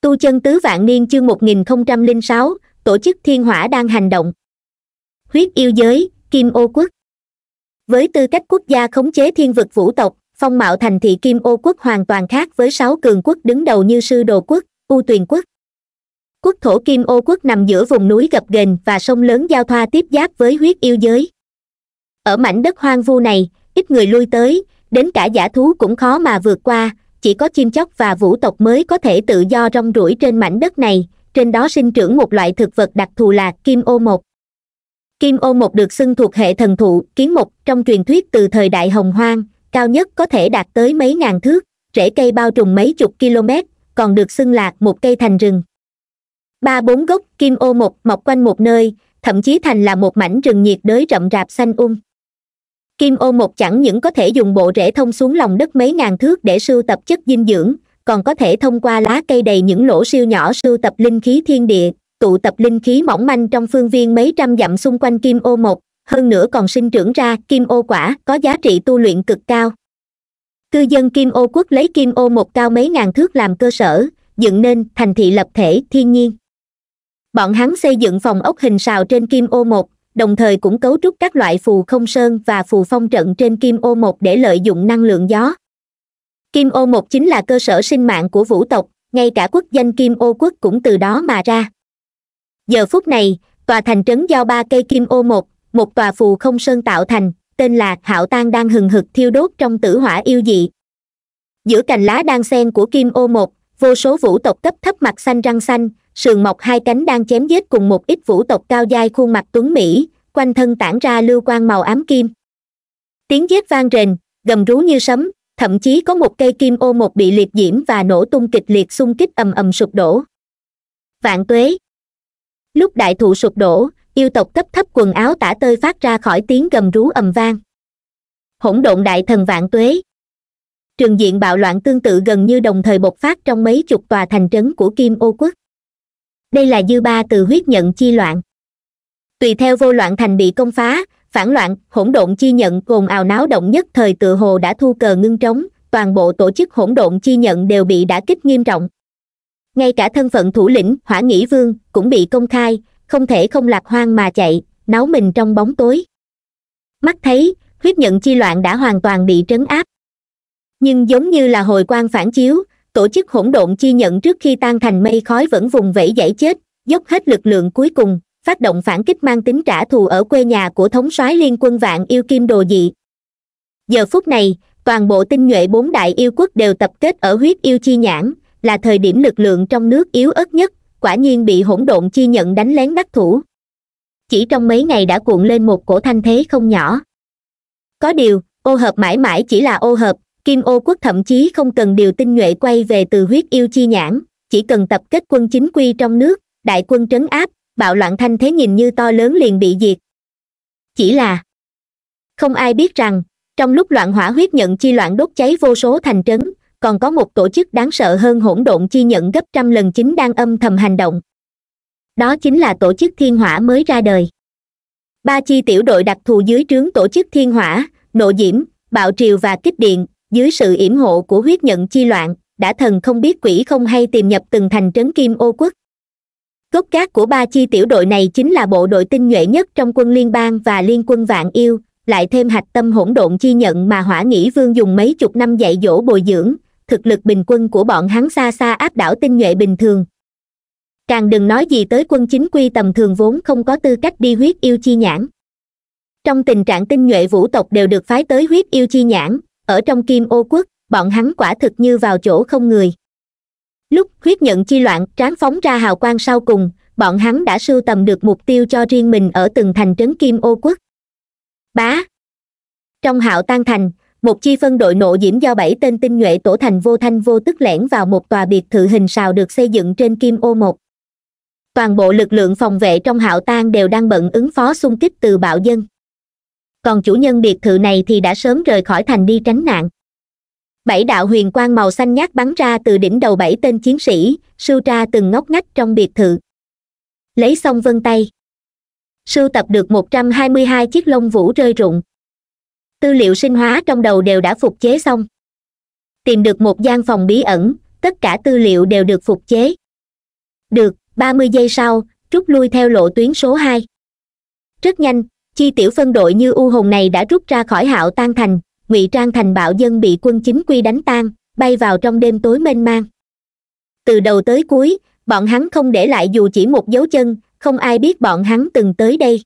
tu chân tứ vạn niên chương một nghìn sáu tổ chức thiên hỏa đang hành động huyết yêu giới kim ô quốc với tư cách quốc gia khống chế thiên vực vũ tộc phong mạo thành thị kim ô quốc hoàn toàn khác với sáu cường quốc đứng đầu như sư đồ quốc u tuyền quốc quốc thổ kim ô quốc nằm giữa vùng núi gập ghềnh và sông lớn giao thoa tiếp giáp với huyết yêu giới ở mảnh đất hoang vu này ít người lui tới đến cả giả thú cũng khó mà vượt qua chỉ có chim chóc và vũ tộc mới có thể tự do rong ruổi trên mảnh đất này trên đó sinh trưởng một loại thực vật đặc thù là kim ô một kim ô một được xưng thuộc hệ thần thụ kiến mục trong truyền thuyết từ thời đại hồng hoang cao nhất có thể đạt tới mấy ngàn thước rễ cây bao trùm mấy chục km còn được xưng là một cây thành rừng ba bốn gốc kim ô một mọc quanh một nơi thậm chí thành là một mảnh rừng nhiệt đới rậm rạp xanh um kim ô một chẳng những có thể dùng bộ rễ thông xuống lòng đất mấy ngàn thước để sưu tập chất dinh dưỡng còn có thể thông qua lá cây đầy những lỗ siêu nhỏ sưu tập linh khí thiên địa tụ tập linh khí mỏng manh trong phương viên mấy trăm dặm xung quanh kim ô một hơn nữa còn sinh trưởng ra kim ô quả có giá trị tu luyện cực cao cư dân kim ô quốc lấy kim ô một cao mấy ngàn thước làm cơ sở dựng nên thành thị lập thể thiên nhiên bọn hắn xây dựng phòng ốc hình sào trên kim ô một đồng thời cũng cấu trúc các loại phù không sơn và phù phong trận trên kim ô một để lợi dụng năng lượng gió kim ô một chính là cơ sở sinh mạng của vũ tộc ngay cả quốc danh kim ô quốc cũng từ đó mà ra giờ phút này tòa thành trấn do ba cây kim ô một một tòa phù không sơn tạo thành tên là hạo tan đang hừng hực thiêu đốt trong tử hỏa yêu dị giữa cành lá đang sen của kim ô một vô số vũ tộc cấp thấp mặt xanh răng xanh sườn mọc hai cánh đang chém giết cùng một ít vũ tộc cao dai khuôn mặt tuấn mỹ quanh thân tản ra lưu quang màu ám kim tiếng giết vang rền gầm rú như sấm thậm chí có một cây kim ô một bị liệt diễm và nổ tung kịch liệt xung kích ầm ầm sụp đổ vạn tuế lúc đại thụ sụp đổ yêu tộc cấp thấp quần áo tả tơi phát ra khỏi tiếng gầm rú ầm vang hỗn độn đại thần vạn tuế trường diện bạo loạn tương tự gần như đồng thời bộc phát trong mấy chục tòa thành trấn của kim ô quốc đây là dư ba từ huyết nhận chi loạn tùy theo vô loạn thành bị công phá phản loạn hỗn độn chi nhận ồn ào náo động nhất thời tự hồ đã thu cờ ngưng trống toàn bộ tổ chức hỗn độn chi nhận đều bị đả kích nghiêm trọng ngay cả thân phận thủ lĩnh hỏa nghĩ vương cũng bị công khai không thể không lạc hoang mà chạy náu mình trong bóng tối mắt thấy huyết nhận chi loạn đã hoàn toàn bị trấn áp nhưng giống như là hồi quan phản chiếu tổ chức hỗn độn chi nhận trước khi tan thành mây khói vẫn vùng vẫy dãy chết dốc hết lực lượng cuối cùng phát động phản kích mang tính trả thù ở quê nhà của thống soái liên quân vạn yêu kim đồ dị giờ phút này toàn bộ tinh nhuệ bốn đại yêu quốc đều tập kết ở huyết yêu chi nhãn là thời điểm lực lượng trong nước yếu ớt nhất quả nhiên bị hỗn độn chi nhận đánh lén đắc thủ chỉ trong mấy ngày đã cuộn lên một cổ thanh thế không nhỏ có điều ô hợp mãi mãi chỉ là ô hợp kim ô quốc thậm chí không cần điều tinh nhuệ quay về từ huyết yêu chi nhãn chỉ cần tập kết quân chính quy trong nước đại quân trấn áp bạo loạn thanh thế nhìn như to lớn liền bị diệt chỉ là không ai biết rằng trong lúc loạn hỏa huyết nhận chi loạn đốt cháy vô số thành trấn còn có một tổ chức đáng sợ hơn hỗn độn chi nhận gấp trăm lần chính đang âm thầm hành động đó chính là tổ chức thiên hỏa mới ra đời ba chi tiểu đội đặc thù dưới trướng tổ chức thiên hỏa nộ diễm bạo triều và kích điện dưới sự yểm hộ của huyết nhận chi loạn đã thần không biết quỷ không hay tìm nhập từng thành trấn kim ô quốc gốc cát của ba chi tiểu đội này chính là bộ đội tinh nhuệ nhất trong quân liên bang và liên quân vạn yêu lại thêm hạch tâm hỗn độn chi nhận mà hỏa nghĩ vương dùng mấy chục năm dạy dỗ bồi dưỡng thực lực bình quân của bọn hắn xa xa áp đảo tinh nhuệ bình thường càng đừng nói gì tới quân chính quy tầm thường vốn không có tư cách đi huyết yêu chi nhãn trong tình trạng tinh nhuệ vũ tộc đều được phái tới huyết yêu chi nhãn ở trong kim ô quốc bọn hắn quả thực như vào chỗ không người lúc huyết nhận chi loạn tráng phóng ra hào quang sau cùng bọn hắn đã sưu tầm được mục tiêu cho riêng mình ở từng thành trấn kim ô quốc bá trong hạo tan thành một chi phân đội nộ diễm do bảy tên tinh nhuệ tổ thành vô thanh vô tức lẻn vào một tòa biệt thự hình sào được xây dựng trên kim ô một toàn bộ lực lượng phòng vệ trong hạo tan đều đang bận ứng phó xung kích từ bạo dân còn chủ nhân biệt thự này thì đã sớm rời khỏi thành đi tránh nạn bảy đạo huyền quang màu xanh nhát bắn ra từ đỉnh đầu bảy tên chiến sĩ sưu tra từng ngóc ngách trong biệt thự lấy xong vân tay sưu tập được một trăm hai mươi hai chiếc lông vũ rơi rụng tư liệu sinh hóa trong đầu đều đã phục chế xong tìm được một gian phòng bí ẩn tất cả tư liệu đều được phục chế được ba mươi giây sau rút lui theo lộ tuyến số hai rất nhanh chi tiểu phân đội như u hồn này đã rút ra khỏi hạo tan thành ngụy trang thành bạo dân bị quân chính quy đánh tan bay vào trong đêm tối mênh mang từ đầu tới cuối bọn hắn không để lại dù chỉ một dấu chân không ai biết bọn hắn từng tới đây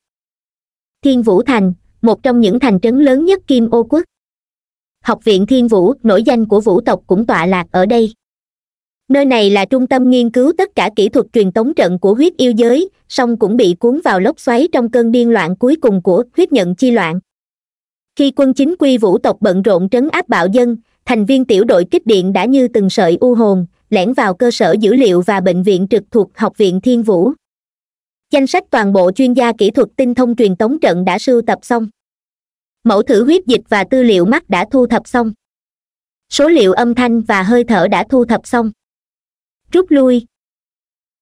thiên vũ thành một trong những thành trấn lớn nhất kim ô quốc học viện thiên vũ nổi danh của vũ tộc cũng tọa lạc ở đây nơi này là trung tâm nghiên cứu tất cả kỹ thuật truyền tống trận của huyết yêu giới song cũng bị cuốn vào lốc xoáy trong cơn điên loạn cuối cùng của huyết nhận chi loạn khi quân chính quy vũ tộc bận rộn trấn áp bạo dân thành viên tiểu đội kích điện đã như từng sợi u hồn lẻn vào cơ sở dữ liệu và bệnh viện trực thuộc học viện thiên vũ danh sách toàn bộ chuyên gia kỹ thuật tinh thông truyền tống trận đã sưu tập xong mẫu thử huyết dịch và tư liệu mắt đã thu thập xong số liệu âm thanh và hơi thở đã thu thập xong rút lui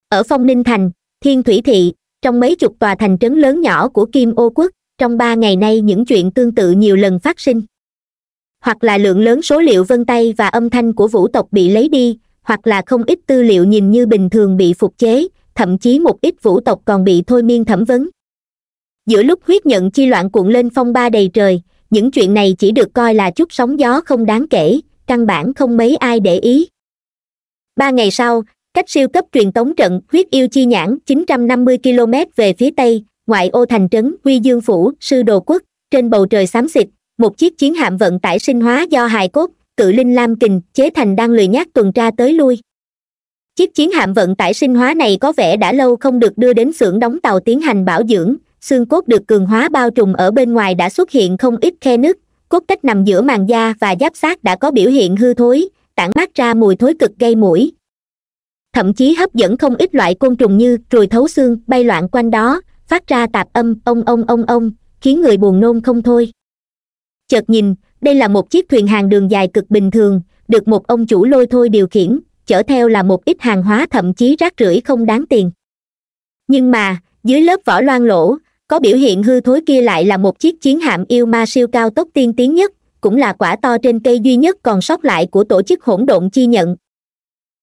ở phong ninh thành thiên thủy thị trong mấy chục tòa thành trấn lớn nhỏ của kim ô quốc trong ba ngày nay những chuyện tương tự nhiều lần phát sinh hoặc là lượng lớn số liệu vân tay và âm thanh của vũ tộc bị lấy đi hoặc là không ít tư liệu nhìn như bình thường bị phục chế thậm chí một ít vũ tộc còn bị thôi miên thẩm vấn giữa lúc huyết nhận chi loạn cuộn lên phong ba đầy trời những chuyện này chỉ được coi là chút sóng gió không đáng kể căn bản không mấy ai để ý ba ngày sau cách siêu cấp truyền tống trận huyết yêu chi nhãn 950 km về phía tây ngoại ô thành trấn huy dương phủ sư đồ quốc trên bầu trời xám xịt một chiếc chiến hạm vận tải sinh hóa do hài cốt cự linh lam kình chế thành đang lười nhác tuần tra tới lui chiếc chiến hạm vận tải sinh hóa này có vẻ đã lâu không được đưa đến xưởng đóng tàu tiến hành bảo dưỡng xương cốt được cường hóa bao trùm ở bên ngoài đã xuất hiện không ít khe nứt cốt cách nằm giữa màng da và giáp xác đã có biểu hiện hư thối tản mát ra mùi thối cực gây mũi thậm chí hấp dẫn không ít loại côn trùng như ruồi thấu xương bay loạn quanh đó phát ra tạp âm ông ông ông ông khiến người buồn nôn không thôi chợt nhìn đây là một chiếc thuyền hàng đường dài cực bình thường được một ông chủ lôi thôi điều khiển chở theo là một ít hàng hóa thậm chí rác rưởi không đáng tiền nhưng mà dưới lớp vỏ loang lỗ có biểu hiện hư thối kia lại là một chiếc chiến hạm yêu ma siêu cao tốc tiên tiến nhất cũng là quả to trên cây duy nhất còn sót lại của tổ chức hỗn độn chi nhận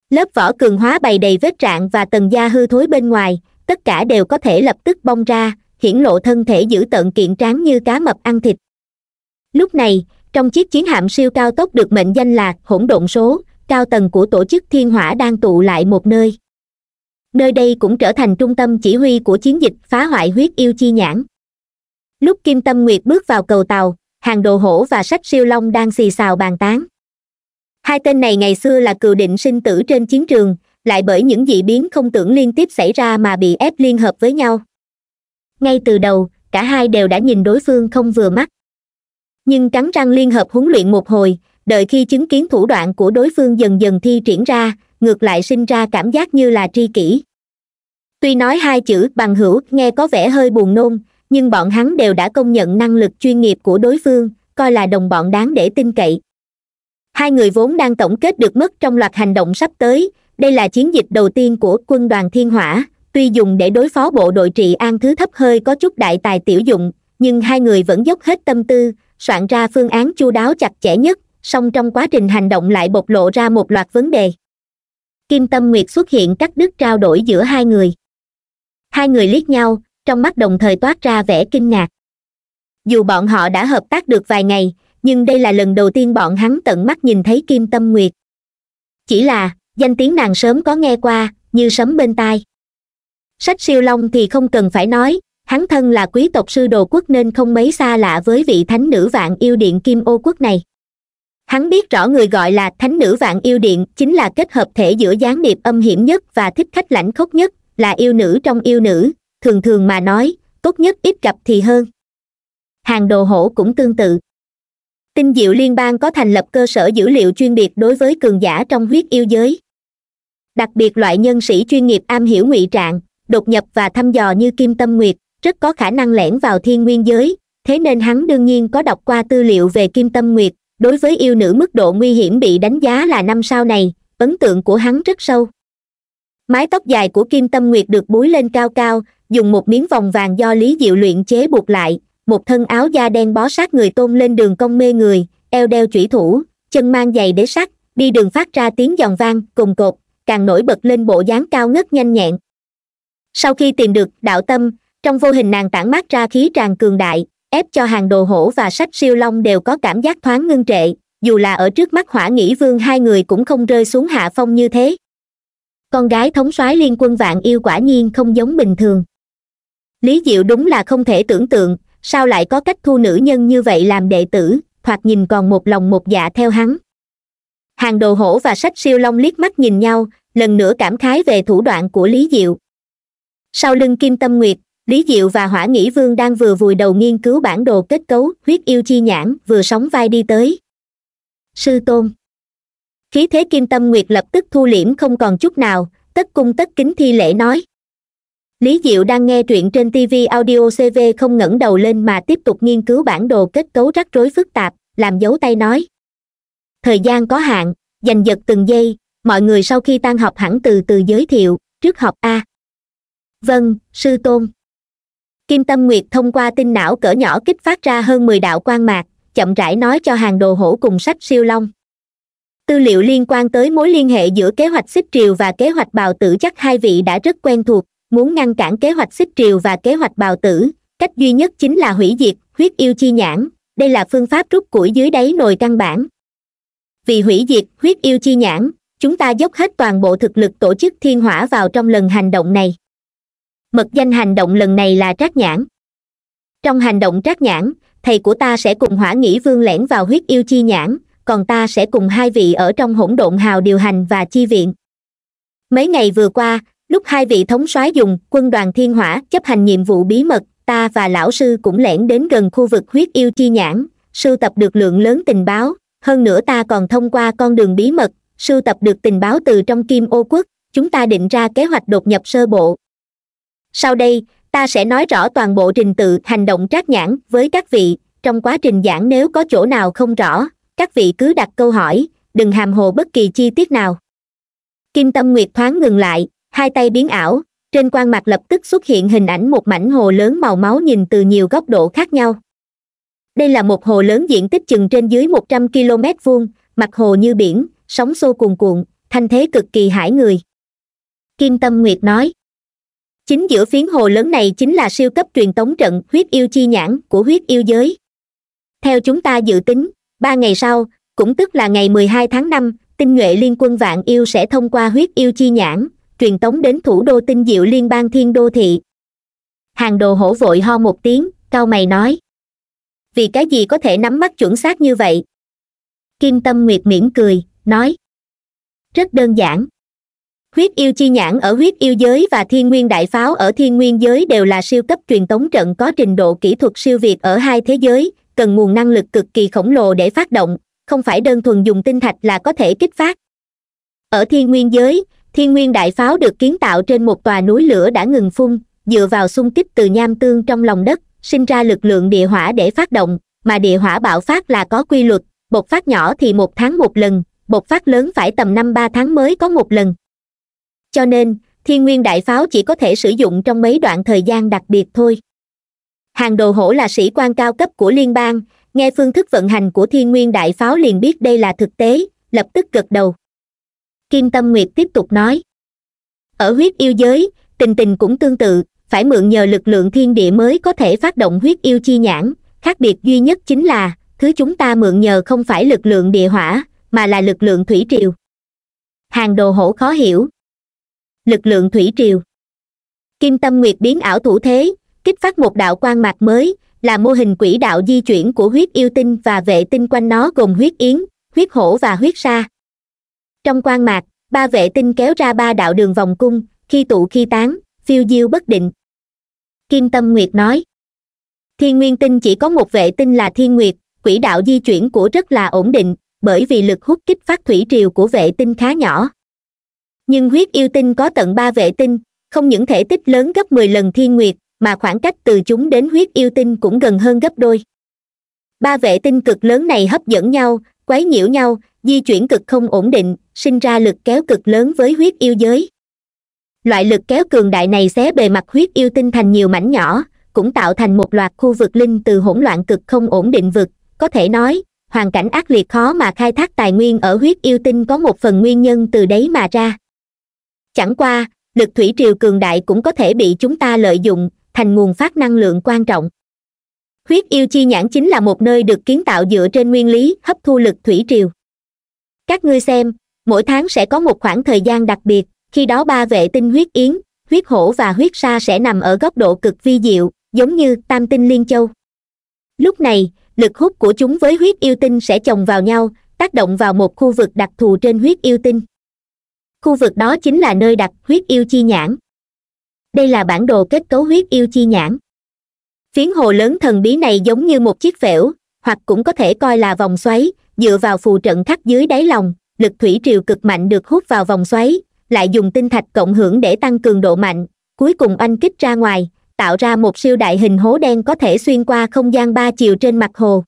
lớp vỏ cường hóa bày đầy vết trạng và tầng da hư thối bên ngoài tất cả đều có thể lập tức bong ra hiển lộ thân thể giữ tận kiện tráng như cá mập ăn thịt lúc này trong chiếc chiến hạm siêu cao tốc được mệnh danh là hỗn độn số cao tầng của tổ chức thiên hỏa đang tụ lại một nơi nơi đây cũng trở thành trung tâm chỉ huy của chiến dịch phá hoại huyết yêu chi nhãn lúc kim tâm nguyệt bước vào cầu tàu hàng đồ hổ và sách siêu long đang xì xào bàn tán hai tên này ngày xưa là cựu định sinh tử trên chiến trường lại bởi những dị biến không tưởng liên tiếp xảy ra mà bị ép liên hợp với nhau ngay từ đầu cả hai đều đã nhìn đối phương không vừa mắt nhưng cắn răng liên hợp huấn luyện một hồi đợi khi chứng kiến thủ đoạn của đối phương dần dần thi triển ra ngược lại sinh ra cảm giác như là tri kỷ tuy nói hai chữ bằng hữu nghe có vẻ hơi buồn nôn nhưng bọn hắn đều đã công nhận năng lực chuyên nghiệp của đối phương coi là đồng bọn đáng để tin cậy hai người vốn đang tổng kết được mất trong loạt hành động sắp tới đây là chiến dịch đầu tiên của quân đoàn thiên hỏa tuy dùng để đối phó bộ đội trị an thứ thấp hơi có chút đại tài tiểu dụng nhưng hai người vẫn dốc hết tâm tư soạn ra phương án chu đáo chặt chẽ nhất song trong quá trình hành động lại bộc lộ ra một loạt vấn đề kim tâm nguyệt xuất hiện cắt đứt trao đổi giữa hai người hai người liếc nhau trong mắt đồng thời toát ra vẻ kinh ngạc dù bọn họ đã hợp tác được vài ngày nhưng đây là lần đầu tiên bọn hắn tận mắt nhìn thấy kim tâm nguyệt chỉ là danh tiếng nàng sớm có nghe qua như sấm bên tai sách siêu long thì không cần phải nói hắn thân là quý tộc sư đồ quốc nên không mấy xa lạ với vị thánh nữ vạn yêu điện kim ô quốc này hắn biết rõ người gọi là thánh nữ vạn yêu điện chính là kết hợp thể giữa gián điệp âm hiểm nhất và thích khách lãnh khốc nhất là yêu nữ trong yêu nữ thường thường mà nói tốt nhất ít gặp thì hơn hàng đồ hổ cũng tương tự tinh diệu liên bang có thành lập cơ sở dữ liệu chuyên biệt đối với cường giả trong huyết yêu giới đặc biệt loại nhân sĩ chuyên nghiệp am hiểu ngụy trạng đột nhập và thăm dò như kim tâm nguyệt rất có khả năng lẻn vào thiên nguyên giới thế nên hắn đương nhiên có đọc qua tư liệu về kim tâm nguyệt đối với yêu nữ mức độ nguy hiểm bị đánh giá là năm sao này ấn tượng của hắn rất sâu mái tóc dài của kim tâm nguyệt được búi lên cao cao dùng một miếng vòng vàng do lý diệu luyện chế buộc lại một thân áo da đen bó sát người tôn lên đường cong mê người eo đeo chủy thủ chân mang giày để sắt đi đường phát ra tiếng giòn vang cùng cột càng nổi bật lên bộ dáng cao ngất nhanh nhẹn sau khi tìm được đạo tâm trong vô hình nàng tản mát ra khí tràn cường đại ép cho hàng đồ hổ và sách siêu long đều có cảm giác thoáng ngưng trệ dù là ở trước mắt hỏa nghĩ vương hai người cũng không rơi xuống hạ phong như thế con gái thống soái liên quân vạn yêu quả nhiên không giống bình thường lý diệu đúng là không thể tưởng tượng sao lại có cách thu nữ nhân như vậy làm đệ tử hoặc nhìn còn một lòng một dạ theo hắn hàng đồ hổ và sách siêu long liếc mắt nhìn nhau lần nữa cảm khái về thủ đoạn của lý diệu sau lưng kim tâm nguyệt lý diệu và hỏa nghĩ vương đang vừa vùi đầu nghiên cứu bản đồ kết cấu huyết yêu chi nhãn vừa sóng vai đi tới sư tôn khí thế kim tâm nguyệt lập tức thu liễm không còn chút nào tất cung tất kính thi lễ nói lý diệu đang nghe truyện trên tv audio cv không ngẩng đầu lên mà tiếp tục nghiên cứu bản đồ kết cấu rắc rối phức tạp làm dấu tay nói thời gian có hạn dành giật từng giây mọi người sau khi tan học hẳn từ từ giới thiệu trước học a vâng sư tôn kim tâm nguyệt thông qua tinh não cỡ nhỏ kích phát ra hơn mười đạo quan mạc chậm rãi nói cho hàng đồ hổ cùng sách siêu long tư liệu liên quan tới mối liên hệ giữa kế hoạch xích triều và kế hoạch bào tử chắc hai vị đã rất quen thuộc muốn ngăn cản kế hoạch xích triều và kế hoạch bào tử cách duy nhất chính là hủy diệt huyết yêu chi nhãn đây là phương pháp rút củi dưới đáy nồi căn bản vì hủy diệt huyết yêu chi nhãn chúng ta dốc hết toàn bộ thực lực tổ chức thiên hỏa vào trong lần hành động này mật danh hành động lần này là trác nhãn trong hành động trác nhãn thầy của ta sẽ cùng hỏa nghĩ vương lẻn vào huyết yêu chi nhãn còn ta sẽ cùng hai vị ở trong hỗn độn hào điều hành và chi viện mấy ngày vừa qua lúc hai vị thống soái dùng quân đoàn thiên hỏa chấp hành nhiệm vụ bí mật ta và lão sư cũng lẻn đến gần khu vực huyết yêu chi nhãn sưu tập được lượng lớn tình báo hơn nữa ta còn thông qua con đường bí mật sưu tập được tình báo từ trong kim ô quốc chúng ta định ra kế hoạch đột nhập sơ bộ sau đây ta sẽ nói rõ toàn bộ trình tự hành động trác nhãn với các vị trong quá trình giảng nếu có chỗ nào không rõ các vị cứ đặt câu hỏi đừng hàm hồ bất kỳ chi tiết nào kim tâm nguyệt thoáng ngừng lại hai tay biến ảo trên quan mặt lập tức xuất hiện hình ảnh một mảnh hồ lớn màu máu nhìn từ nhiều góc độ khác nhau đây là một hồ lớn diện tích chừng trên dưới một trăm km vuông mặt hồ như biển sóng xô cuồn cuộn thanh thế cực kỳ hải người kim tâm nguyệt nói chính giữa phiến hồ lớn này chính là siêu cấp truyền tống trận huyết yêu chi nhãn của huyết yêu giới theo chúng ta dự tính ba ngày sau cũng tức là ngày mười hai tháng năm tinh nhuệ liên quân vạn yêu sẽ thông qua huyết yêu chi nhãn truyền tống đến thủ đô tinh diệu liên bang thiên đô thị hàng đồ hổ vội ho một tiếng cao mày nói vì cái gì có thể nắm mắt chuẩn xác như vậy kim tâm nguyệt miễn cười nói rất đơn giản huyết yêu chi nhãn ở huyết yêu giới và thiên nguyên đại pháo ở thiên nguyên giới đều là siêu cấp truyền tống trận có trình độ kỹ thuật siêu việt ở hai thế giới cần nguồn năng lực cực kỳ khổng lồ để phát động không phải đơn thuần dùng tinh thạch là có thể kích phát ở thiên nguyên giới thiên nguyên đại pháo được kiến tạo trên một tòa núi lửa đã ngừng phun dựa vào xung kích từ nham tương trong lòng đất sinh ra lực lượng địa hỏa để phát động mà địa hỏa bạo phát là có quy luật bột phát nhỏ thì một tháng một lần bột phát lớn phải tầm năm ba tháng mới có một lần cho nên thiên nguyên đại pháo chỉ có thể sử dụng trong mấy đoạn thời gian đặc biệt thôi hàng đồ hổ là sĩ quan cao cấp của liên bang nghe phương thức vận hành của thiên nguyên đại pháo liền biết đây là thực tế lập tức gật đầu kim tâm nguyệt tiếp tục nói ở huyết yêu giới tình tình cũng tương tự phải mượn nhờ lực lượng thiên địa mới có thể phát động huyết yêu chi nhãn khác biệt duy nhất chính là thứ chúng ta mượn nhờ không phải lực lượng địa hỏa mà là lực lượng thủy triều hàng đồ hổ khó hiểu lực lượng thủy triều kim tâm nguyệt biến ảo thủ thế kích phát một đạo quan mạc mới là mô hình quỹ đạo di chuyển của huyết yêu tinh và vệ tinh quanh nó gồm huyết yến huyết hổ và huyết sa trong quan mạc ba vệ tinh kéo ra ba đạo đường vòng cung khi tụ khi tán phiêu diêu bất định kim tâm nguyệt nói thiên nguyên tinh chỉ có một vệ tinh là thiên nguyệt quỹ đạo di chuyển của rất là ổn định bởi vì lực hút kích phát thủy triều của vệ tinh khá nhỏ nhưng huyết yêu tinh có tận ba vệ tinh không những thể tích lớn gấp mười lần thiên nguyệt mà khoảng cách từ chúng đến huyết yêu tinh cũng gần hơn gấp đôi ba vệ tinh cực lớn này hấp dẫn nhau quấy nhiễu nhau di chuyển cực không ổn định sinh ra lực kéo cực lớn với huyết yêu giới loại lực kéo cường đại này xé bề mặt huyết yêu tinh thành nhiều mảnh nhỏ cũng tạo thành một loạt khu vực linh từ hỗn loạn cực không ổn định vực có thể nói hoàn cảnh ác liệt khó mà khai thác tài nguyên ở huyết yêu tinh có một phần nguyên nhân từ đấy mà ra chẳng qua lực thủy triều cường đại cũng có thể bị chúng ta lợi dụng thành nguồn phát năng lượng quan trọng huyết yêu chi nhãn chính là một nơi được kiến tạo dựa trên nguyên lý hấp thu lực thủy triều các ngươi xem mỗi tháng sẽ có một khoảng thời gian đặc biệt khi đó ba vệ tinh huyết yến huyết hổ và huyết sa sẽ nằm ở góc độ cực vi diệu giống như tam tinh liên châu lúc này lực hút của chúng với huyết yêu tinh sẽ chồng vào nhau tác động vào một khu vực đặc thù trên huyết yêu tinh khu vực đó chính là nơi đặt huyết yêu chi nhãn đây là bản đồ kết cấu huyết yêu chi nhãn phiến hồ lớn thần bí này giống như một chiếc phễu hoặc cũng có thể coi là vòng xoáy dựa vào phù trận khắc dưới đáy lòng lực thủy triều cực mạnh được hút vào vòng xoáy lại dùng tinh thạch cộng hưởng để tăng cường độ mạnh cuối cùng oanh kích ra ngoài tạo ra một siêu đại hình hố đen có thể xuyên qua không gian ba chiều trên mặt hồ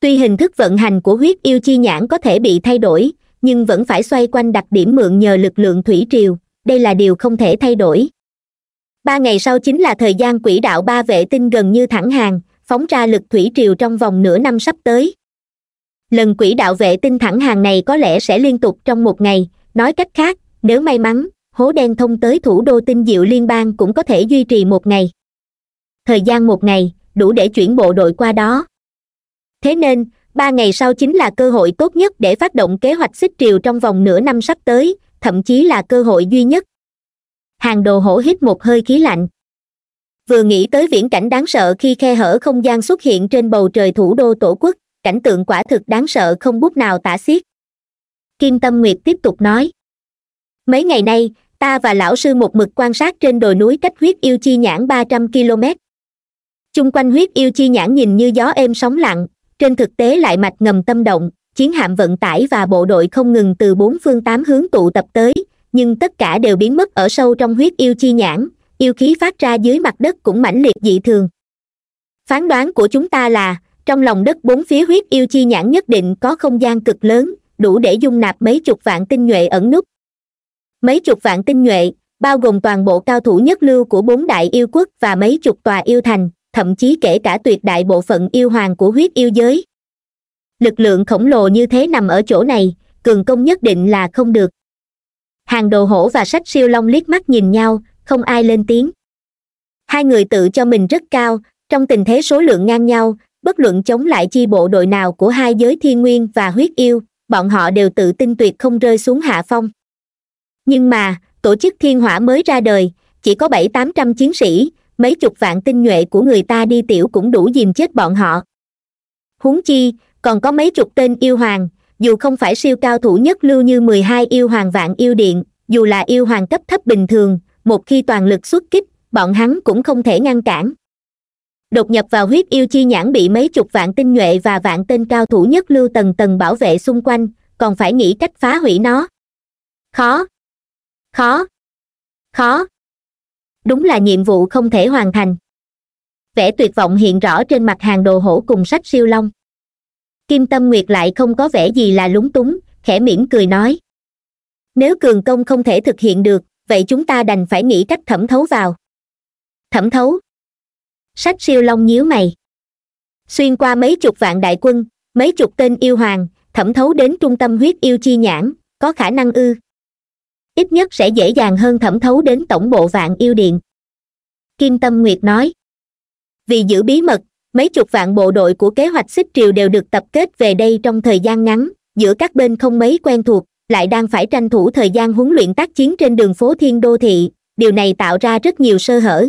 tuy hình thức vận hành của huyết yêu chi nhãn có thể bị thay đổi nhưng vẫn phải xoay quanh đặc điểm mượn nhờ lực lượng thủy triều đây là điều không thể thay đổi ba ngày sau chính là thời gian quỹ đạo ba vệ tinh gần như thẳng hàng phóng ra lực thủy triều trong vòng nửa năm sắp tới lần quỹ đạo vệ tinh thẳng hàng này có lẽ sẽ liên tục trong một ngày nói cách khác nếu may mắn hố đen thông tới thủ đô tinh diệu liên bang cũng có thể duy trì một ngày thời gian một ngày đủ để chuyển bộ đội qua đó thế nên ba ngày sau chính là cơ hội tốt nhất để phát động kế hoạch xích triều trong vòng nửa năm sắp tới thậm chí là cơ hội duy nhất hàng đồ hổ hít một hơi khí lạnh vừa nghĩ tới viễn cảnh đáng sợ khi khe hở không gian xuất hiện trên bầu trời thủ đô tổ quốc cảnh tượng quả thực đáng sợ không bút nào tả xiết kim tâm nguyệt tiếp tục nói mấy ngày nay ta và lão sư một mực quan sát trên đồi núi cách huyết yêu chi nhãn ba trăm km chung quanh huyết yêu chi nhãn nhìn như gió êm sóng lặng trên thực tế lại mạch ngầm tâm động chiến hạm vận tải và bộ đội không ngừng từ bốn phương tám hướng tụ tập tới nhưng tất cả đều biến mất ở sâu trong huyết yêu chi nhãn yêu khí phát ra dưới mặt đất cũng mãnh liệt dị thường phán đoán của chúng ta là trong lòng đất bốn phía huyết yêu chi nhãn nhất định có không gian cực lớn đủ để dung nạp mấy chục vạn tinh nhuệ ẩn nút mấy chục vạn tinh nhuệ bao gồm toàn bộ cao thủ nhất lưu của bốn đại yêu quốc và mấy chục tòa yêu thành thậm chí kể cả tuyệt đại bộ phận yêu hoàng của huyết yêu giới lực lượng khổng lồ như thế nằm ở chỗ này cường công nhất định là không được hàng đồ hổ và sách siêu long liếc mắt nhìn nhau không ai lên tiếng hai người tự cho mình rất cao trong tình thế số lượng ngang nhau bất luận chống lại chi bộ đội nào của hai giới thiên nguyên và huyết yêu bọn họ đều tự tin tuyệt không rơi xuống hạ phong nhưng mà tổ chức thiên hỏa mới ra đời chỉ có bảy tám trăm chiến sĩ mấy chục vạn tinh nhuệ của người ta đi tiểu cũng đủ dìm chết bọn họ huống chi còn có mấy chục tên yêu hoàng dù không phải siêu cao thủ nhất lưu như mười hai yêu hoàng vạn yêu điện dù là yêu hoàng cấp thấp bình thường một khi toàn lực xuất kích bọn hắn cũng không thể ngăn cản đột nhập vào huyết yêu chi nhãn bị mấy chục vạn tinh nhuệ và vạn tên cao thủ nhất lưu tầng tầng bảo vệ xung quanh còn phải nghĩ cách phá hủy nó khó khó khó đúng là nhiệm vụ không thể hoàn thành vẻ tuyệt vọng hiện rõ trên mặt hàng đồ hổ cùng sách siêu long kim tâm nguyệt lại không có vẻ gì là lúng túng khẽ mỉm cười nói nếu cường công không thể thực hiện được vậy chúng ta đành phải nghĩ cách thẩm thấu vào thẩm thấu sách siêu long nhíu mày xuyên qua mấy chục vạn đại quân mấy chục tên yêu hoàng thẩm thấu đến trung tâm huyết yêu chi nhãn có khả năng ư ít nhất sẽ dễ dàng hơn thẩm thấu đến tổng bộ vạn yêu điện kim tâm nguyệt nói vì giữ bí mật mấy chục vạn bộ đội của kế hoạch xích triều đều được tập kết về đây trong thời gian ngắn giữa các bên không mấy quen thuộc lại đang phải tranh thủ thời gian huấn luyện tác chiến trên đường phố thiên đô thị điều này tạo ra rất nhiều sơ hở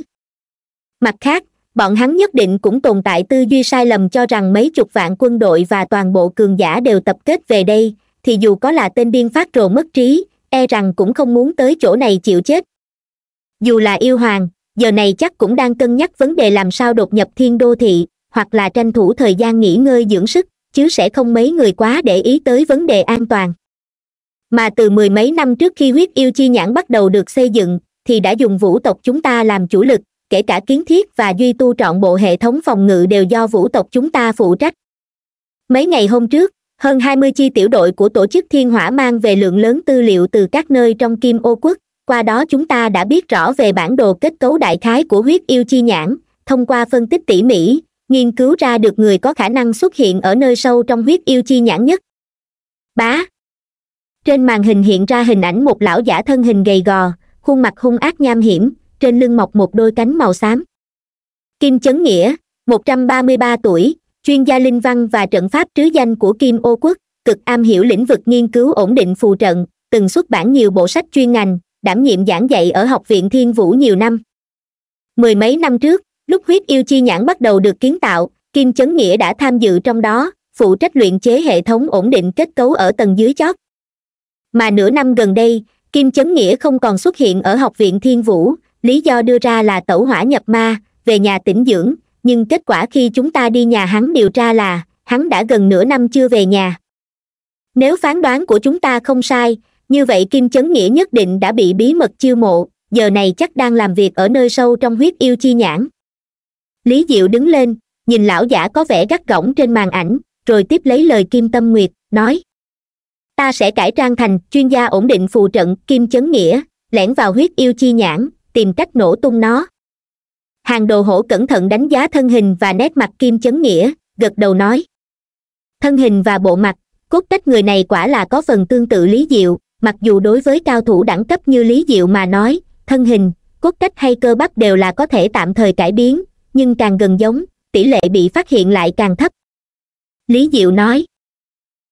mặt khác bọn hắn nhất định cũng tồn tại tư duy sai lầm cho rằng mấy chục vạn quân đội và toàn bộ cường giả đều tập kết về đây thì dù có là tên biên phát rồ mất trí e rằng cũng không muốn tới chỗ này chịu chết dù là yêu hoàng giờ này chắc cũng đang cân nhắc vấn đề làm sao đột nhập thiên đô thị hoặc là tranh thủ thời gian nghỉ ngơi dưỡng sức chứ sẽ không mấy người quá để ý tới vấn đề an toàn mà từ mười mấy năm trước khi huyết yêu chi nhãn bắt đầu được xây dựng thì đã dùng vũ tộc chúng ta làm chủ lực kể cả kiến thiết và duy tu trọn bộ hệ thống phòng ngự đều do vũ tộc chúng ta phụ trách mấy ngày hôm trước hơn hai mươi chi tiểu đội của tổ chức thiên hỏa mang về lượng lớn tư liệu từ các nơi trong kim ô quốc qua đó chúng ta đã biết rõ về bản đồ kết cấu đại khái của huyết yêu chi nhãn thông qua phân tích tỉ mỉ nghiên cứu ra được người có khả năng xuất hiện ở nơi sâu trong huyết yêu chi nhãn nhất bá trên màn hình hiện ra hình ảnh một lão giả thân hình gầy gò khuôn mặt hung ác nham hiểm trên lưng mọc một đôi cánh màu xám kim chấn nghĩa một trăm ba mươi ba tuổi chuyên gia linh văn và trận pháp trứ danh của kim ô quốc cực am hiểu lĩnh vực nghiên cứu ổn định phù trận từng xuất bản nhiều bộ sách chuyên ngành đảm nhiệm giảng dạy ở học viện thiên vũ nhiều năm mười mấy năm trước lúc huyết yêu chi nhãn bắt đầu được kiến tạo kim chấn nghĩa đã tham dự trong đó phụ trách luyện chế hệ thống ổn định kết cấu ở tầng dưới chót mà nửa năm gần đây kim chấn nghĩa không còn xuất hiện ở học viện thiên vũ lý do đưa ra là tẩu hỏa nhập ma về nhà tĩnh dưỡng nhưng kết quả khi chúng ta đi nhà hắn điều tra là hắn đã gần nửa năm chưa về nhà nếu phán đoán của chúng ta không sai như vậy kim chấn nghĩa nhất định đã bị bí mật chiêu mộ giờ này chắc đang làm việc ở nơi sâu trong huyết yêu chi nhãn lý diệu đứng lên nhìn lão giả có vẻ gắt gỏng trên màn ảnh rồi tiếp lấy lời kim tâm nguyệt nói ta sẽ cải trang thành chuyên gia ổn định phù trận kim chấn nghĩa lẻn vào huyết yêu chi nhãn tìm cách nổ tung nó hàng đồ hổ cẩn thận đánh giá thân hình và nét mặt kim chấn nghĩa gật đầu nói thân hình và bộ mặt cốt cách người này quả là có phần tương tự lý diệu mặc dù đối với cao thủ đẳng cấp như lý diệu mà nói thân hình cốt cách hay cơ bắp đều là có thể tạm thời cải biến nhưng càng gần giống tỷ lệ bị phát hiện lại càng thấp lý diệu nói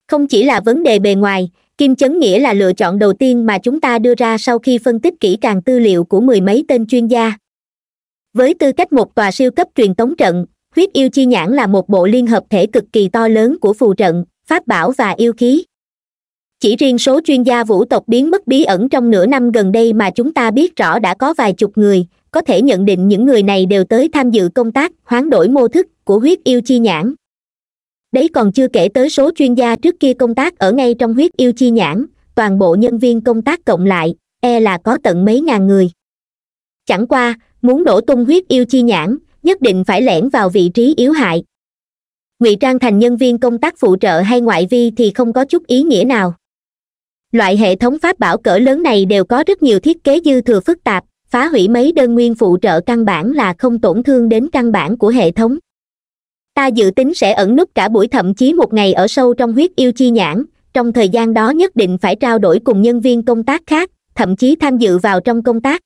không chỉ là vấn đề bề ngoài kim chấn nghĩa là lựa chọn đầu tiên mà chúng ta đưa ra sau khi phân tích kỹ càng tư liệu của mười mấy tên chuyên gia với tư cách một tòa siêu cấp truyền tống trận huyết yêu chi nhãn là một bộ liên hợp thể cực kỳ to lớn của phù trận pháp bảo và yêu khí chỉ riêng số chuyên gia vũ tộc biến mất bí ẩn trong nửa năm gần đây mà chúng ta biết rõ đã có vài chục người có thể nhận định những người này đều tới tham dự công tác hoán đổi mô thức của huyết yêu chi nhãn đấy còn chưa kể tới số chuyên gia trước kia công tác ở ngay trong huyết yêu chi nhãn toàn bộ nhân viên công tác cộng lại e là có tận mấy ngàn người chẳng qua muốn nổ tung huyết yêu chi nhãn nhất định phải lẻn vào vị trí yếu hại ngụy trang thành nhân viên công tác phụ trợ hay ngoại vi thì không có chút ý nghĩa nào loại hệ thống pháp bảo cỡ lớn này đều có rất nhiều thiết kế dư thừa phức tạp phá hủy mấy đơn nguyên phụ trợ căn bản là không tổn thương đến căn bản của hệ thống ta dự tính sẽ ẩn núp cả buổi thậm chí một ngày ở sâu trong huyết yêu chi nhãn trong thời gian đó nhất định phải trao đổi cùng nhân viên công tác khác thậm chí tham dự vào trong công tác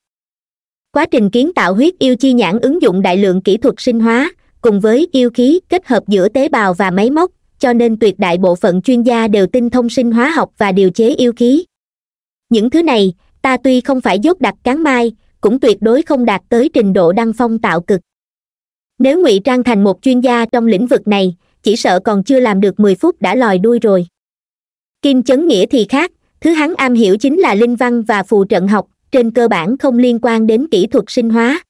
quá trình kiến tạo huyết yêu chi nhãn ứng dụng đại lượng kỹ thuật sinh hóa cùng với yêu khí kết hợp giữa tế bào và máy móc cho nên tuyệt đại bộ phận chuyên gia đều tinh thông sinh hóa học và điều chế yêu khí những thứ này ta tuy không phải dốt đặc cán mai cũng tuyệt đối không đạt tới trình độ đăng phong tạo cực nếu ngụy trang thành một chuyên gia trong lĩnh vực này chỉ sợ còn chưa làm được mười phút đã lòi đuôi rồi kim chấn nghĩa thì khác thứ hắn am hiểu chính là linh văn và phù trận học trên cơ bản không liên quan đến kỹ thuật sinh hóa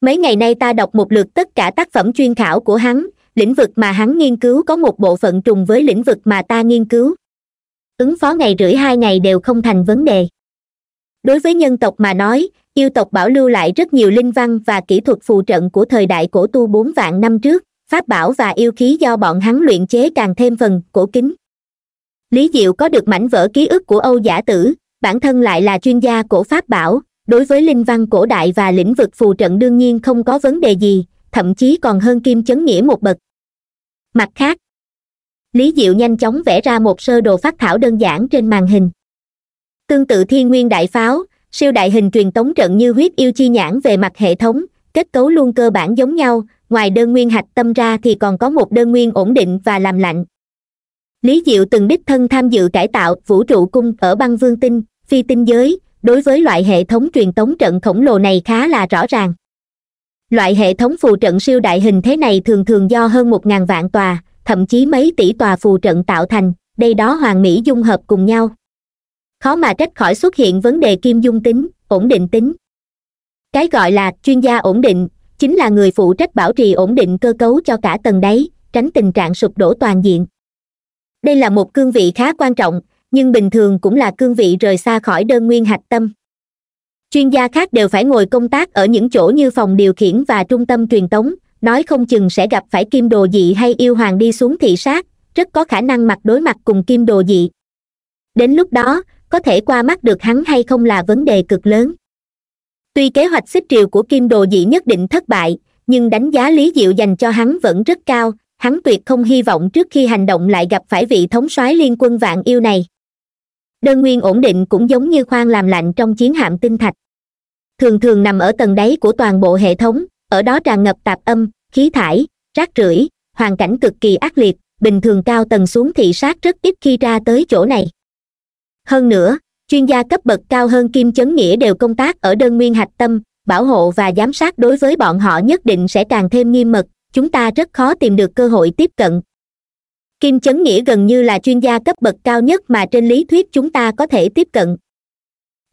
mấy ngày nay ta đọc một lượt tất cả tác phẩm chuyên khảo của hắn lĩnh vực mà hắn nghiên cứu có một bộ phận trùng với lĩnh vực mà ta nghiên cứu ứng phó ngày rưỡi hai ngày đều không thành vấn đề đối với nhân tộc mà nói yêu tộc bảo lưu lại rất nhiều linh văn và kỹ thuật phù trận của thời đại cổ tu bốn vạn năm trước pháp bảo và yêu khí do bọn hắn luyện chế càng thêm phần cổ kính lý diệu có được mảnh vỡ ký ức của âu giả tử bản thân lại là chuyên gia cổ pháp bảo đối với linh văn cổ đại và lĩnh vực phù trận đương nhiên không có vấn đề gì thậm chí còn hơn kim chấn nghĩa một bậc mặt khác lý diệu nhanh chóng vẽ ra một sơ đồ phát thảo đơn giản trên màn hình tương tự thiên nguyên đại pháo siêu đại hình truyền tống trận như huyết yêu chi nhãn về mặt hệ thống kết cấu luôn cơ bản giống nhau ngoài đơn nguyên hạch tâm ra thì còn có một đơn nguyên ổn định và làm lạnh lý diệu từng đích thân tham dự cải tạo vũ trụ cung ở băng vương tinh phi tinh giới đối với loại hệ thống truyền tống trận khổng lồ này khá là rõ ràng loại hệ thống phù trận siêu đại hình thế này thường thường do hơn một ngàn vạn tòa thậm chí mấy tỷ tòa phù trận tạo thành đây đó hoàng mỹ dung hợp cùng nhau khó mà trách khỏi xuất hiện vấn đề kim dung tính ổn định tính cái gọi là chuyên gia ổn định chính là người phụ trách bảo trì ổn định cơ cấu cho cả tầng đáy tránh tình trạng sụp đổ toàn diện đây là một cương vị khá quan trọng nhưng bình thường cũng là cương vị rời xa khỏi đơn nguyên hạch tâm chuyên gia khác đều phải ngồi công tác ở những chỗ như phòng điều khiển và trung tâm truyền tống nói không chừng sẽ gặp phải kim đồ dị hay yêu hoàng đi xuống thị sát rất có khả năng mặt đối mặt cùng kim đồ dị đến lúc đó có thể qua mắt được hắn hay không là vấn đề cực lớn tuy kế hoạch xích triều của kim đồ dị nhất định thất bại nhưng đánh giá lý diệu dành cho hắn vẫn rất cao hắn tuyệt không hy vọng trước khi hành động lại gặp phải vị thống soái liên quân vạn yêu này đơn nguyên ổn định cũng giống như khoan làm lạnh trong chiến hạm tinh thạch thường thường nằm ở tầng đáy của toàn bộ hệ thống ở đó tràn ngập tạp âm khí thải rác rưởi hoàn cảnh cực kỳ ác liệt bình thường cao tầng xuống thị sát rất ít khi ra tới chỗ này hơn nữa chuyên gia cấp bậc cao hơn kim chấn nghĩa đều công tác ở đơn nguyên hạch tâm bảo hộ và giám sát đối với bọn họ nhất định sẽ càng thêm nghiêm mật chúng ta rất khó tìm được cơ hội tiếp cận kim chấn nghĩa gần như là chuyên gia cấp bậc cao nhất mà trên lý thuyết chúng ta có thể tiếp cận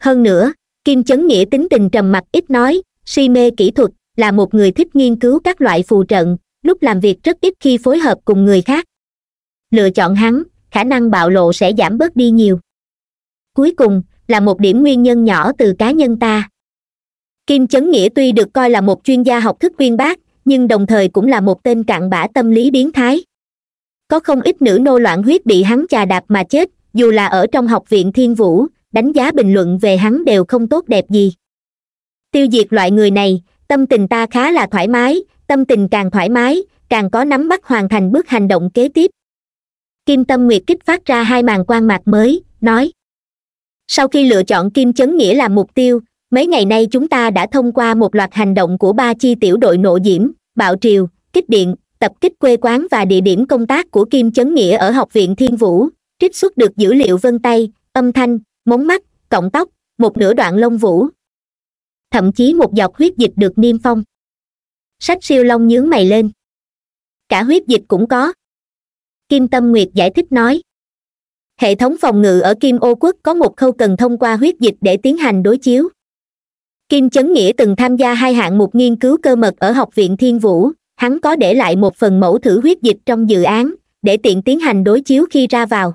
hơn nữa kim chấn nghĩa tính tình trầm mặc ít nói si mê kỹ thuật là một người thích nghiên cứu các loại phù trận lúc làm việc rất ít khi phối hợp cùng người khác lựa chọn hắn khả năng bạo lộ sẽ giảm bớt đi nhiều cuối cùng là một điểm nguyên nhân nhỏ từ cá nhân ta kim chấn nghĩa tuy được coi là một chuyên gia học thức uyên bác nhưng đồng thời cũng là một tên cặn bã tâm lý biến thái có không ít nữ nô loạn huyết bị hắn chà đạp mà chết dù là ở trong học viện thiên vũ đánh giá bình luận về hắn đều không tốt đẹp gì tiêu diệt loại người này tâm tình ta khá là thoải mái tâm tình càng thoải mái càng có nắm bắt hoàn thành bước hành động kế tiếp kim tâm nguyệt kích phát ra hai màn quan mạc mới nói sau khi lựa chọn kim chấn nghĩa làm mục tiêu mấy ngày nay chúng ta đã thông qua một loạt hành động của ba chi tiểu đội nộ diễm bạo triều kích điện tập kích quê quán và địa điểm công tác của kim chấn nghĩa ở học viện thiên vũ trích xuất được dữ liệu vân tay âm thanh móng mắt cọng tóc một nửa đoạn lông vũ thậm chí một giọt huyết dịch được niêm phong sách siêu long nhướng mày lên cả huyết dịch cũng có kim tâm nguyệt giải thích nói hệ thống phòng ngự ở kim ô quốc có một khâu cần thông qua huyết dịch để tiến hành đối chiếu kim chấn nghĩa từng tham gia hai hạng mục nghiên cứu cơ mật ở học viện thiên vũ hắn có để lại một phần mẫu thử huyết dịch trong dự án để tiện tiến hành đối chiếu khi ra vào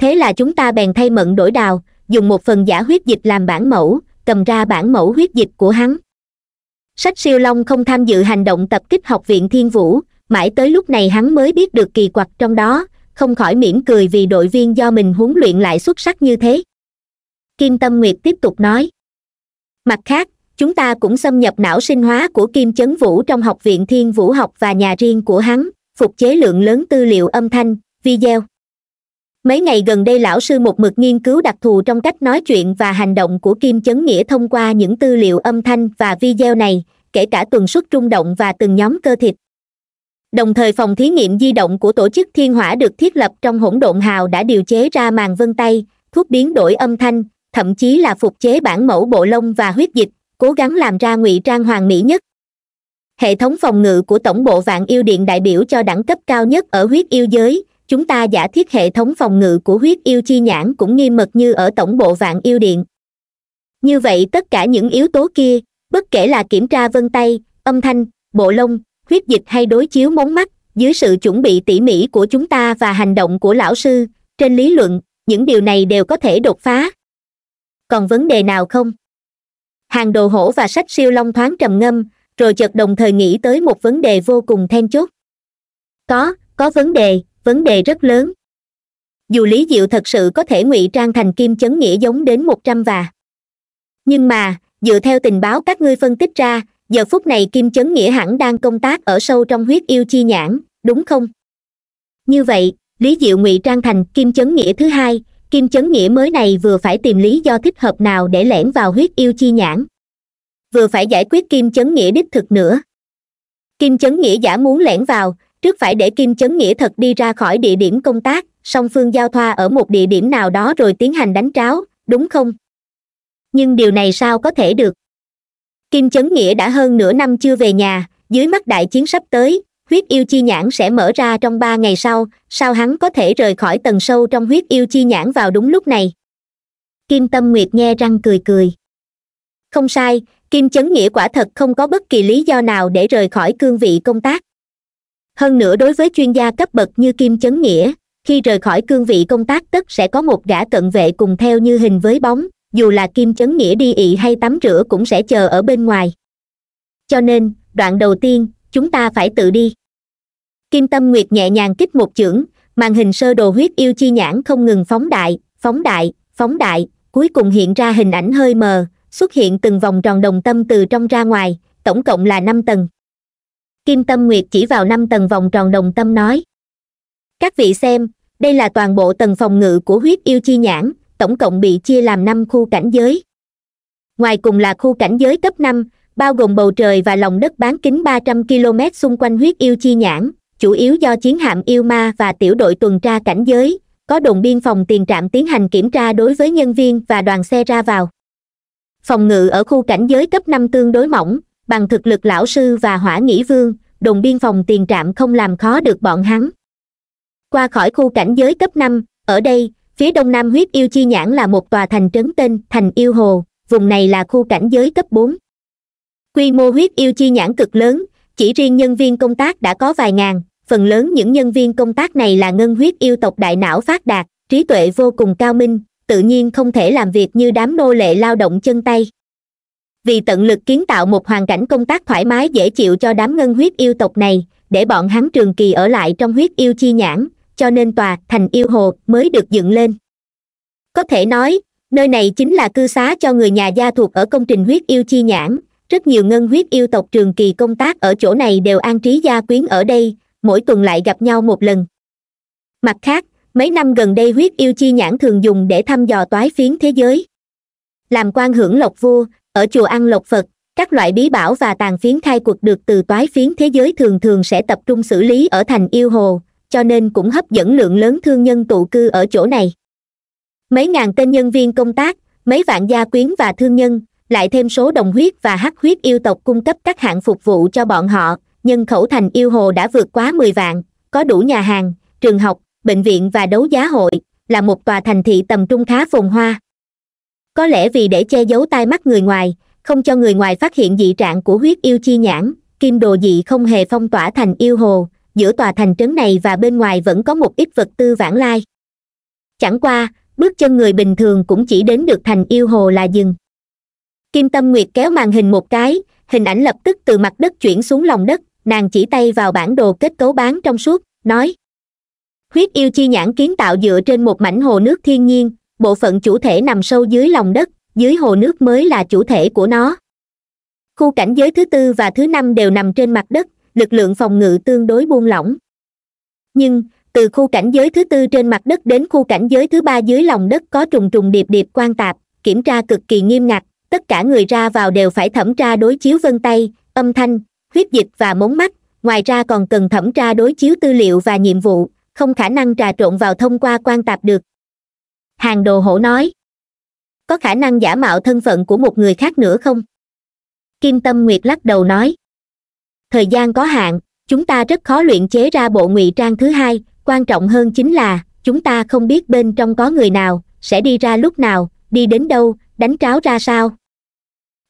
thế là chúng ta bèn thay mận đổi đào dùng một phần giả huyết dịch làm bản mẫu cầm ra bản mẫu huyết dịch của hắn sách siêu long không tham dự hành động tập kích học viện thiên vũ mãi tới lúc này hắn mới biết được kỳ quặc trong đó không khỏi mỉm cười vì đội viên do mình huấn luyện lại xuất sắc như thế kim tâm nguyệt tiếp tục nói mặt khác chúng ta cũng xâm nhập não sinh hóa của kim chấn vũ trong học viện thiên vũ học và nhà riêng của hắn phục chế lượng lớn tư liệu âm thanh video mấy ngày gần đây lão sư một mực nghiên cứu đặc thù trong cách nói chuyện và hành động của kim chấn nghĩa thông qua những tư liệu âm thanh và video này kể cả tuần suất trung động và từng nhóm cơ thịt đồng thời phòng thí nghiệm di động của tổ chức thiên hỏa được thiết lập trong hỗn độn hào đã điều chế ra màn vân tay thuốc biến đổi âm thanh thậm chí là phục chế bản mẫu bộ lông và huyết dịch cố gắng làm ra ngụy trang hoàng mỹ nhất hệ thống phòng ngự của tổng bộ vạn yêu điện đại biểu cho đẳng cấp cao nhất ở huyết yêu giới chúng ta giả thiết hệ thống phòng ngự của huyết yêu chi nhãn cũng nghiêm mật như ở tổng bộ vạn yêu điện như vậy tất cả những yếu tố kia bất kể là kiểm tra vân tay âm thanh bộ lông huyết dịch hay đối chiếu mống mắt dưới sự chuẩn bị tỉ mỉ của chúng ta và hành động của lão sư trên lý luận những điều này đều có thể đột phá còn vấn đề nào không hàng đồ hổ và sách siêu long thoáng trầm ngâm rồi chợt đồng thời nghĩ tới một vấn đề vô cùng then chốt có có vấn đề vấn đề rất lớn dù lý diệu thật sự có thể ngụy trang thành kim chấn nghĩa giống đến một trăm và nhưng mà dựa theo tình báo các ngươi phân tích ra giờ phút này kim chấn nghĩa hẳn đang công tác ở sâu trong huyết yêu chi nhãn đúng không như vậy lý diệu ngụy trang thành kim chấn nghĩa thứ hai kim chấn nghĩa mới này vừa phải tìm lý do thích hợp nào để lẻn vào huyết yêu chi nhãn vừa phải giải quyết kim chấn nghĩa đích thực nữa kim chấn nghĩa giả muốn lẻn vào trước phải để kim chấn nghĩa thật đi ra khỏi địa điểm công tác song phương giao thoa ở một địa điểm nào đó rồi tiến hành đánh tráo đúng không nhưng điều này sao có thể được kim chấn nghĩa đã hơn nửa năm chưa về nhà dưới mắt đại chiến sắp tới huyết yêu chi nhãn sẽ mở ra trong ba ngày sau sao hắn có thể rời khỏi tầng sâu trong huyết yêu chi nhãn vào đúng lúc này kim tâm nguyệt nghe răng cười cười không sai kim chấn nghĩa quả thật không có bất kỳ lý do nào để rời khỏi cương vị công tác hơn nữa đối với chuyên gia cấp bậc như kim chấn nghĩa khi rời khỏi cương vị công tác tất sẽ có một gã cận vệ cùng theo như hình với bóng dù là kim chấn nghĩa đi ị hay tắm rửa cũng sẽ chờ ở bên ngoài cho nên đoạn đầu tiên chúng ta phải tự đi kim tâm nguyệt nhẹ nhàng kích một chưởng màn hình sơ đồ huyết yêu chi nhãn không ngừng phóng đại phóng đại phóng đại cuối cùng hiện ra hình ảnh hơi mờ xuất hiện từng vòng tròn đồng tâm từ trong ra ngoài tổng cộng là năm tầng kim tâm nguyệt chỉ vào năm tầng vòng tròn đồng tâm nói các vị xem đây là toàn bộ tầng phòng ngự của huyết yêu chi nhãn tổng cộng bị chia làm năm khu cảnh giới ngoài cùng là khu cảnh giới cấp năm bao gồm bầu trời và lòng đất bán kính 300 km xung quanh huyết yêu chi nhãn chủ yếu do chiến hạm yêu ma và tiểu đội tuần tra cảnh giới có đồn biên phòng tiền trạm tiến hành kiểm tra đối với nhân viên và đoàn xe ra vào phòng ngự ở khu cảnh giới cấp năm tương đối mỏng bằng thực lực lão sư và hỏa nghĩ vương đồn biên phòng tiền trạm không làm khó được bọn hắn qua khỏi khu cảnh giới cấp năm ở đây phía đông nam huyết yêu chi nhãn là một tòa thành trấn tên thành yêu hồ vùng này là khu cảnh giới cấp bốn quy mô huyết yêu chi nhãn cực lớn chỉ riêng nhân viên công tác đã có vài ngàn phần lớn những nhân viên công tác này là ngân huyết yêu tộc đại não phát đạt trí tuệ vô cùng cao minh tự nhiên không thể làm việc như đám nô lệ lao động chân tay vì tận lực kiến tạo một hoàn cảnh công tác thoải mái dễ chịu cho đám ngân huyết yêu tộc này để bọn hắn trường kỳ ở lại trong huyết yêu chi nhãn cho nên tòa thành yêu hồ mới được dựng lên có thể nói nơi này chính là cư xá cho người nhà gia thuộc ở công trình huyết yêu chi nhãn rất nhiều ngân huyết yêu tộc trường kỳ công tác ở chỗ này đều an trí gia quyến ở đây mỗi tuần lại gặp nhau một lần mặt khác mấy năm gần đây huyết yêu chi nhãn thường dùng để thăm dò toái phiến thế giới làm quan hưởng lộc vua ở chùa ăn lộc phật các loại bí bảo và tàn phiến khai cuộc được từ toái phiến thế giới thường thường sẽ tập trung xử lý ở thành yêu hồ cho nên cũng hấp dẫn lượng lớn thương nhân tụ cư ở chỗ này mấy ngàn tên nhân viên công tác mấy vạn gia quyến và thương nhân lại thêm số đồng huyết và hắc huyết yêu tộc cung cấp các hạng phục vụ cho bọn họ nhân khẩu thành yêu hồ đã vượt quá mười vạn có đủ nhà hàng trường học bệnh viện và đấu giá hội là một tòa thành thị tầm trung khá phồn hoa có lẽ vì để che giấu tai mắt người ngoài không cho người ngoài phát hiện dị trạng của huyết yêu chi nhãn kim đồ dị không hề phong tỏa thành yêu hồ giữa tòa thành trấn này và bên ngoài vẫn có một ít vật tư vãng lai chẳng qua bước chân người bình thường cũng chỉ đến được thành yêu hồ là dừng kim tâm nguyệt kéo màn hình một cái hình ảnh lập tức từ mặt đất chuyển xuống lòng đất nàng chỉ tay vào bản đồ kết cấu bán trong suốt nói huyết yêu chi nhãn kiến tạo dựa trên một mảnh hồ nước thiên nhiên bộ phận chủ thể nằm sâu dưới lòng đất dưới hồ nước mới là chủ thể của nó khu cảnh giới thứ tư và thứ năm đều nằm trên mặt đất lực lượng phòng ngự tương đối buông lỏng nhưng từ khu cảnh giới thứ tư trên mặt đất đến khu cảnh giới thứ ba dưới lòng đất có trùng trùng điệp điệp quan tạp kiểm tra cực kỳ nghiêm ngặt tất cả người ra vào đều phải thẩm tra đối chiếu vân tay âm thanh huyết dịch và mống mắt ngoài ra còn cần thẩm tra đối chiếu tư liệu và nhiệm vụ không khả năng trà trộn vào thông qua quan tạp được hàng đồ hổ nói có khả năng giả mạo thân phận của một người khác nữa không kim tâm nguyệt lắc đầu nói thời gian có hạn chúng ta rất khó luyện chế ra bộ ngụy trang thứ hai quan trọng hơn chính là chúng ta không biết bên trong có người nào sẽ đi ra lúc nào đi đến đâu đánh tráo ra sao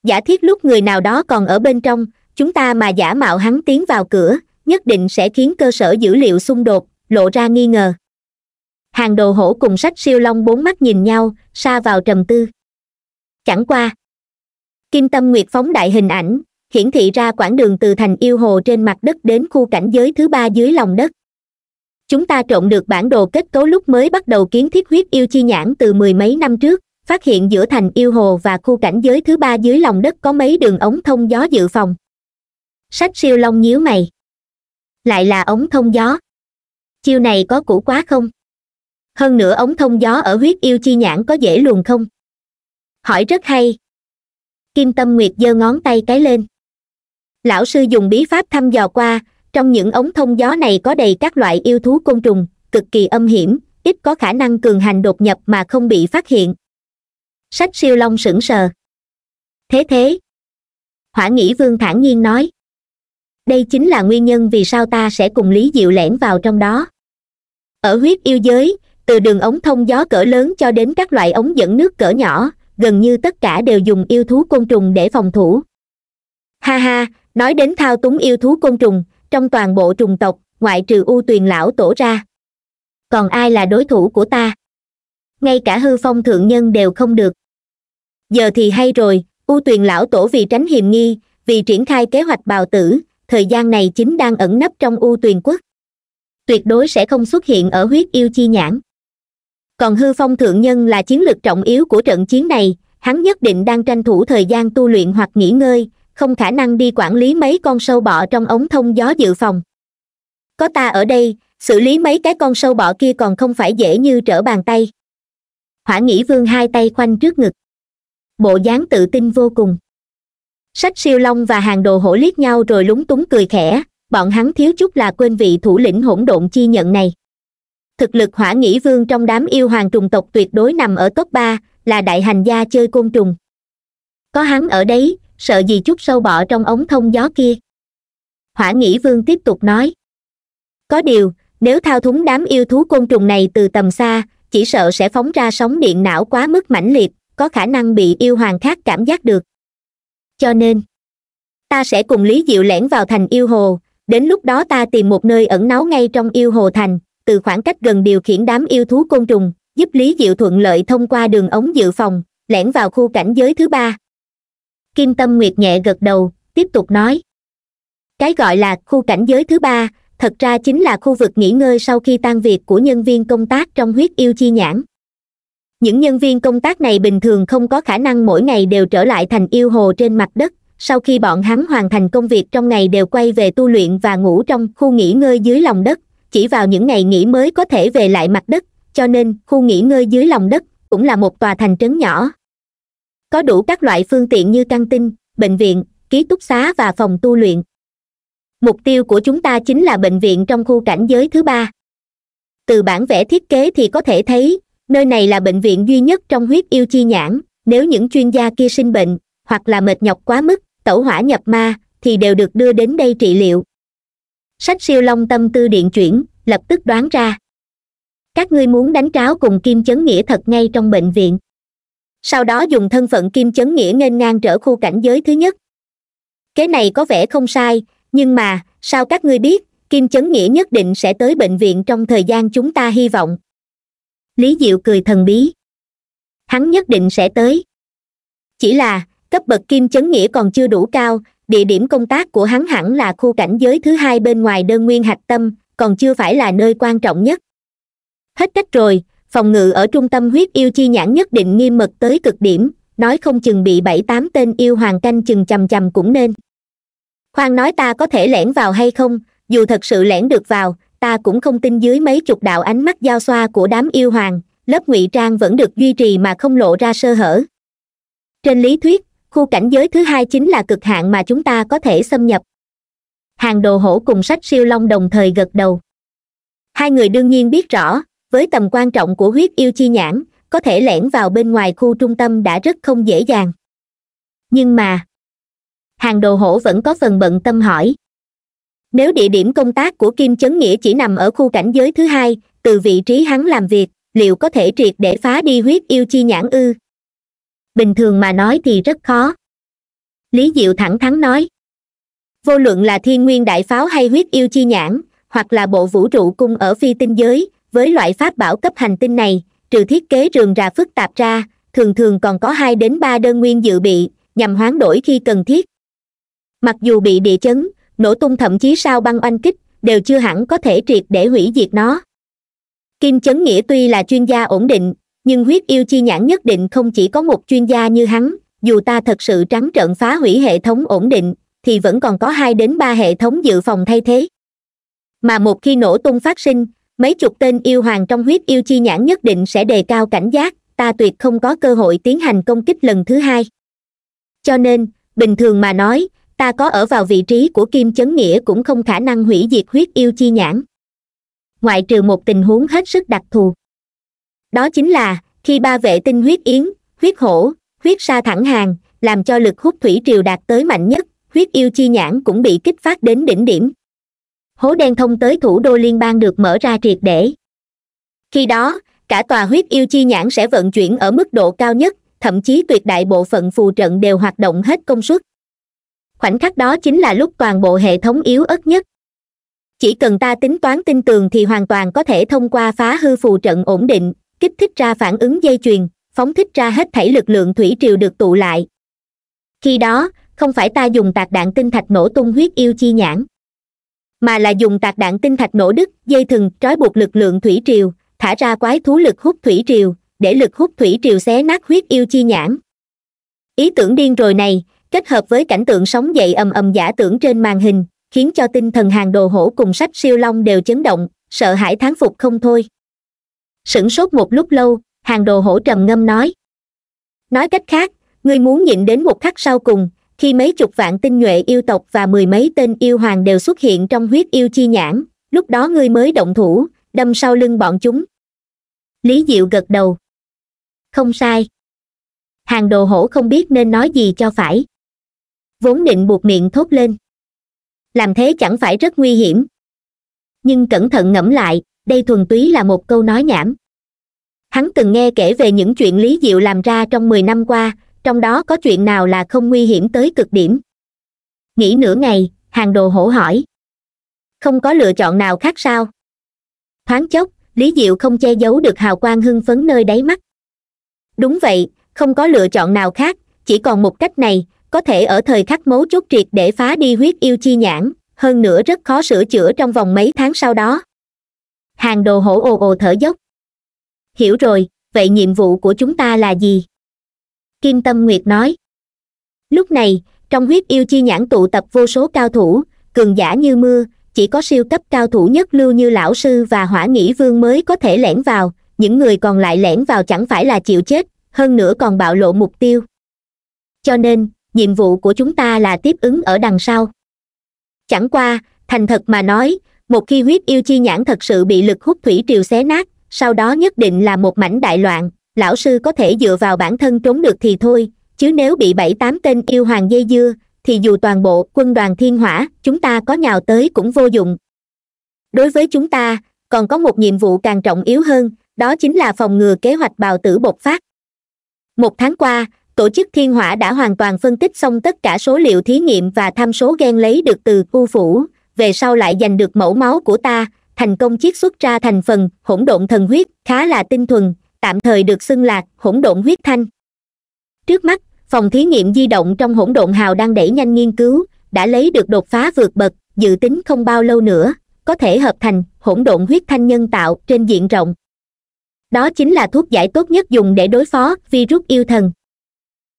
giả thiết lúc người nào đó còn ở bên trong chúng ta mà giả mạo hắn tiến vào cửa nhất định sẽ khiến cơ sở dữ liệu xung đột lộ ra nghi ngờ hàng đồ hổ cùng sách siêu long bốn mắt nhìn nhau xa vào trầm tư chẳng qua kim tâm nguyệt phóng đại hình ảnh hiển thị ra quãng đường từ thành yêu hồ trên mặt đất đến khu cảnh giới thứ ba dưới lòng đất chúng ta trộn được bản đồ kết cấu lúc mới bắt đầu kiến thiết huyết yêu chi nhãn từ mười mấy năm trước phát hiện giữa thành yêu hồ và khu cảnh giới thứ ba dưới lòng đất có mấy đường ống thông gió dự phòng sách siêu long nhíu mày lại là ống thông gió chiêu này có cũ quá không hơn nữa ống thông gió ở huyết yêu chi nhãn có dễ luồn không hỏi rất hay kim tâm nguyệt giơ ngón tay cái lên lão sư dùng bí pháp thăm dò qua trong những ống thông gió này có đầy các loại yêu thú côn trùng cực kỳ âm hiểm ít có khả năng cường hành đột nhập mà không bị phát hiện sách siêu long sững sờ thế thế hỏa nghĩ vương thản nhiên nói đây chính là nguyên nhân vì sao ta sẽ cùng lý diệu lẻn vào trong đó ở huyết yêu giới từ đường ống thông gió cỡ lớn cho đến các loại ống dẫn nước cỡ nhỏ gần như tất cả đều dùng yêu thú côn trùng để phòng thủ ha ha nói đến thao túng yêu thú côn trùng trong toàn bộ trùng tộc ngoại trừ u tuyền lão tổ ra còn ai là đối thủ của ta ngay cả hư phong thượng nhân đều không được giờ thì hay rồi u tuyền lão tổ vì tránh hiềm nghi vì triển khai kế hoạch bào tử thời gian này chính đang ẩn nấp trong u tuyền quốc tuyệt đối sẽ không xuất hiện ở huyết yêu chi nhãn còn hư phong thượng nhân là chiến lược trọng yếu của trận chiến này hắn nhất định đang tranh thủ thời gian tu luyện hoặc nghỉ ngơi không khả năng đi quản lý mấy con sâu bọ trong ống thông gió dự phòng có ta ở đây xử lý mấy cái con sâu bọ kia còn không phải dễ như trở bàn tay hỏa nghĩ vương hai tay khoanh trước ngực bộ dáng tự tin vô cùng sách siêu long và hàng đồ hổ liếc nhau rồi lúng túng cười khẽ bọn hắn thiếu chút là quên vị thủ lĩnh hỗn độn chi nhận này thực lực hỏa nghĩ vương trong đám yêu hoàng trùng tộc tuyệt đối nằm ở top ba là đại hành gia chơi côn trùng có hắn ở đấy sợ gì chút sâu bọ trong ống thông gió kia hỏa nghĩ vương tiếp tục nói có điều nếu thao túng đám yêu thú côn trùng này từ tầm xa chỉ sợ sẽ phóng ra sóng điện não quá mức mãnh liệt có khả năng bị yêu hoàng khác cảm giác được cho nên ta sẽ cùng lý diệu lẻn vào thành yêu hồ đến lúc đó ta tìm một nơi ẩn náu ngay trong yêu hồ thành từ khoảng cách gần điều khiển đám yêu thú côn trùng giúp lý diệu thuận lợi thông qua đường ống dự phòng lẻn vào khu cảnh giới thứ ba kim tâm nguyệt nhẹ gật đầu tiếp tục nói cái gọi là khu cảnh giới thứ ba thật ra chính là khu vực nghỉ ngơi sau khi tan việc của nhân viên công tác trong huyết yêu chi nhãn những nhân viên công tác này bình thường không có khả năng mỗi ngày đều trở lại thành yêu hồ trên mặt đất sau khi bọn hắn hoàn thành công việc trong ngày đều quay về tu luyện và ngủ trong khu nghỉ ngơi dưới lòng đất chỉ vào những ngày nghỉ mới có thể về lại mặt đất cho nên khu nghỉ ngơi dưới lòng đất cũng là một tòa thành trấn nhỏ có đủ các loại phương tiện như căng tin bệnh viện ký túc xá và phòng tu luyện mục tiêu của chúng ta chính là bệnh viện trong khu cảnh giới thứ ba từ bản vẽ thiết kế thì có thể thấy nơi này là bệnh viện duy nhất trong huyết yêu chi nhãn nếu những chuyên gia kia sinh bệnh hoặc là mệt nhọc quá mức tẩu hỏa nhập ma thì đều được đưa đến đây trị liệu sách siêu long tâm tư điện chuyển lập tức đoán ra các ngươi muốn đánh tráo cùng kim chấn nghĩa thật ngay trong bệnh viện sau đó dùng thân phận kim chấn nghĩa nghênh ngang trở khu cảnh giới thứ nhất cái này có vẻ không sai nhưng mà sao các ngươi biết kim chấn nghĩa nhất định sẽ tới bệnh viện trong thời gian chúng ta hy vọng lý diệu cười thần bí hắn nhất định sẽ tới chỉ là cấp bậc kim chấn nghĩa còn chưa đủ cao địa điểm công tác của hắn hẳn là khu cảnh giới thứ hai bên ngoài đơn nguyên hạch tâm còn chưa phải là nơi quan trọng nhất hết cách rồi phòng ngự ở trung tâm huyết yêu chi nhãn nhất định nghiêm mật tới cực điểm nói không chừng bị bảy tám tên yêu hoàng canh chừng chằm chằm cũng nên khoan nói ta có thể lẻn vào hay không dù thật sự lẻn được vào ta cũng không tin dưới mấy chục đạo ánh mắt giao xoa của đám yêu hoàng lớp ngụy trang vẫn được duy trì mà không lộ ra sơ hở trên lý thuyết khu cảnh giới thứ hai chính là cực hạn mà chúng ta có thể xâm nhập hàng đồ hổ cùng sách siêu long đồng thời gật đầu hai người đương nhiên biết rõ với tầm quan trọng của huyết yêu chi nhãn có thể lẻn vào bên ngoài khu trung tâm đã rất không dễ dàng nhưng mà hàng đồ hổ vẫn có phần bận tâm hỏi nếu địa điểm công tác của kim chấn nghĩa chỉ nằm ở khu cảnh giới thứ hai từ vị trí hắn làm việc liệu có thể triệt để phá đi huyết yêu chi nhãn ư bình thường mà nói thì rất khó lý diệu thẳng thắn nói vô luận là thiên nguyên đại pháo hay huyết yêu chi nhãn hoặc là bộ vũ trụ cung ở phi tinh giới với loại pháp bảo cấp hành tinh này trừ thiết kế rườm rà phức tạp ra thường thường còn có hai đến ba đơn nguyên dự bị nhằm hoán đổi khi cần thiết mặc dù bị địa chấn nổ tung thậm chí sao băng oanh kích đều chưa hẳn có thể triệt để hủy diệt nó kim chấn nghĩa tuy là chuyên gia ổn định nhưng huyết yêu chi nhãn nhất định không chỉ có một chuyên gia như hắn dù ta thật sự trắng trợn phá hủy hệ thống ổn định thì vẫn còn có hai đến ba hệ thống dự phòng thay thế mà một khi nổ tung phát sinh mấy chục tên yêu hoàng trong huyết yêu chi nhãn nhất định sẽ đề cao cảnh giác ta tuyệt không có cơ hội tiến hành công kích lần thứ hai cho nên bình thường mà nói ta có ở vào vị trí của kim chấn nghĩa cũng không khả năng hủy diệt huyết yêu chi nhãn ngoại trừ một tình huống hết sức đặc thù đó chính là khi ba vệ tinh huyết yến huyết hổ huyết sa thẳng hàng làm cho lực hút thủy triều đạt tới mạnh nhất huyết yêu chi nhãn cũng bị kích phát đến đỉnh điểm hố đen thông tới thủ đô liên bang được mở ra triệt để khi đó cả tòa huyết yêu chi nhãn sẽ vận chuyển ở mức độ cao nhất thậm chí tuyệt đại bộ phận phù trận đều hoạt động hết công suất khoảnh khắc đó chính là lúc toàn bộ hệ thống yếu ớt nhất chỉ cần ta tính toán tin tường thì hoàn toàn có thể thông qua phá hư phù trận ổn định kích thích ra phản ứng dây chuyền phóng thích ra hết thảy lực lượng thủy triều được tụ lại khi đó không phải ta dùng tạc đạn tinh thạch nổ tung huyết yêu chi nhãn mà là dùng tạc đạn tinh thạch nổ đứt dây thừng trói buộc lực lượng thủy triều thả ra quái thú lực hút thủy triều để lực hút thủy triều xé nát huyết yêu chi nhãn ý tưởng điên rồi này kết hợp với cảnh tượng sóng dậy ầm ầm giả tưởng trên màn hình khiến cho tinh thần hàng đồ hổ cùng sách siêu long đều chấn động sợ hãi thán phục không thôi sửng sốt một lúc lâu hàng đồ hổ trầm ngâm nói nói cách khác ngươi muốn nhịn đến một khắc sau cùng khi mấy chục vạn tinh nhuệ yêu tộc và mười mấy tên yêu hoàng đều xuất hiện trong huyết yêu chi nhãn lúc đó ngươi mới động thủ đâm sau lưng bọn chúng lý diệu gật đầu không sai hàng đồ hổ không biết nên nói gì cho phải vốn định buộc miệng thốt lên làm thế chẳng phải rất nguy hiểm nhưng cẩn thận ngẫm lại đây thuần túy là một câu nói nhảm hắn từng nghe kể về những chuyện lý diệu làm ra trong mười năm qua trong đó có chuyện nào là không nguy hiểm tới cực điểm nghĩ nửa ngày hàng đồ hổ hỏi không có lựa chọn nào khác sao thoáng chốc lý diệu không che giấu được hào quang hưng phấn nơi đáy mắt đúng vậy không có lựa chọn nào khác chỉ còn một cách này có thể ở thời khắc mấu chốt triệt để phá đi huyết yêu chi nhãn hơn nữa rất khó sửa chữa trong vòng mấy tháng sau đó hàng đồ hổ ồ ồ thở dốc hiểu rồi vậy nhiệm vụ của chúng ta là gì kim tâm nguyệt nói lúc này trong huyết yêu chi nhãn tụ tập vô số cao thủ cường giả như mưa chỉ có siêu cấp cao thủ nhất lưu như lão sư và hỏa nghĩ vương mới có thể lẻn vào những người còn lại lẻn vào chẳng phải là chịu chết hơn nữa còn bạo lộ mục tiêu cho nên nhiệm vụ của chúng ta là tiếp ứng ở đằng sau chẳng qua thành thật mà nói một khi huyết yêu chi nhãn thật sự bị lực hút thủy triều xé nát sau đó nhất định là một mảnh đại loạn lão sư có thể dựa vào bản thân trốn được thì thôi chứ nếu bị bảy tám tên yêu hoàng dây dưa thì dù toàn bộ quân đoàn thiên hỏa chúng ta có nhào tới cũng vô dụng đối với chúng ta còn có một nhiệm vụ càng trọng yếu hơn đó chính là phòng ngừa kế hoạch bào tử bộc phát một tháng qua tổ chức thiên hỏa đã hoàn toàn phân tích xong tất cả số liệu thí nghiệm và tham số gen lấy được từ u phủ về sau lại giành được mẫu máu của ta thành công chiết xuất ra thành phần hỗn độn thần huyết khá là tinh thuần tạm thời được xưng là hỗn độn huyết thanh trước mắt phòng thí nghiệm di động trong hỗn độn hào đang đẩy nhanh nghiên cứu đã lấy được đột phá vượt bậc dự tính không bao lâu nữa có thể hợp thành hỗn độn huyết thanh nhân tạo trên diện rộng đó chính là thuốc giải tốt nhất dùng để đối phó virus yêu thần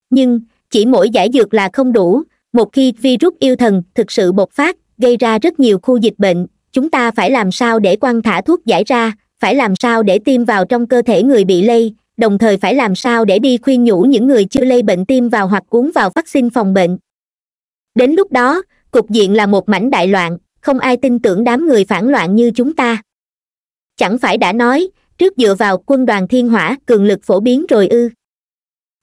nhưng chỉ mỗi giải dược là không đủ một khi virus yêu thần thực sự bộc phát gây ra rất nhiều khu dịch bệnh chúng ta phải làm sao để quăng thả thuốc giải ra phải làm sao để tiêm vào trong cơ thể người bị lây đồng thời phải làm sao để đi khuyên nhủ những người chưa lây bệnh tiêm vào hoặc cuốn vào vaccine phòng bệnh đến lúc đó cục diện là một mảnh đại loạn không ai tin tưởng đám người phản loạn như chúng ta chẳng phải đã nói trước dựa vào quân đoàn thiên hỏa cường lực phổ biến rồi ư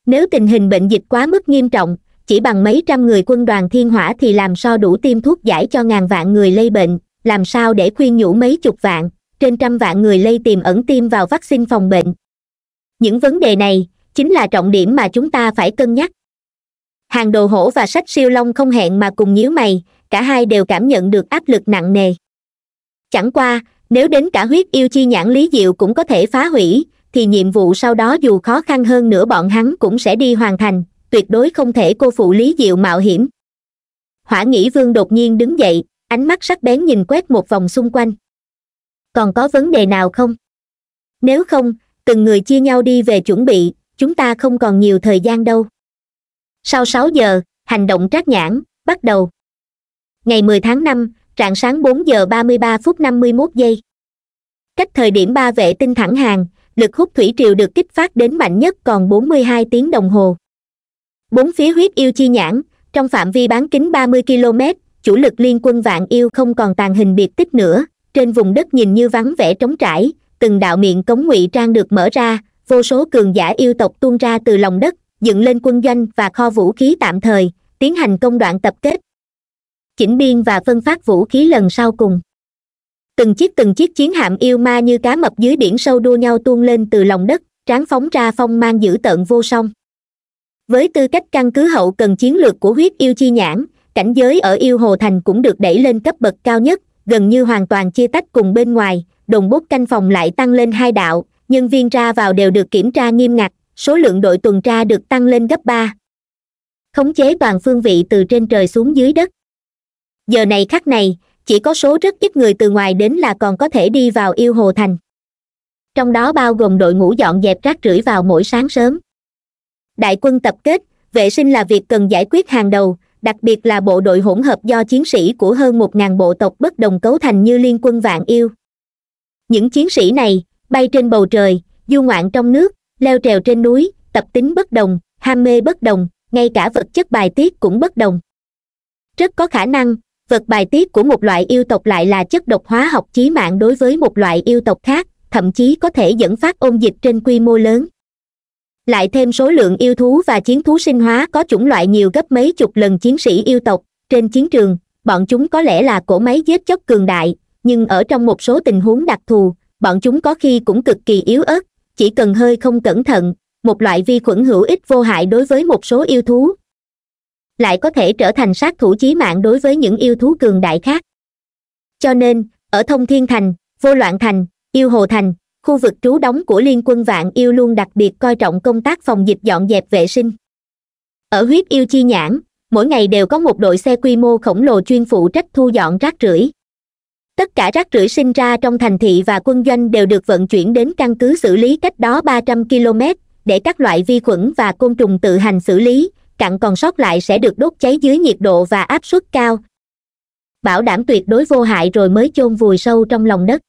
nếu tình hình bệnh dịch quá mức nghiêm trọng chỉ bằng mấy trăm người quân đoàn thiên hỏa thì làm sao đủ tiêm thuốc giải cho ngàn vạn người lây bệnh làm sao để khuyên nhủ mấy chục vạn trên trăm vạn người lây tiềm ẩn tiêm vào vaccine phòng bệnh những vấn đề này chính là trọng điểm mà chúng ta phải cân nhắc hàng đồ hổ và sách siêu long không hẹn mà cùng nhíu mày cả hai đều cảm nhận được áp lực nặng nề chẳng qua nếu đến cả huyết yêu chi nhãn lý diệu cũng có thể phá hủy thì nhiệm vụ sau đó dù khó khăn hơn nữa bọn hắn cũng sẽ đi hoàn thành tuyệt đối không thể cô phụ lý diệu mạo hiểm hỏa nghĩ vương đột nhiên đứng dậy ánh mắt sắc bén nhìn quét một vòng xung quanh còn có vấn đề nào không nếu không từng người chia nhau đi về chuẩn bị chúng ta không còn nhiều thời gian đâu sau sáu giờ hành động trác nhãn bắt đầu ngày mười tháng năm rạng sáng bốn giờ ba mươi ba phút năm mươi mốt giây cách thời điểm ba vệ tinh thẳng hàng lực hút thủy triều được kích phát đến mạnh nhất còn bốn mươi hai tiếng đồng hồ bốn phía huyết yêu chi nhãn trong phạm vi bán kính ba mươi km chủ lực liên quân vạn yêu không còn tàn hình biệt tích nữa trên vùng đất nhìn như vắng vẻ trống trải từng đạo miệng cống ngụy trang được mở ra vô số cường giả yêu tộc tuôn ra từ lòng đất dựng lên quân doanh và kho vũ khí tạm thời tiến hành công đoạn tập kết chỉnh biên và phân phát vũ khí lần sau cùng từng chiếc từng chiếc chiến hạm yêu ma như cá mập dưới biển sâu đua nhau tuôn lên từ lòng đất tráng phóng ra phong mang dữ tợn vô song với tư cách căn cứ hậu cần chiến lược của huyết yêu chi nhãn cảnh giới ở yêu hồ thành cũng được đẩy lên cấp bậc cao nhất gần như hoàn toàn chia tách cùng bên ngoài đồng bút canh phòng lại tăng lên hai đạo nhân viên ra vào đều được kiểm tra nghiêm ngặt số lượng đội tuần tra được tăng lên gấp ba khống chế toàn phương vị từ trên trời xuống dưới đất giờ này khắc này chỉ có số rất ít người từ ngoài đến là còn có thể đi vào yêu hồ thành trong đó bao gồm đội ngũ dọn dẹp rác rưởi vào mỗi sáng sớm đại quân tập kết vệ sinh là việc cần giải quyết hàng đầu đặc biệt là bộ đội hỗn hợp do chiến sĩ của hơn một ngàn bộ tộc bất đồng cấu thành như liên quân vạn yêu những chiến sĩ này bay trên bầu trời du ngoạn trong nước leo trèo trên núi tập tính bất đồng ham mê bất đồng ngay cả vật chất bài tiết cũng bất đồng rất có khả năng vật bài tiết của một loại yêu tộc lại là chất độc hóa học chí mạng đối với một loại yêu tộc khác thậm chí có thể dẫn phát ôn dịch trên quy mô lớn lại thêm số lượng yêu thú và chiến thú sinh hóa có chủng loại nhiều gấp mấy chục lần chiến sĩ yêu tộc trên chiến trường bọn chúng có lẽ là cỗ máy giết chóc cường đại nhưng ở trong một số tình huống đặc thù bọn chúng có khi cũng cực kỳ yếu ớt chỉ cần hơi không cẩn thận một loại vi khuẩn hữu ích vô hại đối với một số yêu thú lại có thể trở thành sát thủ chí mạng đối với những yêu thú cường đại khác cho nên ở thông thiên thành vô loạn thành yêu hồ thành khu vực trú đóng của liên quân vạn yêu luôn đặc biệt coi trọng công tác phòng dịch dọn dẹp vệ sinh ở huyết yêu chi nhãn mỗi ngày đều có một đội xe quy mô khổng lồ chuyên phụ trách thu dọn rác rưởi tất cả rác rưởi sinh ra trong thành thị và quân doanh đều được vận chuyển đến căn cứ xử lý cách đó 300 km để các loại vi khuẩn và côn trùng tự hành xử lý cặn còn sót lại sẽ được đốt cháy dưới nhiệt độ và áp suất cao bảo đảm tuyệt đối vô hại rồi mới chôn vùi sâu trong lòng đất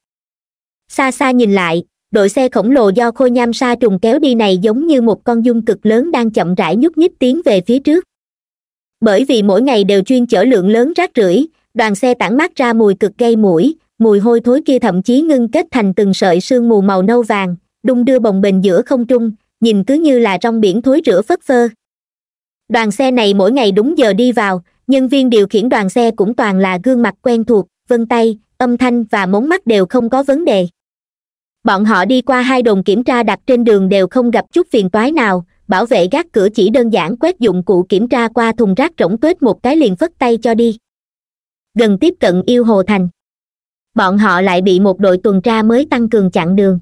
xa xa nhìn lại đội xe khổng lồ do khôi nham sa trùng kéo đi này giống như một con dung cực lớn đang chậm rãi nhúc nhích tiến về phía trước bởi vì mỗi ngày đều chuyên chở lượng lớn rác rưởi đoàn xe tản mát ra mùi cực gây mũi mùi hôi thối kia thậm chí ngưng kết thành từng sợi sương mù màu nâu vàng đung đưa bồng bềnh giữa không trung nhìn cứ như là trong biển thối rửa phất phơ đoàn xe này mỗi ngày đúng giờ đi vào nhân viên điều khiển đoàn xe cũng toàn là gương mặt quen thuộc vân tay âm thanh và mống mắt đều không có vấn đề bọn họ đi qua hai đồn kiểm tra đặt trên đường đều không gặp chút phiền toái nào bảo vệ gác cửa chỉ đơn giản quét dụng cụ kiểm tra qua thùng rác rỗng tuếch một cái liền phất tay cho đi gần tiếp cận yêu hồ thành bọn họ lại bị một đội tuần tra mới tăng cường chặn đường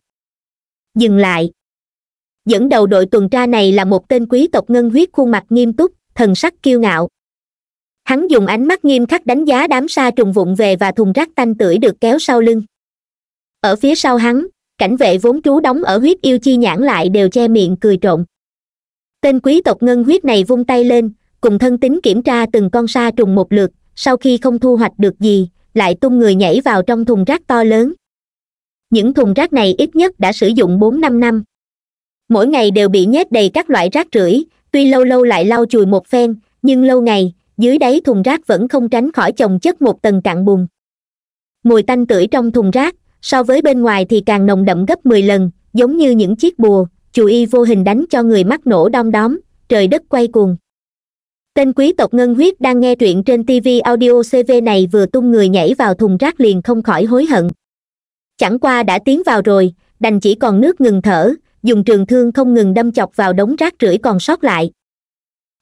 dừng lại dẫn đầu đội tuần tra này là một tên quý tộc ngân huyết khuôn mặt nghiêm túc thần sắc kiêu ngạo hắn dùng ánh mắt nghiêm khắc đánh giá đám sa trùng vụng về và thùng rác tanh tưởi được kéo sau lưng ở phía sau hắn cảnh vệ vốn trú đóng ở huyết yêu chi nhãn lại đều che miệng cười trộn tên quý tộc ngân huyết này vung tay lên cùng thân tính kiểm tra từng con sa trùng một lượt sau khi không thu hoạch được gì lại tung người nhảy vào trong thùng rác to lớn những thùng rác này ít nhất đã sử dụng bốn năm năm mỗi ngày đều bị nhét đầy các loại rác rưởi tuy lâu lâu lại lau chùi một phen nhưng lâu ngày dưới đáy thùng rác vẫn không tránh khỏi chồng chất một tầng cặn bùn mùi tanh tưởi trong thùng rác so với bên ngoài thì càng nồng đậm gấp mười lần giống như những chiếc bùa chủ y vô hình đánh cho người mắt nổ đom đóm trời đất quay cuồng tên quý tộc ngân huyết đang nghe truyện trên tv audio cv này vừa tung người nhảy vào thùng rác liền không khỏi hối hận chẳng qua đã tiến vào rồi đành chỉ còn nước ngừng thở dùng trường thương không ngừng đâm chọc vào đống rác rưởi còn sót lại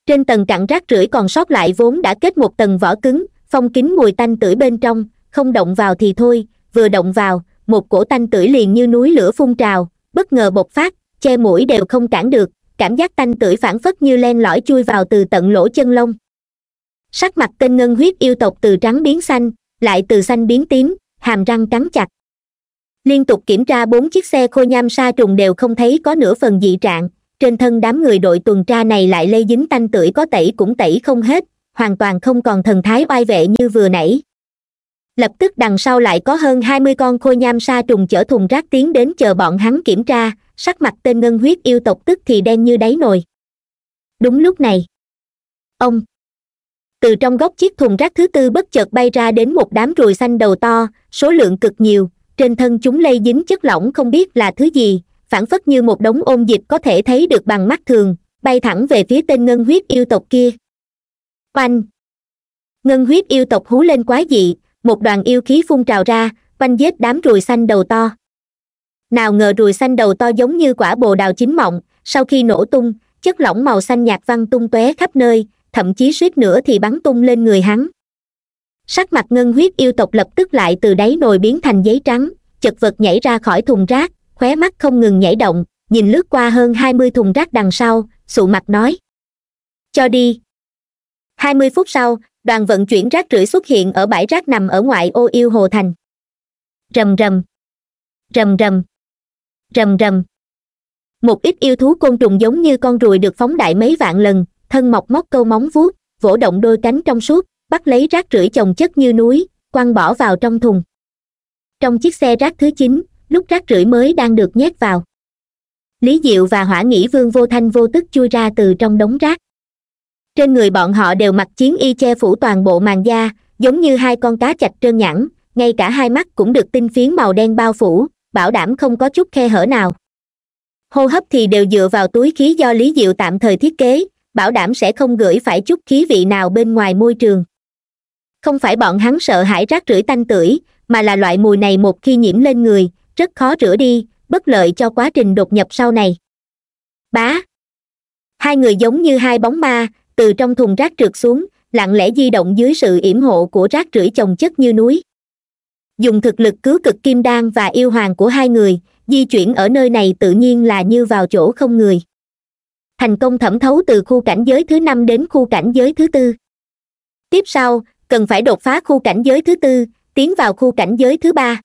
trên tầng cặn rác rưởi còn sót lại vốn đã kết một tầng vỏ cứng phong kín mùi tanh tưởi bên trong không động vào thì thôi vừa động vào một cổ tanh tưởi liền như núi lửa phun trào bất ngờ bộc phát che mũi đều không cản được cảm giác tanh tưởi phản phất như len lỏi chui vào từ tận lỗ chân lông sắc mặt tên ngân huyết yêu tộc từ trắng biến xanh lại từ xanh biến tím hàm răng cắn chặt liên tục kiểm tra bốn chiếc xe khô nham sa trùng đều không thấy có nửa phần dị trạng trên thân đám người đội tuần tra này lại lây dính tanh tưởi có tẩy cũng tẩy không hết hoàn toàn không còn thần thái oai vệ như vừa nãy lập tức đằng sau lại có hơn hai mươi con khôi nham sa trùng chở thùng rác tiến đến chờ bọn hắn kiểm tra sắc mặt tên ngân huyết yêu tộc tức thì đen như đáy nồi đúng lúc này ông từ trong góc chiếc thùng rác thứ tư bất chợt bay ra đến một đám ruồi xanh đầu to số lượng cực nhiều trên thân chúng lây dính chất lỏng không biết là thứ gì phản phất như một đống ôn dịch có thể thấy được bằng mắt thường bay thẳng về phía tên ngân huyết yêu tộc kia oanh ngân huyết yêu tộc hú lên quá dị một đoàn yêu khí phun trào ra banh giết đám ruồi xanh đầu to nào ngờ ruồi xanh đầu to giống như quả bồ đào chín mọng sau khi nổ tung chất lỏng màu xanh nhạt văng tung tóe khắp nơi thậm chí suýt nữa thì bắn tung lên người hắn sắc mặt ngân huyết yêu tộc lập tức lại từ đáy nồi biến thành giấy trắng chật vật nhảy ra khỏi thùng rác khóe mắt không ngừng nhảy động nhìn lướt qua hơn hai mươi thùng rác đằng sau sụ mặt nói cho đi hai mươi phút sau đoàn vận chuyển rác rưởi xuất hiện ở bãi rác nằm ở ngoại ô yêu hồ thành rầm rầm rầm rầm rầm rầm một ít yêu thú côn trùng giống như con ruồi được phóng đại mấy vạn lần thân mọc móc câu móng vuốt vỗ động đôi cánh trong suốt bắt lấy rác rưởi chồng chất như núi quăng bỏ vào trong thùng trong chiếc xe rác thứ chín lúc rác rưởi mới đang được nhét vào lý diệu và hỏa nghĩ vương vô thanh vô tức chui ra từ trong đống rác trên người bọn họ đều mặc chiến y che phủ toàn bộ màn da giống như hai con cá chạch trơn nhẵn ngay cả hai mắt cũng được tinh phiến màu đen bao phủ bảo đảm không có chút khe hở nào hô hấp thì đều dựa vào túi khí do lý diệu tạm thời thiết kế bảo đảm sẽ không gửi phải chút khí vị nào bên ngoài môi trường không phải bọn hắn sợ hãi rác rưởi tanh tưởi mà là loại mùi này một khi nhiễm lên người rất khó rửa đi bất lợi cho quá trình đột nhập sau này bá hai người giống như hai bóng ma từ trong thùng rác trượt xuống lặng lẽ di động dưới sự yểm hộ của rác rưởi chồng chất như núi dùng thực lực cứu cực kim đan và yêu hoàng của hai người di chuyển ở nơi này tự nhiên là như vào chỗ không người thành công thẩm thấu từ khu cảnh giới thứ năm đến khu cảnh giới thứ tư tiếp sau cần phải đột phá khu cảnh giới thứ tư tiến vào khu cảnh giới thứ ba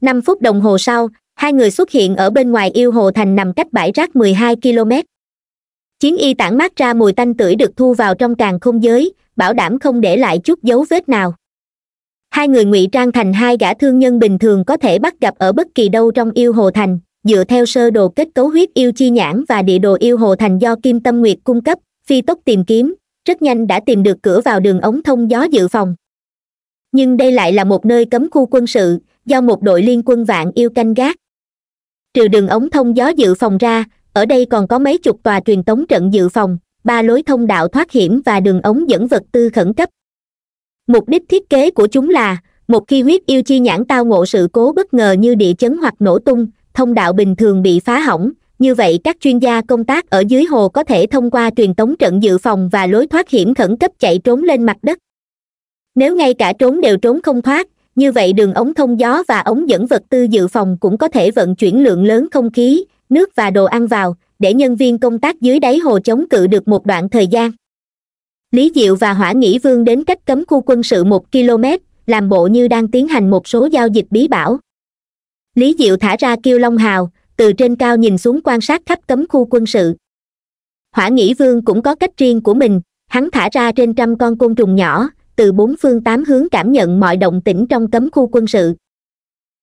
năm phút đồng hồ sau hai người xuất hiện ở bên ngoài yêu hồ thành nằm cách bãi rác 12 km chiến y tản mát ra mùi tanh tưởi được thu vào trong càng không giới bảo đảm không để lại chút dấu vết nào hai người ngụy trang thành hai gã thương nhân bình thường có thể bắt gặp ở bất kỳ đâu trong yêu hồ thành dựa theo sơ đồ kết cấu huyết yêu chi nhãn và địa đồ yêu hồ thành do kim tâm nguyệt cung cấp phi tốc tìm kiếm rất nhanh đã tìm được cửa vào đường ống thông gió dự phòng nhưng đây lại là một nơi cấm khu quân sự do một đội liên quân vạn yêu canh gác trừ đường ống thông gió dự phòng ra ở đây còn có mấy chục tòa truyền tống trận dự phòng ba lối thông đạo thoát hiểm và đường ống dẫn vật tư khẩn cấp mục đích thiết kế của chúng là một khi huyết yêu chi nhãn tao ngộ sự cố bất ngờ như địa chấn hoặc nổ tung thông đạo bình thường bị phá hỏng như vậy các chuyên gia công tác ở dưới hồ có thể thông qua truyền tống trận dự phòng và lối thoát hiểm khẩn cấp chạy trốn lên mặt đất nếu ngay cả trốn đều trốn không thoát như vậy đường ống thông gió và ống dẫn vật tư dự phòng cũng có thể vận chuyển lượng lớn không khí nước và đồ ăn vào để nhân viên công tác dưới đáy hồ chống cự được một đoạn thời gian lý diệu và hỏa nghĩ vương đến cách cấm khu quân sự một km làm bộ như đang tiến hành một số giao dịch bí bảo lý diệu thả ra kêu long hào từ trên cao nhìn xuống quan sát khắp cấm khu quân sự hỏa nghĩ vương cũng có cách riêng của mình hắn thả ra trên trăm con côn trùng nhỏ từ bốn phương tám hướng cảm nhận mọi động tĩnh trong cấm khu quân sự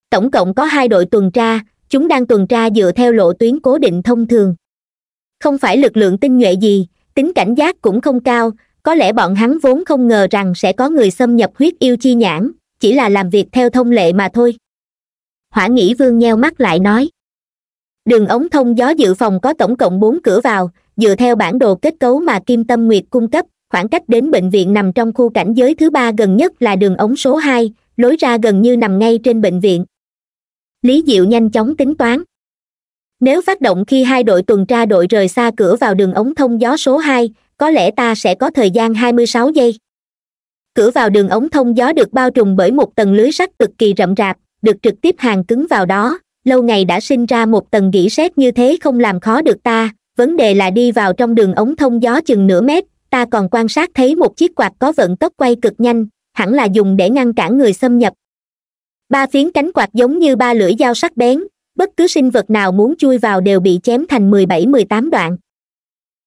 tổng cộng có hai đội tuần tra chúng đang tuần tra dựa theo lộ tuyến cố định thông thường không phải lực lượng tinh nhuệ gì tính cảnh giác cũng không cao có lẽ bọn hắn vốn không ngờ rằng sẽ có người xâm nhập huyết yêu chi nhãn chỉ là làm việc theo thông lệ mà thôi hỏa nghĩ vương nheo mắt lại nói đường ống thông gió dự phòng có tổng cộng bốn cửa vào dựa theo bản đồ kết cấu mà kim tâm nguyệt cung cấp khoảng cách đến bệnh viện nằm trong khu cảnh giới thứ ba gần nhất là đường ống số hai lối ra gần như nằm ngay trên bệnh viện lý diệu nhanh chóng tính toán nếu phát động khi hai đội tuần tra đội rời xa cửa vào đường ống thông gió số hai có lẽ ta sẽ có thời gian 26 giây cửa vào đường ống thông gió được bao trùm bởi một tầng lưới sắt cực kỳ rậm rạp được trực tiếp hàng cứng vào đó lâu ngày đã sinh ra một tầng gỉ sét như thế không làm khó được ta vấn đề là đi vào trong đường ống thông gió chừng nửa mét ta còn quan sát thấy một chiếc quạt có vận tốc quay cực nhanh hẳn là dùng để ngăn cản người xâm nhập ba phiến cánh quạt giống như ba lưỡi dao sắc bén bất cứ sinh vật nào muốn chui vào đều bị chém thành mười bảy mười tám đoạn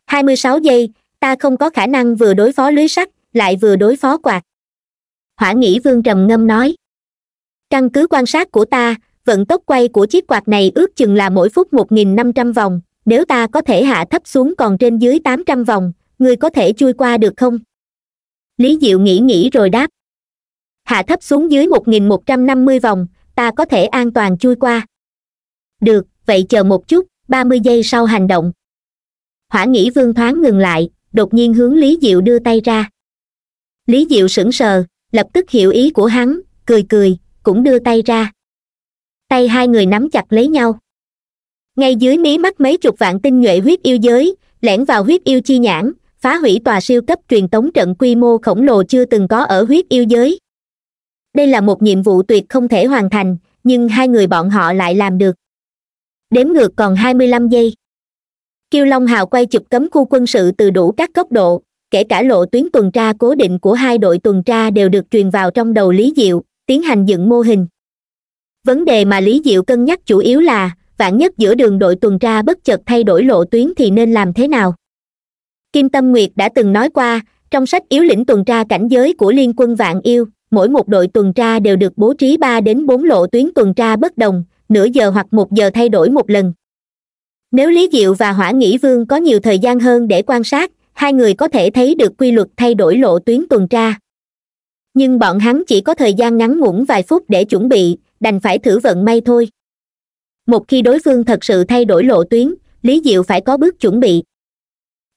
hai mươi sáu giây ta không có khả năng vừa đối phó lưới sắt lại vừa đối phó quạt hỏa nghĩ vương trầm ngâm nói căn cứ quan sát của ta vận tốc quay của chiếc quạt này ước chừng là mỗi phút một nghìn năm trăm vòng nếu ta có thể hạ thấp xuống còn trên dưới tám trăm vòng người có thể chui qua được không lý diệu nghĩ nghĩ rồi đáp hạ thấp xuống dưới một nghìn một trăm năm mươi vòng ta có thể an toàn chui qua được vậy chờ một chút ba mươi giây sau hành động hỏa nghĩ vương thoáng ngừng lại đột nhiên hướng lý diệu đưa tay ra lý diệu sững sờ lập tức hiểu ý của hắn cười cười cũng đưa tay ra tay hai người nắm chặt lấy nhau ngay dưới mí mắt mấy chục vạn tinh nhuệ huyết yêu giới lẻn vào huyết yêu chi nhãn phá hủy tòa siêu cấp truyền tống trận quy mô khổng lồ chưa từng có ở huyết yêu giới đây là một nhiệm vụ tuyệt không thể hoàn thành nhưng hai người bọn họ lại làm được đếm ngược còn hai mươi lăm giây kiêu long hào quay chụp cấm khu quân sự từ đủ các góc độ kể cả lộ tuyến tuần tra cố định của hai đội tuần tra đều được truyền vào trong đầu lý diệu tiến hành dựng mô hình vấn đề mà lý diệu cân nhắc chủ yếu là vạn nhất giữa đường đội tuần tra bất chợt thay đổi lộ tuyến thì nên làm thế nào kim tâm nguyệt đã từng nói qua trong sách yếu lĩnh tuần tra cảnh giới của liên quân vạn yêu mỗi một đội tuần tra đều được bố trí ba đến bốn lộ tuyến tuần tra bất đồng nửa giờ hoặc một giờ thay đổi một lần nếu lý diệu và hỏa nghĩ vương có nhiều thời gian hơn để quan sát hai người có thể thấy được quy luật thay đổi lộ tuyến tuần tra nhưng bọn hắn chỉ có thời gian ngắn ngủn vài phút để chuẩn bị đành phải thử vận may thôi một khi đối phương thật sự thay đổi lộ tuyến lý diệu phải có bước chuẩn bị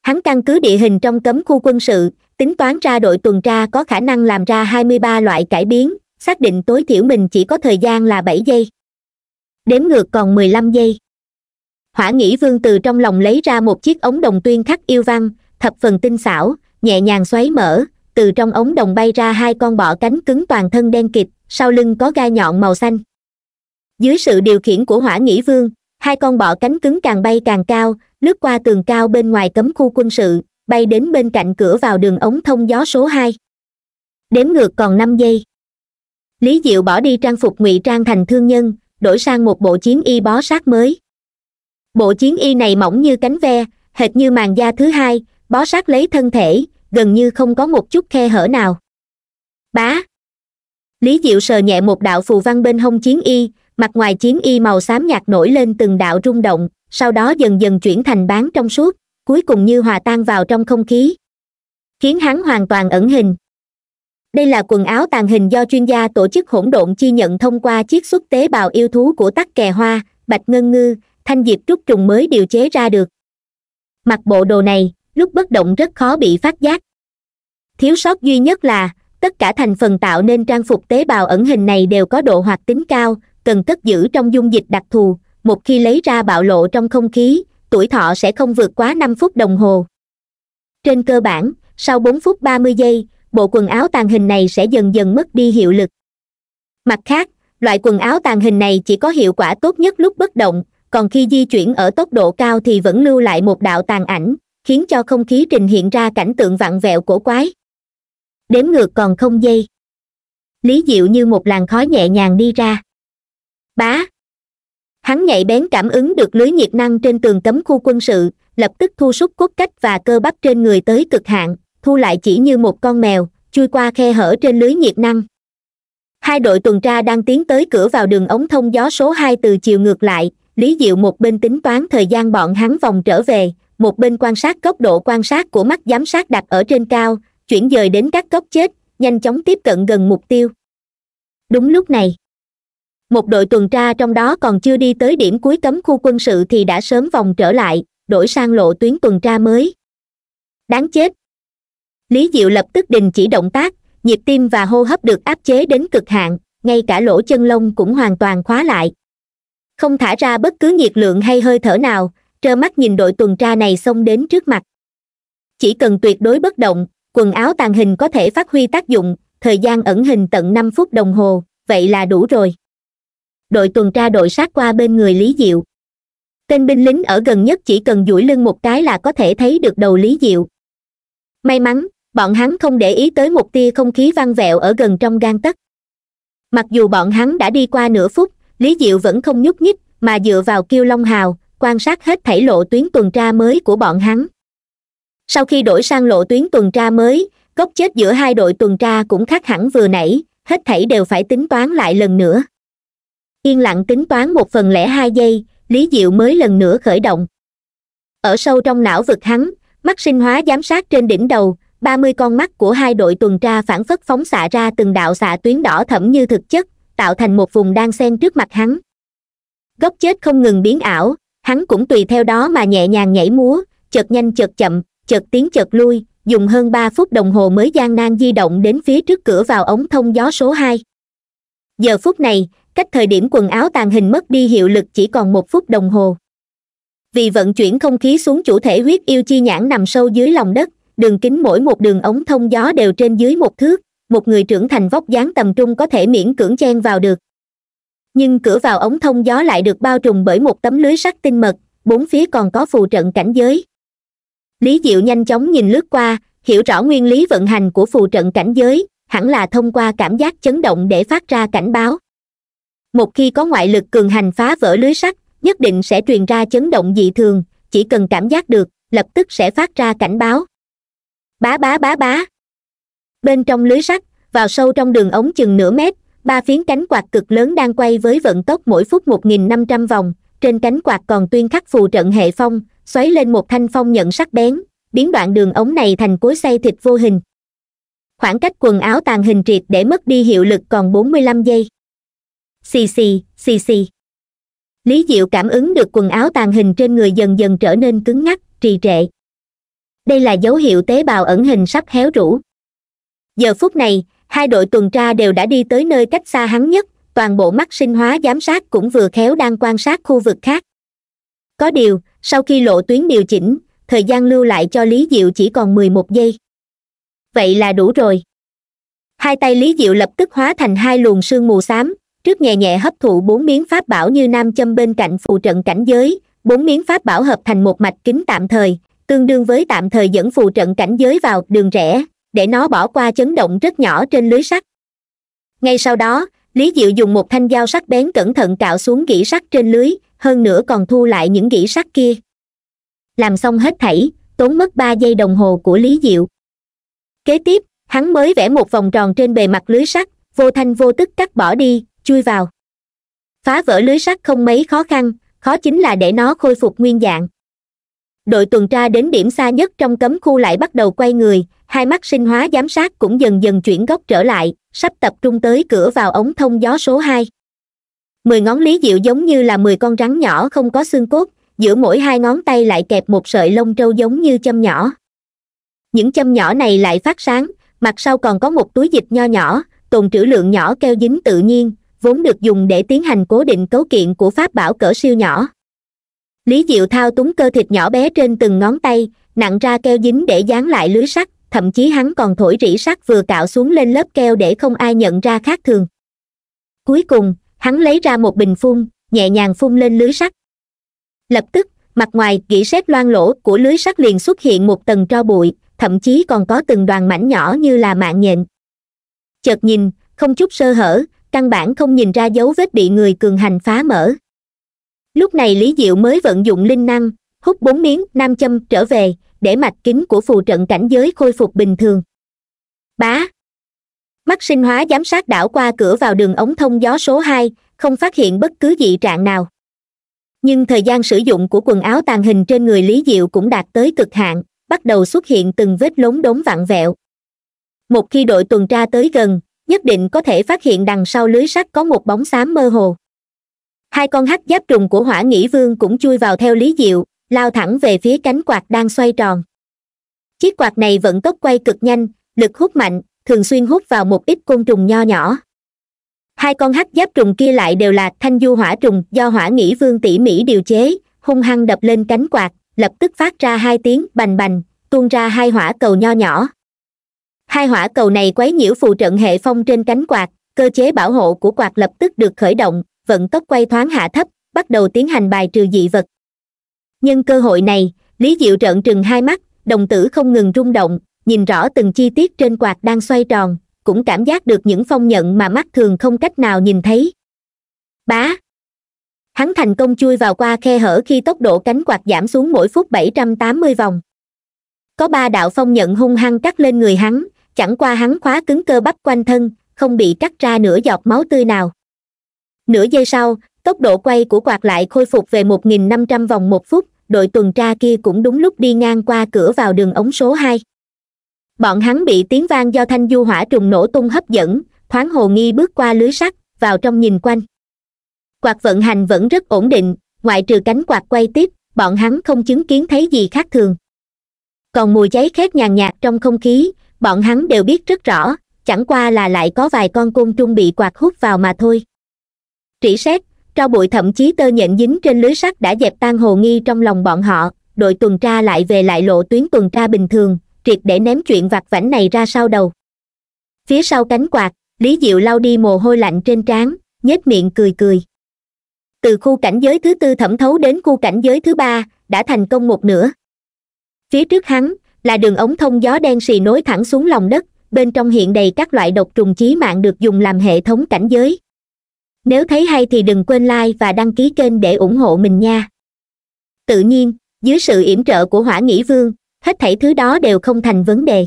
hắn căn cứ địa hình trong cấm khu quân sự tính toán ra đội tuần tra có khả năng làm ra 23 loại cải biến xác định tối thiểu mình chỉ có thời gian là 7 giây đếm ngược còn 15 giây hỏa nghĩ vương từ trong lòng lấy ra một chiếc ống đồng tuyên khắc yêu văn thập phần tinh xảo nhẹ nhàng xoáy mở từ trong ống đồng bay ra hai con bọ cánh cứng toàn thân đen kịt sau lưng có gai nhọn màu xanh dưới sự điều khiển của hỏa nghĩ vương hai con bọ cánh cứng càng bay càng cao lướt qua tường cao bên ngoài cấm khu quân sự bay đến bên cạnh cửa vào đường ống thông gió số hai đếm ngược còn năm giây lý diệu bỏ đi trang phục ngụy trang thành thương nhân đổi sang một bộ chiến y bó sát mới bộ chiến y này mỏng như cánh ve hệt như màn da thứ hai bó sát lấy thân thể gần như không có một chút khe hở nào bá lý diệu sờ nhẹ một đạo phù văn bên hông chiến y mặt ngoài chiến y màu xám nhạt nổi lên từng đạo rung động sau đó dần dần chuyển thành bán trong suốt cuối cùng như hòa tan vào trong không khí khiến hắn hoàn toàn ẩn hình đây là quần áo tàn hình do chuyên gia tổ chức hỗn độn chi nhận thông qua chiếc xuất tế bào yêu thú của tắc kè hoa bạch ngân ngư thanh diệp trúc trùng mới điều chế ra được mặc bộ đồ này lúc bất động rất khó bị phát giác thiếu sót duy nhất là tất cả thành phần tạo nên trang phục tế bào ẩn hình này đều có độ hoạt tính cao cần cất giữ trong dung dịch đặc thù một khi lấy ra bạo lộ trong không khí tuổi thọ sẽ không vượt quá 5 phút đồng hồ. Trên cơ bản, sau 4 phút 30 giây, bộ quần áo tàn hình này sẽ dần dần mất đi hiệu lực. Mặt khác, loại quần áo tàn hình này chỉ có hiệu quả tốt nhất lúc bất động, còn khi di chuyển ở tốc độ cao thì vẫn lưu lại một đạo tàn ảnh, khiến cho không khí trình hiện ra cảnh tượng vặn vẹo cổ quái. Đếm ngược còn không giây. Lý Diệu như một làn khói nhẹ nhàng đi ra. Bá, hắn nhạy bén cảm ứng được lưới nhiệt năng trên tường cấm khu quân sự lập tức thu súc cốt cách và cơ bắp trên người tới cực hạn thu lại chỉ như một con mèo chui qua khe hở trên lưới nhiệt năng hai đội tuần tra đang tiến tới cửa vào đường ống thông gió số hai từ chiều ngược lại lý diệu một bên tính toán thời gian bọn hắn vòng trở về một bên quan sát góc độ quan sát của mắt giám sát đặt ở trên cao chuyển dời đến các góc chết nhanh chóng tiếp cận gần mục tiêu đúng lúc này một đội tuần tra trong đó còn chưa đi tới điểm cuối cấm khu quân sự thì đã sớm vòng trở lại đổi sang lộ tuyến tuần tra mới đáng chết lý diệu lập tức đình chỉ động tác nhịp tim và hô hấp được áp chế đến cực hạn ngay cả lỗ chân lông cũng hoàn toàn khóa lại không thả ra bất cứ nhiệt lượng hay hơi thở nào trơ mắt nhìn đội tuần tra này xông đến trước mặt chỉ cần tuyệt đối bất động quần áo tàn hình có thể phát huy tác dụng thời gian ẩn hình tận năm phút đồng hồ vậy là đủ rồi đội tuần tra đội sát qua bên người lý diệu tên binh lính ở gần nhất chỉ cần duỗi lưng một cái là có thể thấy được đầu lý diệu may mắn bọn hắn không để ý tới một tia không khí văng vẹo ở gần trong gan tất. mặc dù bọn hắn đã đi qua nửa phút lý diệu vẫn không nhúc nhích mà dựa vào kiêu long hào quan sát hết thảy lộ tuyến tuần tra mới của bọn hắn sau khi đổi sang lộ tuyến tuần tra mới gốc chết giữa hai đội tuần tra cũng khác hẳn vừa nãy hết thảy đều phải tính toán lại lần nữa yên lặng tính toán một phần lẻ hai giây lý diệu mới lần nữa khởi động ở sâu trong não vực hắn mắt sinh hóa giám sát trên đỉnh đầu ba mươi con mắt của hai đội tuần tra phản phất phóng xạ ra từng đạo xạ tuyến đỏ thẫm như thực chất tạo thành một vùng đang xen trước mặt hắn gốc chết không ngừng biến ảo hắn cũng tùy theo đó mà nhẹ nhàng nhảy múa chợt nhanh chợt chậm chợt tiến chợt lui dùng hơn ba phút đồng hồ mới gian nan di động đến phía trước cửa vào ống thông gió số hai giờ phút này cách thời điểm quần áo tàn hình mất đi hiệu lực chỉ còn một phút đồng hồ vì vận chuyển không khí xuống chủ thể huyết yêu chi nhãn nằm sâu dưới lòng đất đường kính mỗi một đường ống thông gió đều trên dưới một thước một người trưởng thành vóc dáng tầm trung có thể miễn cưỡng chen vào được nhưng cửa vào ống thông gió lại được bao trùm bởi một tấm lưới sắt tinh mật bốn phía còn có phù trận cảnh giới lý diệu nhanh chóng nhìn lướt qua hiểu rõ nguyên lý vận hành của phù trận cảnh giới hẳn là thông qua cảm giác chấn động để phát ra cảnh báo một khi có ngoại lực cường hành phá vỡ lưới sắt nhất định sẽ truyền ra chấn động dị thường chỉ cần cảm giác được lập tức sẽ phát ra cảnh báo bá bá bá bá bên trong lưới sắt vào sâu trong đường ống chừng nửa mét ba phiến cánh quạt cực lớn đang quay với vận tốc mỗi phút một nghìn năm trăm vòng trên cánh quạt còn tuyên khắc phù trận hệ phong xoáy lên một thanh phong nhận sắc bén biến đoạn đường ống này thành cối xay thịt vô hình khoảng cách quần áo tàn hình triệt để mất đi hiệu lực còn 45 giây xì xì xì xì lý diệu cảm ứng được quần áo tàn hình trên người dần dần trở nên cứng ngắc trì trệ đây là dấu hiệu tế bào ẩn hình sắp héo rũ giờ phút này hai đội tuần tra đều đã đi tới nơi cách xa hắn nhất toàn bộ mắt sinh hóa giám sát cũng vừa khéo đang quan sát khu vực khác có điều sau khi lộ tuyến điều chỉnh thời gian lưu lại cho lý diệu chỉ còn mười một giây vậy là đủ rồi hai tay lý diệu lập tức hóa thành hai luồng sương mù xám trước nhẹ nhẹ hấp thụ bốn miếng pháp bảo như nam châm bên cạnh phù trận cảnh giới bốn miếng pháp bảo hợp thành một mạch kính tạm thời tương đương với tạm thời dẫn phù trận cảnh giới vào đường rẽ để nó bỏ qua chấn động rất nhỏ trên lưới sắt ngay sau đó lý diệu dùng một thanh dao sắc bén cẩn thận cạo xuống gỉ sắt trên lưới hơn nữa còn thu lại những gỉ sắt kia làm xong hết thảy tốn mất ba giây đồng hồ của lý diệu kế tiếp hắn mới vẽ một vòng tròn trên bề mặt lưới sắt vô thanh vô tức cắt bỏ đi chui vào phá vỡ lưới sắt không mấy khó khăn khó chính là để nó khôi phục nguyên dạng đội tuần tra đến điểm xa nhất trong cấm khu lại bắt đầu quay người hai mắt sinh hóa giám sát cũng dần dần chuyển góc trở lại sắp tập trung tới cửa vào ống thông gió số hai mười ngón lý diệu giống như là mười con rắn nhỏ không có xương cốt giữa mỗi hai ngón tay lại kẹp một sợi lông trâu giống như châm nhỏ những châm nhỏ này lại phát sáng mặt sau còn có một túi dịch nho nhỏ tồn trữ lượng nhỏ keo dính tự nhiên vốn được dùng để tiến hành cố định cấu kiện của pháp bảo cỡ siêu nhỏ lý diệu thao túng cơ thịt nhỏ bé trên từng ngón tay nặng ra keo dính để dán lại lưới sắt thậm chí hắn còn thổi rỉ sắt vừa cạo xuống lên lớp keo để không ai nhận ra khác thường cuối cùng hắn lấy ra một bình phun nhẹ nhàng phun lên lưới sắt lập tức mặt ngoài gỉ sét loang lỗ của lưới sắt liền xuất hiện một tầng tro bụi thậm chí còn có từng đoàn mảnh nhỏ như là mạng nhện chợt nhìn không chút sơ hở căn bản không nhìn ra dấu vết bị người cường hành phá mở lúc này lý diệu mới vận dụng linh năng hút bốn miếng nam châm trở về để mạch kính của phù trận cảnh giới khôi phục bình thường bá mắt sinh hóa giám sát đảo qua cửa vào đường ống thông gió số hai không phát hiện bất cứ dị trạng nào nhưng thời gian sử dụng của quần áo tàn hình trên người lý diệu cũng đạt tới cực hạn bắt đầu xuất hiện từng vết lốm đốm vặn vẹo một khi đội tuần tra tới gần nhất định có thể phát hiện đằng sau lưới sắt có một bóng xám mơ hồ hai con hắc giáp trùng của hỏa nghĩ vương cũng chui vào theo lý diệu lao thẳng về phía cánh quạt đang xoay tròn chiếc quạt này vận tốc quay cực nhanh lực hút mạnh thường xuyên hút vào một ít côn trùng nho nhỏ hai con hắc giáp trùng kia lại đều là thanh du hỏa trùng do hỏa nghĩ vương tỉ mỉ điều chế hung hăng đập lên cánh quạt lập tức phát ra hai tiếng bành bành tuôn ra hai hỏa cầu nho nhỏ hai hỏa cầu này quấy nhiễu phù trận hệ phong trên cánh quạt cơ chế bảo hộ của quạt lập tức được khởi động vận tốc quay thoáng hạ thấp bắt đầu tiến hành bài trừ dị vật nhân cơ hội này lý diệu trợn trừng hai mắt đồng tử không ngừng rung động nhìn rõ từng chi tiết trên quạt đang xoay tròn cũng cảm giác được những phong nhận mà mắt thường không cách nào nhìn thấy bá hắn thành công chui vào qua khe hở khi tốc độ cánh quạt giảm xuống mỗi phút 780 vòng có ba đạo phong nhận hung hăng cắt lên người hắn chẳng qua hắn khóa cứng cơ bắp quanh thân không bị cắt ra nửa giọt máu tươi nào nửa giây sau tốc độ quay của quạt lại khôi phục về một nghìn năm trăm vòng một phút đội tuần tra kia cũng đúng lúc đi ngang qua cửa vào đường ống số hai bọn hắn bị tiếng vang do thanh du hỏa trùng nổ tung hấp dẫn thoáng hồ nghi bước qua lưới sắt vào trong nhìn quanh quạt vận hành vẫn rất ổn định ngoại trừ cánh quạt quay tiếp bọn hắn không chứng kiến thấy gì khác thường còn mùi cháy khét nhàn nhạt trong không khí bọn hắn đều biết rất rõ chẳng qua là lại có vài con côn trùng bị quạt hút vào mà thôi trĩ xét tro bụi thậm chí tơ nhện dính trên lưới sắt đã dẹp tan hồ nghi trong lòng bọn họ đội tuần tra lại về lại lộ tuyến tuần tra bình thường triệt để ném chuyện vặt vảnh này ra sau đầu phía sau cánh quạt lý diệu lau đi mồ hôi lạnh trên trán nhếch miệng cười cười từ khu cảnh giới thứ tư thẩm thấu đến khu cảnh giới thứ ba đã thành công một nửa phía trước hắn là đường ống thông gió đen xì nối thẳng xuống lòng đất bên trong hiện đầy các loại độc trùng chí mạng được dùng làm hệ thống cảnh giới nếu thấy hay thì đừng quên like và đăng ký kênh để ủng hộ mình nha tự nhiên dưới sự yểm trợ của hỏa nghĩ vương hết thảy thứ đó đều không thành vấn đề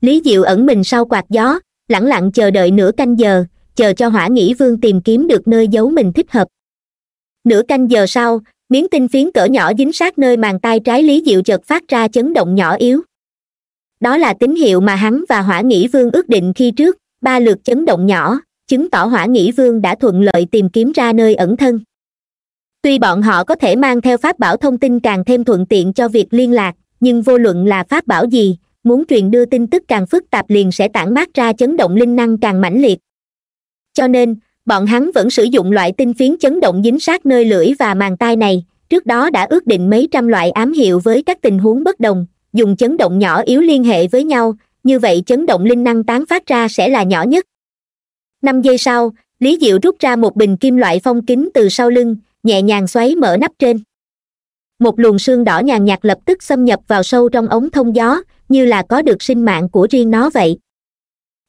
lý diệu ẩn mình sau quạt gió lẳng lặng chờ đợi nửa canh giờ chờ cho hỏa nghĩ vương tìm kiếm được nơi giấu mình thích hợp nửa canh giờ sau miếng tinh phiến cỡ nhỏ dính sát nơi màn tay trái lý diệu chợt phát ra chấn động nhỏ yếu đó là tín hiệu mà hắn và hỏa nghĩ vương ước định khi trước ba lượt chấn động nhỏ chứng tỏ hỏa nghĩ vương đã thuận lợi tìm kiếm ra nơi ẩn thân tuy bọn họ có thể mang theo pháp bảo thông tin càng thêm thuận tiện cho việc liên lạc nhưng vô luận là pháp bảo gì muốn truyền đưa tin tức càng phức tạp liền sẽ tản mát ra chấn động linh năng càng mãnh liệt cho nên bọn hắn vẫn sử dụng loại tinh phiến chấn động dính sát nơi lưỡi và màng tai này trước đó đã ước định mấy trăm loại ám hiệu với các tình huống bất đồng dùng chấn động nhỏ yếu liên hệ với nhau như vậy chấn động linh năng tán phát ra sẽ là nhỏ nhất năm giây sau lý diệu rút ra một bình kim loại phong kính từ sau lưng nhẹ nhàng xoáy mở nắp trên một luồng sương đỏ nhàn nhạt lập tức xâm nhập vào sâu trong ống thông gió như là có được sinh mạng của riêng nó vậy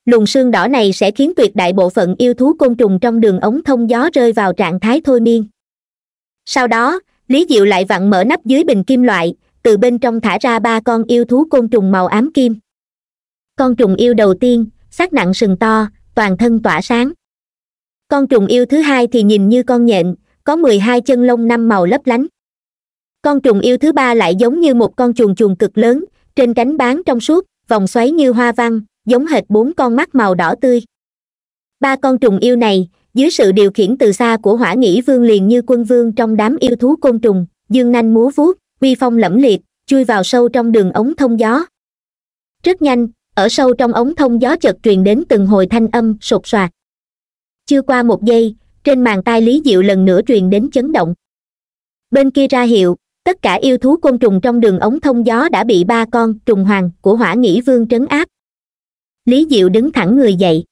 luồng xương đỏ này sẽ khiến tuyệt đại bộ phận yêu thú côn trùng trong đường ống thông gió rơi vào trạng thái thôi miên sau đó lý diệu lại vặn mở nắp dưới bình kim loại từ bên trong thả ra ba con yêu thú côn trùng màu ám kim con trùng yêu đầu tiên xác nặng sừng to toàn thân tỏa sáng con trùng yêu thứ hai thì nhìn như con nhện có mười hai chân lông năm màu lấp lánh con trùng yêu thứ ba lại giống như một con chuồn chuồn cực lớn trên cánh bán trong suốt vòng xoáy như hoa văn giống hệt bốn con mắt màu đỏ tươi ba con trùng yêu này dưới sự điều khiển từ xa của hỏa nghĩ vương liền như quân vương trong đám yêu thú côn trùng dương nanh múa vuốt uy phong lẫm liệt chui vào sâu trong đường ống thông gió rất nhanh ở sâu trong ống thông gió chợt truyền đến từng hồi thanh âm sột soạt chưa qua một giây trên màn tai lý diệu lần nữa truyền đến chấn động bên kia ra hiệu tất cả yêu thú côn trùng trong đường ống thông gió đã bị ba con trùng hoàng của hỏa nghĩ vương trấn áp lý diệu đứng thẳng người dậy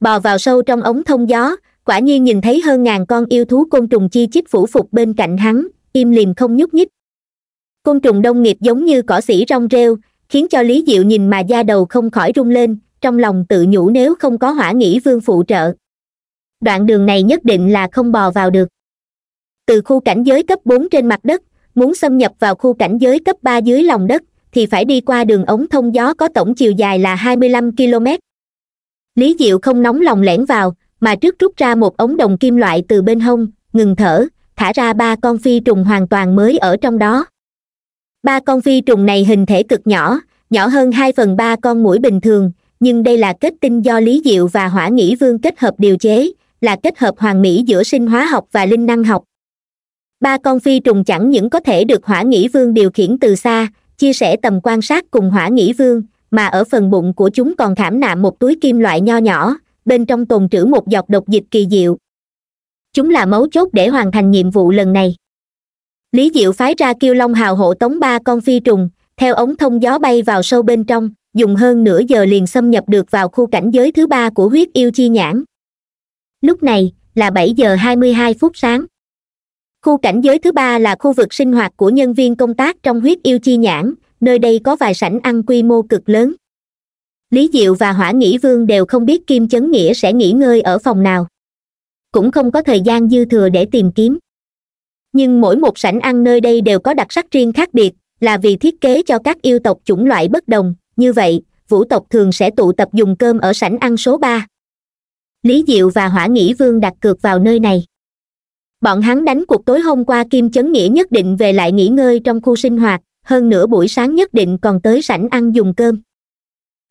bò vào sâu trong ống thông gió quả nhiên nhìn thấy hơn ngàn con yêu thú côn trùng chi chít phủ phục bên cạnh hắn im lìm không nhúc nhích côn trùng đông nghiệp giống như cỏ xỉ rong rêu khiến cho lý diệu nhìn mà da đầu không khỏi rung lên trong lòng tự nhủ nếu không có hỏa nghĩ vương phụ trợ đoạn đường này nhất định là không bò vào được từ khu cảnh giới cấp bốn trên mặt đất muốn xâm nhập vào khu cảnh giới cấp ba dưới lòng đất thì phải đi qua đường ống thông gió có tổng chiều dài là 25 km lý diệu không nóng lòng lẻn vào mà trước rút ra một ống đồng kim loại từ bên hông ngừng thở thả ra ba con phi trùng hoàn toàn mới ở trong đó ba con phi trùng này hình thể cực nhỏ nhỏ hơn hai phần ba con mũi bình thường nhưng đây là kết tinh do lý diệu và hỏa nghĩ vương kết hợp điều chế là kết hợp hoàn mỹ giữa sinh hóa học và linh năng học ba con phi trùng chẳng những có thể được hỏa nghĩ vương điều khiển từ xa chia sẻ tầm quan sát cùng hỏa nghĩ vương mà ở phần bụng của chúng còn khảm nạm một túi kim loại nho nhỏ bên trong tồn trữ một giọt độc dịch kỳ diệu chúng là mấu chốt để hoàn thành nhiệm vụ lần này lý diệu phái ra kêu long hào hộ tống ba con phi trùng theo ống thông gió bay vào sâu bên trong dùng hơn nửa giờ liền xâm nhập được vào khu cảnh giới thứ ba của huyết yêu chi nhãn lúc này là bảy giờ hai mươi hai phút sáng khu cảnh giới thứ ba là khu vực sinh hoạt của nhân viên công tác trong huyết yêu chi nhãn nơi đây có vài sảnh ăn quy mô cực lớn lý diệu và hỏa nghĩ vương đều không biết kim chấn nghĩa sẽ nghỉ ngơi ở phòng nào cũng không có thời gian dư thừa để tìm kiếm nhưng mỗi một sảnh ăn nơi đây đều có đặc sắc riêng khác biệt là vì thiết kế cho các yêu tộc chủng loại bất đồng như vậy vũ tộc thường sẽ tụ tập dùng cơm ở sảnh ăn số ba lý diệu và hỏa nghĩ vương đặt cược vào nơi này bọn hắn đánh cuộc tối hôm qua kim chấn nghĩa nhất định về lại nghỉ ngơi trong khu sinh hoạt hơn nửa buổi sáng nhất định còn tới sảnh ăn dùng cơm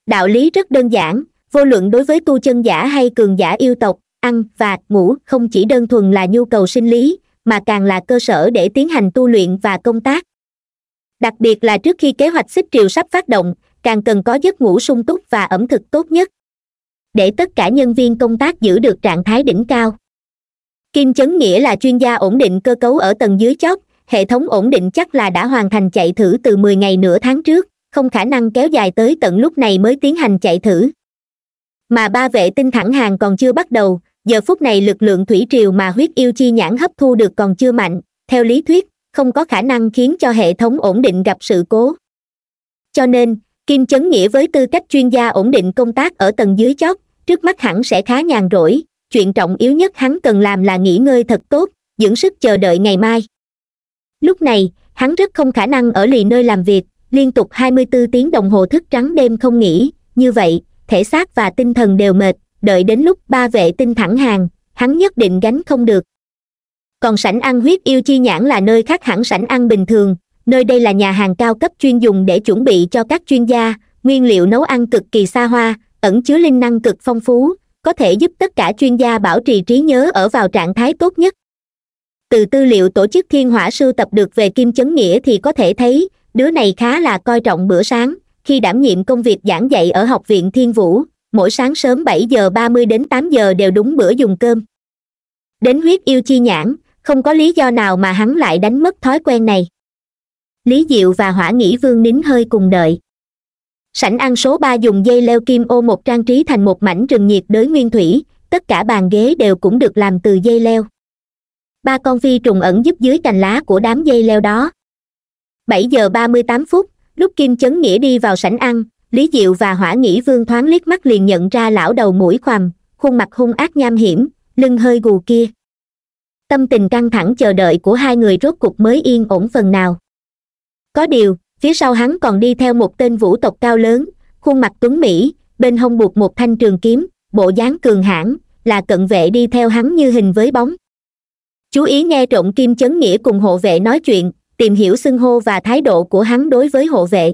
đạo lý rất đơn giản vô luận đối với tu chân giả hay cường giả yêu tộc ăn và ngủ không chỉ đơn thuần là nhu cầu sinh lý mà càng là cơ sở để tiến hành tu luyện và công tác đặc biệt là trước khi kế hoạch xích triều sắp phát động càng cần có giấc ngủ sung túc và ẩm thực tốt nhất để tất cả nhân viên công tác giữ được trạng thái đỉnh cao kim chấn nghĩa là chuyên gia ổn định cơ cấu ở tầng dưới chót hệ thống ổn định chắc là đã hoàn thành chạy thử từ mười ngày nửa tháng trước không khả năng kéo dài tới tận lúc này mới tiến hành chạy thử mà ba vệ tinh thẳng hàng còn chưa bắt đầu giờ phút này lực lượng thủy triều mà huyết yêu chi nhãn hấp thu được còn chưa mạnh theo lý thuyết không có khả năng khiến cho hệ thống ổn định gặp sự cố cho nên kim chấn nghĩa với tư cách chuyên gia ổn định công tác ở tầng dưới chót trước mắt hẳn sẽ khá nhàn rỗi chuyện trọng yếu nhất hắn cần làm là nghỉ ngơi thật tốt dưỡng sức chờ đợi ngày mai lúc này hắn rất không khả năng ở lì nơi làm việc liên tục 24 tiếng đồng hồ thức trắng đêm không nghỉ như vậy thể xác và tinh thần đều mệt đợi đến lúc ba vệ tinh thẳng hàng hắn nhất định gánh không được còn sảnh ăn huyết yêu chi nhãn là nơi khác hẳn sảnh ăn bình thường nơi đây là nhà hàng cao cấp chuyên dùng để chuẩn bị cho các chuyên gia nguyên liệu nấu ăn cực kỳ xa hoa ẩn chứa linh năng cực phong phú có thể giúp tất cả chuyên gia bảo trì trí nhớ ở vào trạng thái tốt nhất từ tư liệu tổ chức thiên hỏa sưu tập được về kim chấn nghĩa thì có thể thấy đứa này khá là coi trọng bữa sáng khi đảm nhiệm công việc giảng dạy ở học viện thiên vũ mỗi sáng sớm 7 giờ 30 đến 8 giờ đều đúng bữa dùng cơm đến huyết yêu chi nhãn không có lý do nào mà hắn lại đánh mất thói quen này lý diệu và hỏa nghĩ vương nín hơi cùng đợi sảnh ăn số ba dùng dây leo kim ô một trang trí thành một mảnh rừng nhiệt đới nguyên thủy tất cả bàn ghế đều cũng được làm từ dây leo ba con phi trùng ẩn giúp dưới cành lá của đám dây leo đó bảy giờ ba mươi tám phút lúc kim chấn nghĩa đi vào sảnh ăn lý diệu và hỏa nghĩ vương thoáng liếc mắt liền nhận ra lão đầu mũi khoằm khuôn mặt hung ác nham hiểm lưng hơi gù kia tâm tình căng thẳng chờ đợi của hai người rốt cục mới yên ổn phần nào có điều phía sau hắn còn đi theo một tên vũ tộc cao lớn khuôn mặt tuấn mỹ bên hông buộc một thanh trường kiếm bộ dáng cường hãn là cận vệ đi theo hắn như hình với bóng chú ý nghe trộm kim chấn nghĩa cùng hộ vệ nói chuyện tìm hiểu xưng hô và thái độ của hắn đối với hộ vệ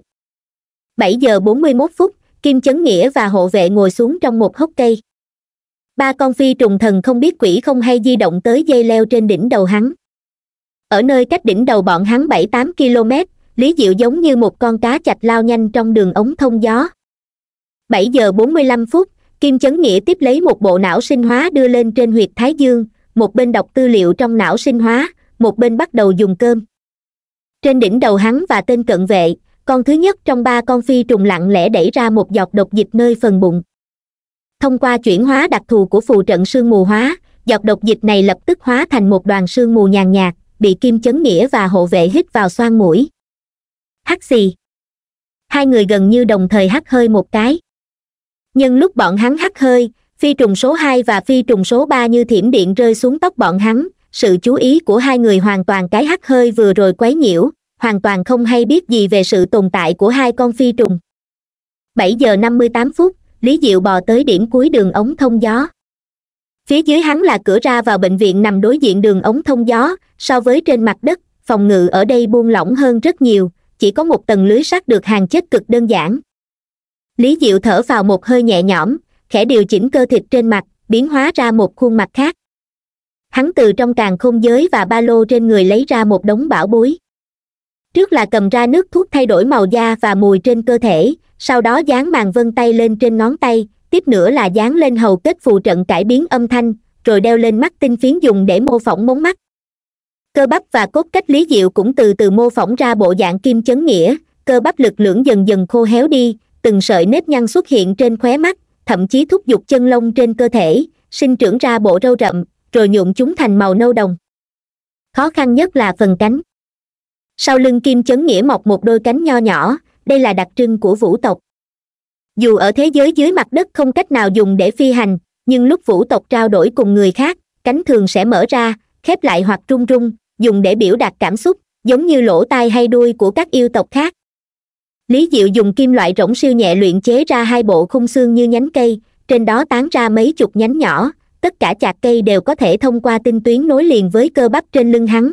7 giờ 41 phút kim chấn nghĩa và hộ vệ ngồi xuống trong một hốc cây ba con phi trùng thần không biết quỷ không hay di động tới dây leo trên đỉnh đầu hắn ở nơi cách đỉnh đầu bọn hắn bảy tám km lý diệu giống như một con cá chạch lao nhanh trong đường ống thông gió bảy giờ bốn mươi lăm phút kim chấn nghĩa tiếp lấy một bộ não sinh hóa đưa lên trên huyệt thái dương một bên đọc tư liệu trong não sinh hóa một bên bắt đầu dùng cơm trên đỉnh đầu hắn và tên cận vệ con thứ nhất trong ba con phi trùng lặng lẽ đẩy ra một giọt độc dịch nơi phần bụng thông qua chuyển hóa đặc thù của phù trận sương mù hóa giọt độc dịch này lập tức hóa thành một đoàn sương mù nhàn nhạt bị kim chấn nghĩa và hộ vệ hít vào xoang mũi hắt xì hai người gần như đồng thời hắt hơi một cái nhưng lúc bọn hắn hắt hơi phi trùng số hai và phi trùng số ba như thiểm điện rơi xuống tóc bọn hắn sự chú ý của hai người hoàn toàn cái hắt hơi vừa rồi quấy nhiễu hoàn toàn không hay biết gì về sự tồn tại của hai con phi trùng bảy giờ năm mươi tám phút lý diệu bò tới điểm cuối đường ống thông gió phía dưới hắn là cửa ra vào bệnh viện nằm đối diện đường ống thông gió so với trên mặt đất phòng ngự ở đây buông lỏng hơn rất nhiều chỉ có một tầng lưới sắt được hàng chết cực đơn giản lý diệu thở vào một hơi nhẹ nhõm khẽ điều chỉnh cơ thịt trên mặt biến hóa ra một khuôn mặt khác hắn từ trong càng không giới và ba lô trên người lấy ra một đống bảo bối trước là cầm ra nước thuốc thay đổi màu da và mùi trên cơ thể sau đó dán màn vân tay lên trên ngón tay tiếp nữa là dán lên hầu kết phù trận cải biến âm thanh rồi đeo lên mắt tinh phiến dùng để mô phỏng mống mắt cơ bắp và cốt cách lý diệu cũng từ từ mô phỏng ra bộ dạng kim chấn nghĩa cơ bắp lực lưỡng dần dần khô héo đi từng sợi nếp nhăn xuất hiện trên khóe mắt thậm chí thúc giục chân lông trên cơ thể sinh trưởng ra bộ râu rậm rồi nhuộm chúng thành màu nâu đồng khó khăn nhất là phần cánh sau lưng kim chấn nghĩa mọc một đôi cánh nho nhỏ đây là đặc trưng của vũ tộc dù ở thế giới dưới mặt đất không cách nào dùng để phi hành nhưng lúc vũ tộc trao đổi cùng người khác cánh thường sẽ mở ra khép lại hoặc rung rung dùng để biểu đạt cảm xúc giống như lỗ tai hay đuôi của các yêu tộc khác lý diệu dùng kim loại rỗng siêu nhẹ luyện chế ra hai bộ khung xương như nhánh cây trên đó tán ra mấy chục nhánh nhỏ tất cả chạc cây đều có thể thông qua tinh tuyến nối liền với cơ bắp trên lưng hắn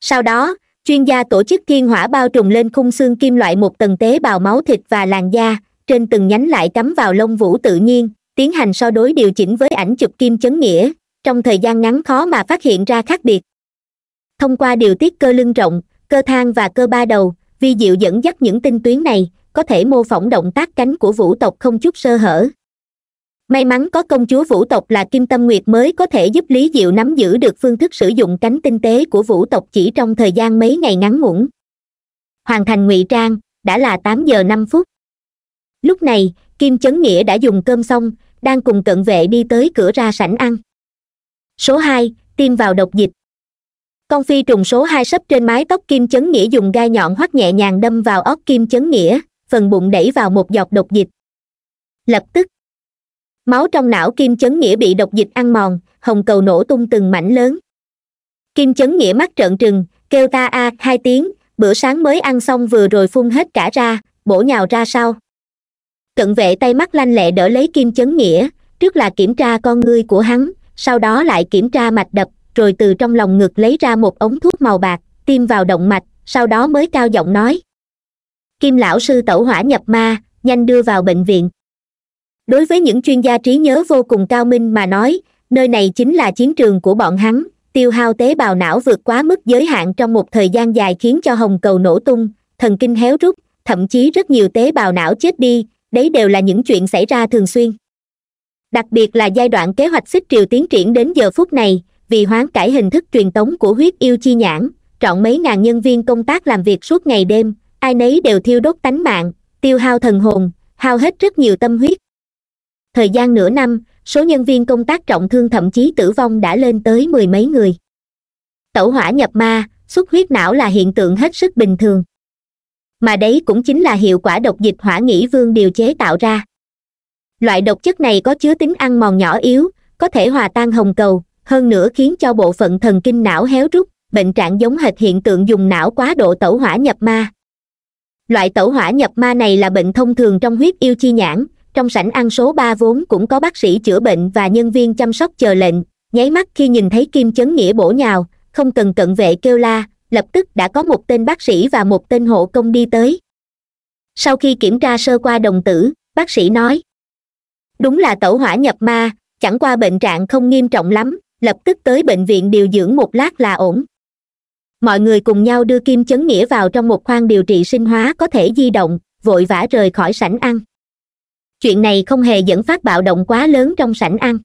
sau đó chuyên gia tổ chức thiên hỏa bao trùm lên khung xương kim loại một tầng tế bào máu thịt và làn da trên từng nhánh lại cắm vào lông vũ tự nhiên tiến hành so đối điều chỉnh với ảnh chụp kim chấn nghĩa trong thời gian ngắn khó mà phát hiện ra khác biệt thông qua điều tiết cơ lưng rộng cơ thang và cơ ba đầu vi diệu dẫn dắt những tinh tuyến này có thể mô phỏng động tác cánh của vũ tộc không chút sơ hở may mắn có công chúa vũ tộc là kim tâm nguyệt mới có thể giúp lý diệu nắm giữ được phương thức sử dụng cánh tinh tế của vũ tộc chỉ trong thời gian mấy ngày ngắn ngủn hoàn thành ngụy trang đã là tám giờ năm phút lúc này kim chấn nghĩa đã dùng cơm xong đang cùng cận vệ đi tới cửa ra sảnh ăn số hai tiêm vào độc dịch con phi trùng số hai sấp trên mái tóc kim chấn nghĩa dùng gai nhọn hoắt nhẹ nhàng đâm vào óc kim chấn nghĩa phần bụng đẩy vào một giọt độc dịch lập tức máu trong não kim chấn nghĩa bị độc dịch ăn mòn hồng cầu nổ tung từng mảnh lớn kim chấn nghĩa mắt trợn trừng kêu ta a à, hai tiếng bữa sáng mới ăn xong vừa rồi phun hết cả ra bổ nhào ra sau cận vệ tay mắt lanh lẹ đỡ lấy kim chấn nghĩa trước là kiểm tra con ngươi của hắn sau đó lại kiểm tra mạch đập rồi từ trong lòng ngực lấy ra một ống thuốc màu bạc tiêm vào động mạch sau đó mới cao giọng nói kim lão sư tẩu hỏa nhập ma nhanh đưa vào bệnh viện đối với những chuyên gia trí nhớ vô cùng cao minh mà nói nơi này chính là chiến trường của bọn hắn tiêu hao tế bào não vượt quá mức giới hạn trong một thời gian dài khiến cho hồng cầu nổ tung thần kinh héo rút thậm chí rất nhiều tế bào não chết đi đấy đều là những chuyện xảy ra thường xuyên đặc biệt là giai đoạn kế hoạch xích triều tiến triển đến giờ phút này vì hoán cải hình thức truyền tống của huyết yêu chi nhãn trọn mấy ngàn nhân viên công tác làm việc suốt ngày đêm ai nấy đều thiêu đốt tánh mạng tiêu hao thần hồn hao hết rất nhiều tâm huyết thời gian nửa năm số nhân viên công tác trọng thương thậm chí tử vong đã lên tới mười mấy người tẩu hỏa nhập ma xuất huyết não là hiện tượng hết sức bình thường mà đấy cũng chính là hiệu quả độc dịch hỏa nghĩ vương điều chế tạo ra loại độc chất này có chứa tính ăn mòn nhỏ yếu có thể hòa tan hồng cầu hơn nữa khiến cho bộ phận thần kinh não héo rút bệnh trạng giống hệt hiện tượng dùng não quá độ tẩu hỏa nhập ma loại tẩu hỏa nhập ma này là bệnh thông thường trong huyết yêu chi nhãn trong sảnh ăn số ba vốn cũng có bác sĩ chữa bệnh và nhân viên chăm sóc chờ lệnh nháy mắt khi nhìn thấy kim chấn nghĩa bổ nhào không cần cận vệ kêu la lập tức đã có một tên bác sĩ và một tên hộ công đi tới sau khi kiểm tra sơ qua đồng tử bác sĩ nói đúng là tẩu hỏa nhập ma chẳng qua bệnh trạng không nghiêm trọng lắm lập tức tới bệnh viện điều dưỡng một lát là ổn mọi người cùng nhau đưa kim chấn nghĩa vào trong một khoang điều trị sinh hóa có thể di động vội vã rời khỏi sảnh ăn chuyện này không hề dẫn phát bạo động quá lớn trong sảnh ăn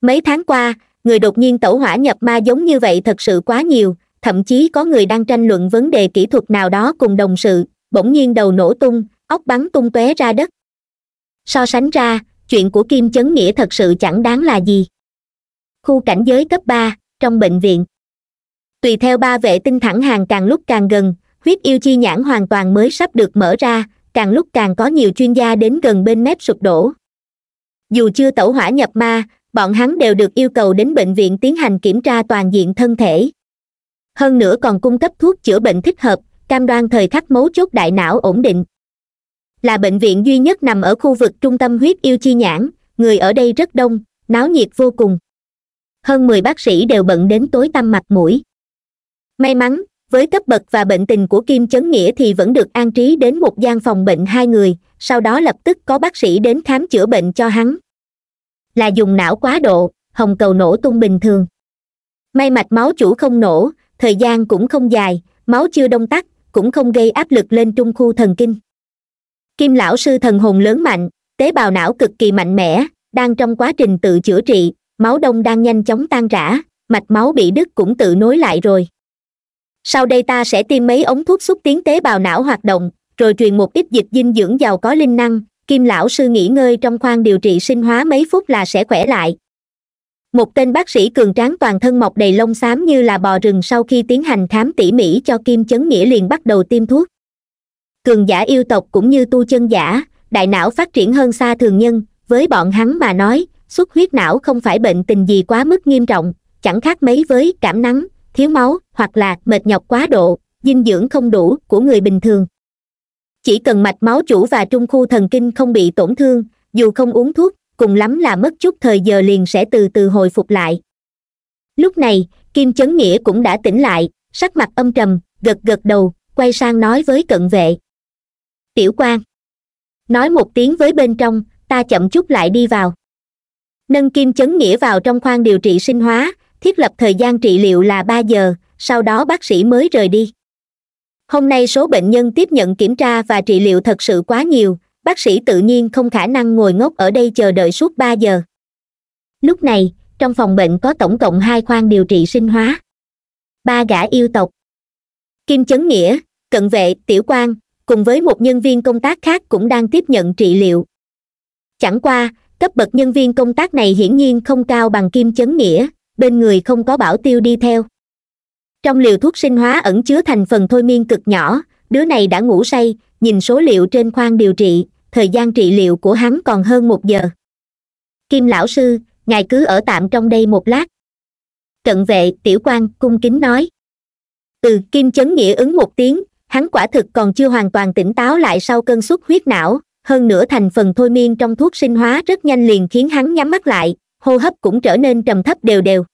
mấy tháng qua người đột nhiên tẩu hỏa nhập ma giống như vậy thật sự quá nhiều thậm chí có người đang tranh luận vấn đề kỹ thuật nào đó cùng đồng sự bỗng nhiên đầu nổ tung óc bắn tung tóe ra đất so sánh ra chuyện của kim chấn nghĩa thật sự chẳng đáng là gì khu cảnh giới cấp ba trong bệnh viện tùy theo ba vệ tinh thẳng hàng càng lúc càng gần huyết yêu chi nhãn hoàn toàn mới sắp được mở ra càng lúc càng có nhiều chuyên gia đến gần bên mép sụp đổ dù chưa tẩu hỏa nhập ma bọn hắn đều được yêu cầu đến bệnh viện tiến hành kiểm tra toàn diện thân thể hơn nữa còn cung cấp thuốc chữa bệnh thích hợp cam đoan thời khắc mấu chốt đại não ổn định là bệnh viện duy nhất nằm ở khu vực trung tâm huyết yêu chi nhãn người ở đây rất đông náo nhiệt vô cùng hơn mười bác sĩ đều bận đến tối tăm mặt mũi may mắn với cấp bậc và bệnh tình của kim chấn nghĩa thì vẫn được an trí đến một gian phòng bệnh hai người sau đó lập tức có bác sĩ đến khám chữa bệnh cho hắn là dùng não quá độ hồng cầu nổ tung bình thường may mạch máu chủ không nổ thời gian cũng không dài máu chưa đông tắc cũng không gây áp lực lên trung khu thần kinh kim lão sư thần hồn lớn mạnh tế bào não cực kỳ mạnh mẽ đang trong quá trình tự chữa trị máu đông đang nhanh chóng tan rã mạch máu bị đứt cũng tự nối lại rồi sau đây ta sẽ tiêm mấy ống thuốc xúc tiến tế bào não hoạt động rồi truyền một ít dịch dinh dưỡng giàu có linh năng kim lão sư nghỉ ngơi trong khoang điều trị sinh hóa mấy phút là sẽ khỏe lại một tên bác sĩ cường tráng toàn thân mọc đầy lông xám như là bò rừng sau khi tiến hành khám tỉ mỉ cho kim chấn nghĩa liền bắt đầu tiêm thuốc cường giả yêu tộc cũng như tu chân giả đại não phát triển hơn xa thường nhân với bọn hắn mà nói xuất huyết não không phải bệnh tình gì quá mức nghiêm trọng chẳng khác mấy với cảm nắng thiếu máu hoặc là mệt nhọc quá độ dinh dưỡng không đủ của người bình thường chỉ cần mạch máu chủ và trung khu thần kinh không bị tổn thương dù không uống thuốc cùng lắm là mất chút thời giờ liền sẽ từ từ hồi phục lại lúc này kim chấn nghĩa cũng đã tỉnh lại sắc mặt âm trầm gật gật đầu quay sang nói với cận vệ tiểu quan nói một tiếng với bên trong ta chậm chút lại đi vào nâng kim chấn nghĩa vào trong khoang điều trị sinh hóa thiết lập thời gian trị liệu là ba giờ sau đó bác sĩ mới rời đi hôm nay số bệnh nhân tiếp nhận kiểm tra và trị liệu thật sự quá nhiều bác sĩ tự nhiên không khả năng ngồi ngốc ở đây chờ đợi suốt ba giờ lúc này trong phòng bệnh có tổng cộng hai khoang điều trị sinh hóa ba gã yêu tộc kim chấn nghĩa cận vệ tiểu quang cùng với một nhân viên công tác khác cũng đang tiếp nhận trị liệu chẳng qua cấp bậc nhân viên công tác này hiển nhiên không cao bằng kim chấn nghĩa bên người không có bảo tiêu đi theo trong liều thuốc sinh hóa ẩn chứa thành phần thôi miên cực nhỏ đứa này đã ngủ say nhìn số liệu trên khoang điều trị thời gian trị liệu của hắn còn hơn một giờ kim lão sư ngài cứ ở tạm trong đây một lát cận vệ tiểu quan cung kính nói từ kim chấn nghĩa ứng một tiếng hắn quả thực còn chưa hoàn toàn tỉnh táo lại sau cơn sốt huyết não hơn nữa thành phần thôi miên trong thuốc sinh hóa rất nhanh liền khiến hắn nhắm mắt lại hô hấp cũng trở nên trầm thấp đều đều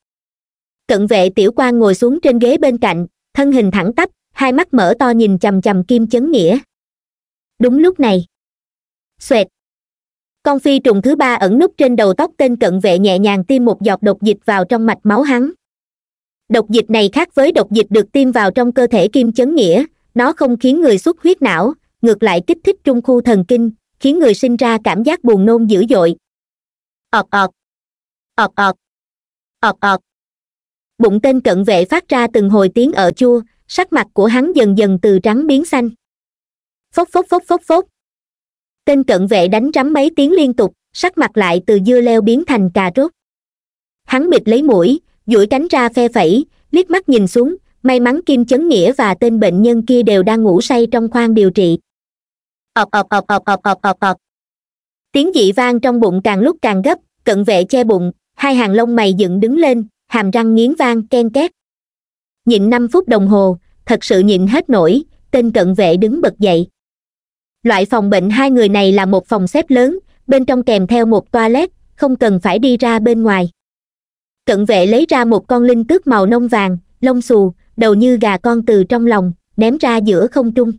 cận vệ tiểu quan ngồi xuống trên ghế bên cạnh thân hình thẳng tắp hai mắt mở to nhìn chằm chằm kim chấn nghĩa đúng lúc này xoẹt con phi trùng thứ ba ẩn núp trên đầu tóc tên cận vệ nhẹ nhàng tiêm một giọt độc dịch vào trong mạch máu hắn độc dịch này khác với độc dịch được tiêm vào trong cơ thể kim chấn nghĩa nó không khiến người xuất huyết não ngược lại kích thích trung khu thần kinh khiến người sinh ra cảm giác buồn nôn dữ dội ọt ọt ọt ọt ọt ọt bụng tên cận vệ phát ra từng hồi tiếng ở chua sắc mặt của hắn dần dần từ trắng biến xanh phốc phốc phốc phốc phốc tên cận vệ đánh rắm mấy tiếng liên tục sắc mặt lại từ dưa leo biến thành cà rốt hắn bịt lấy mũi duỗi cánh ra phe phẩy liếc mắt nhìn xuống may mắn kim chấn nghĩa và tên bệnh nhân kia đều đang ngủ say trong khoang điều trị ọp ọp ọp ọp ọp ọp ọp ọp tiếng dị vang trong bụng càng lúc càng gấp cận vệ che bụng hai hàng lông mày dựng đứng lên hàm răng nghiến vang ken két nhịn năm phút đồng hồ thật sự nhịn hết nổi tên cận vệ đứng bật dậy loại phòng bệnh hai người này là một phòng xếp lớn bên trong kèm theo một toilet không cần phải đi ra bên ngoài cận vệ lấy ra một con linh tước màu nông vàng lông xù đầu như gà con từ trong lòng ném ra giữa không trung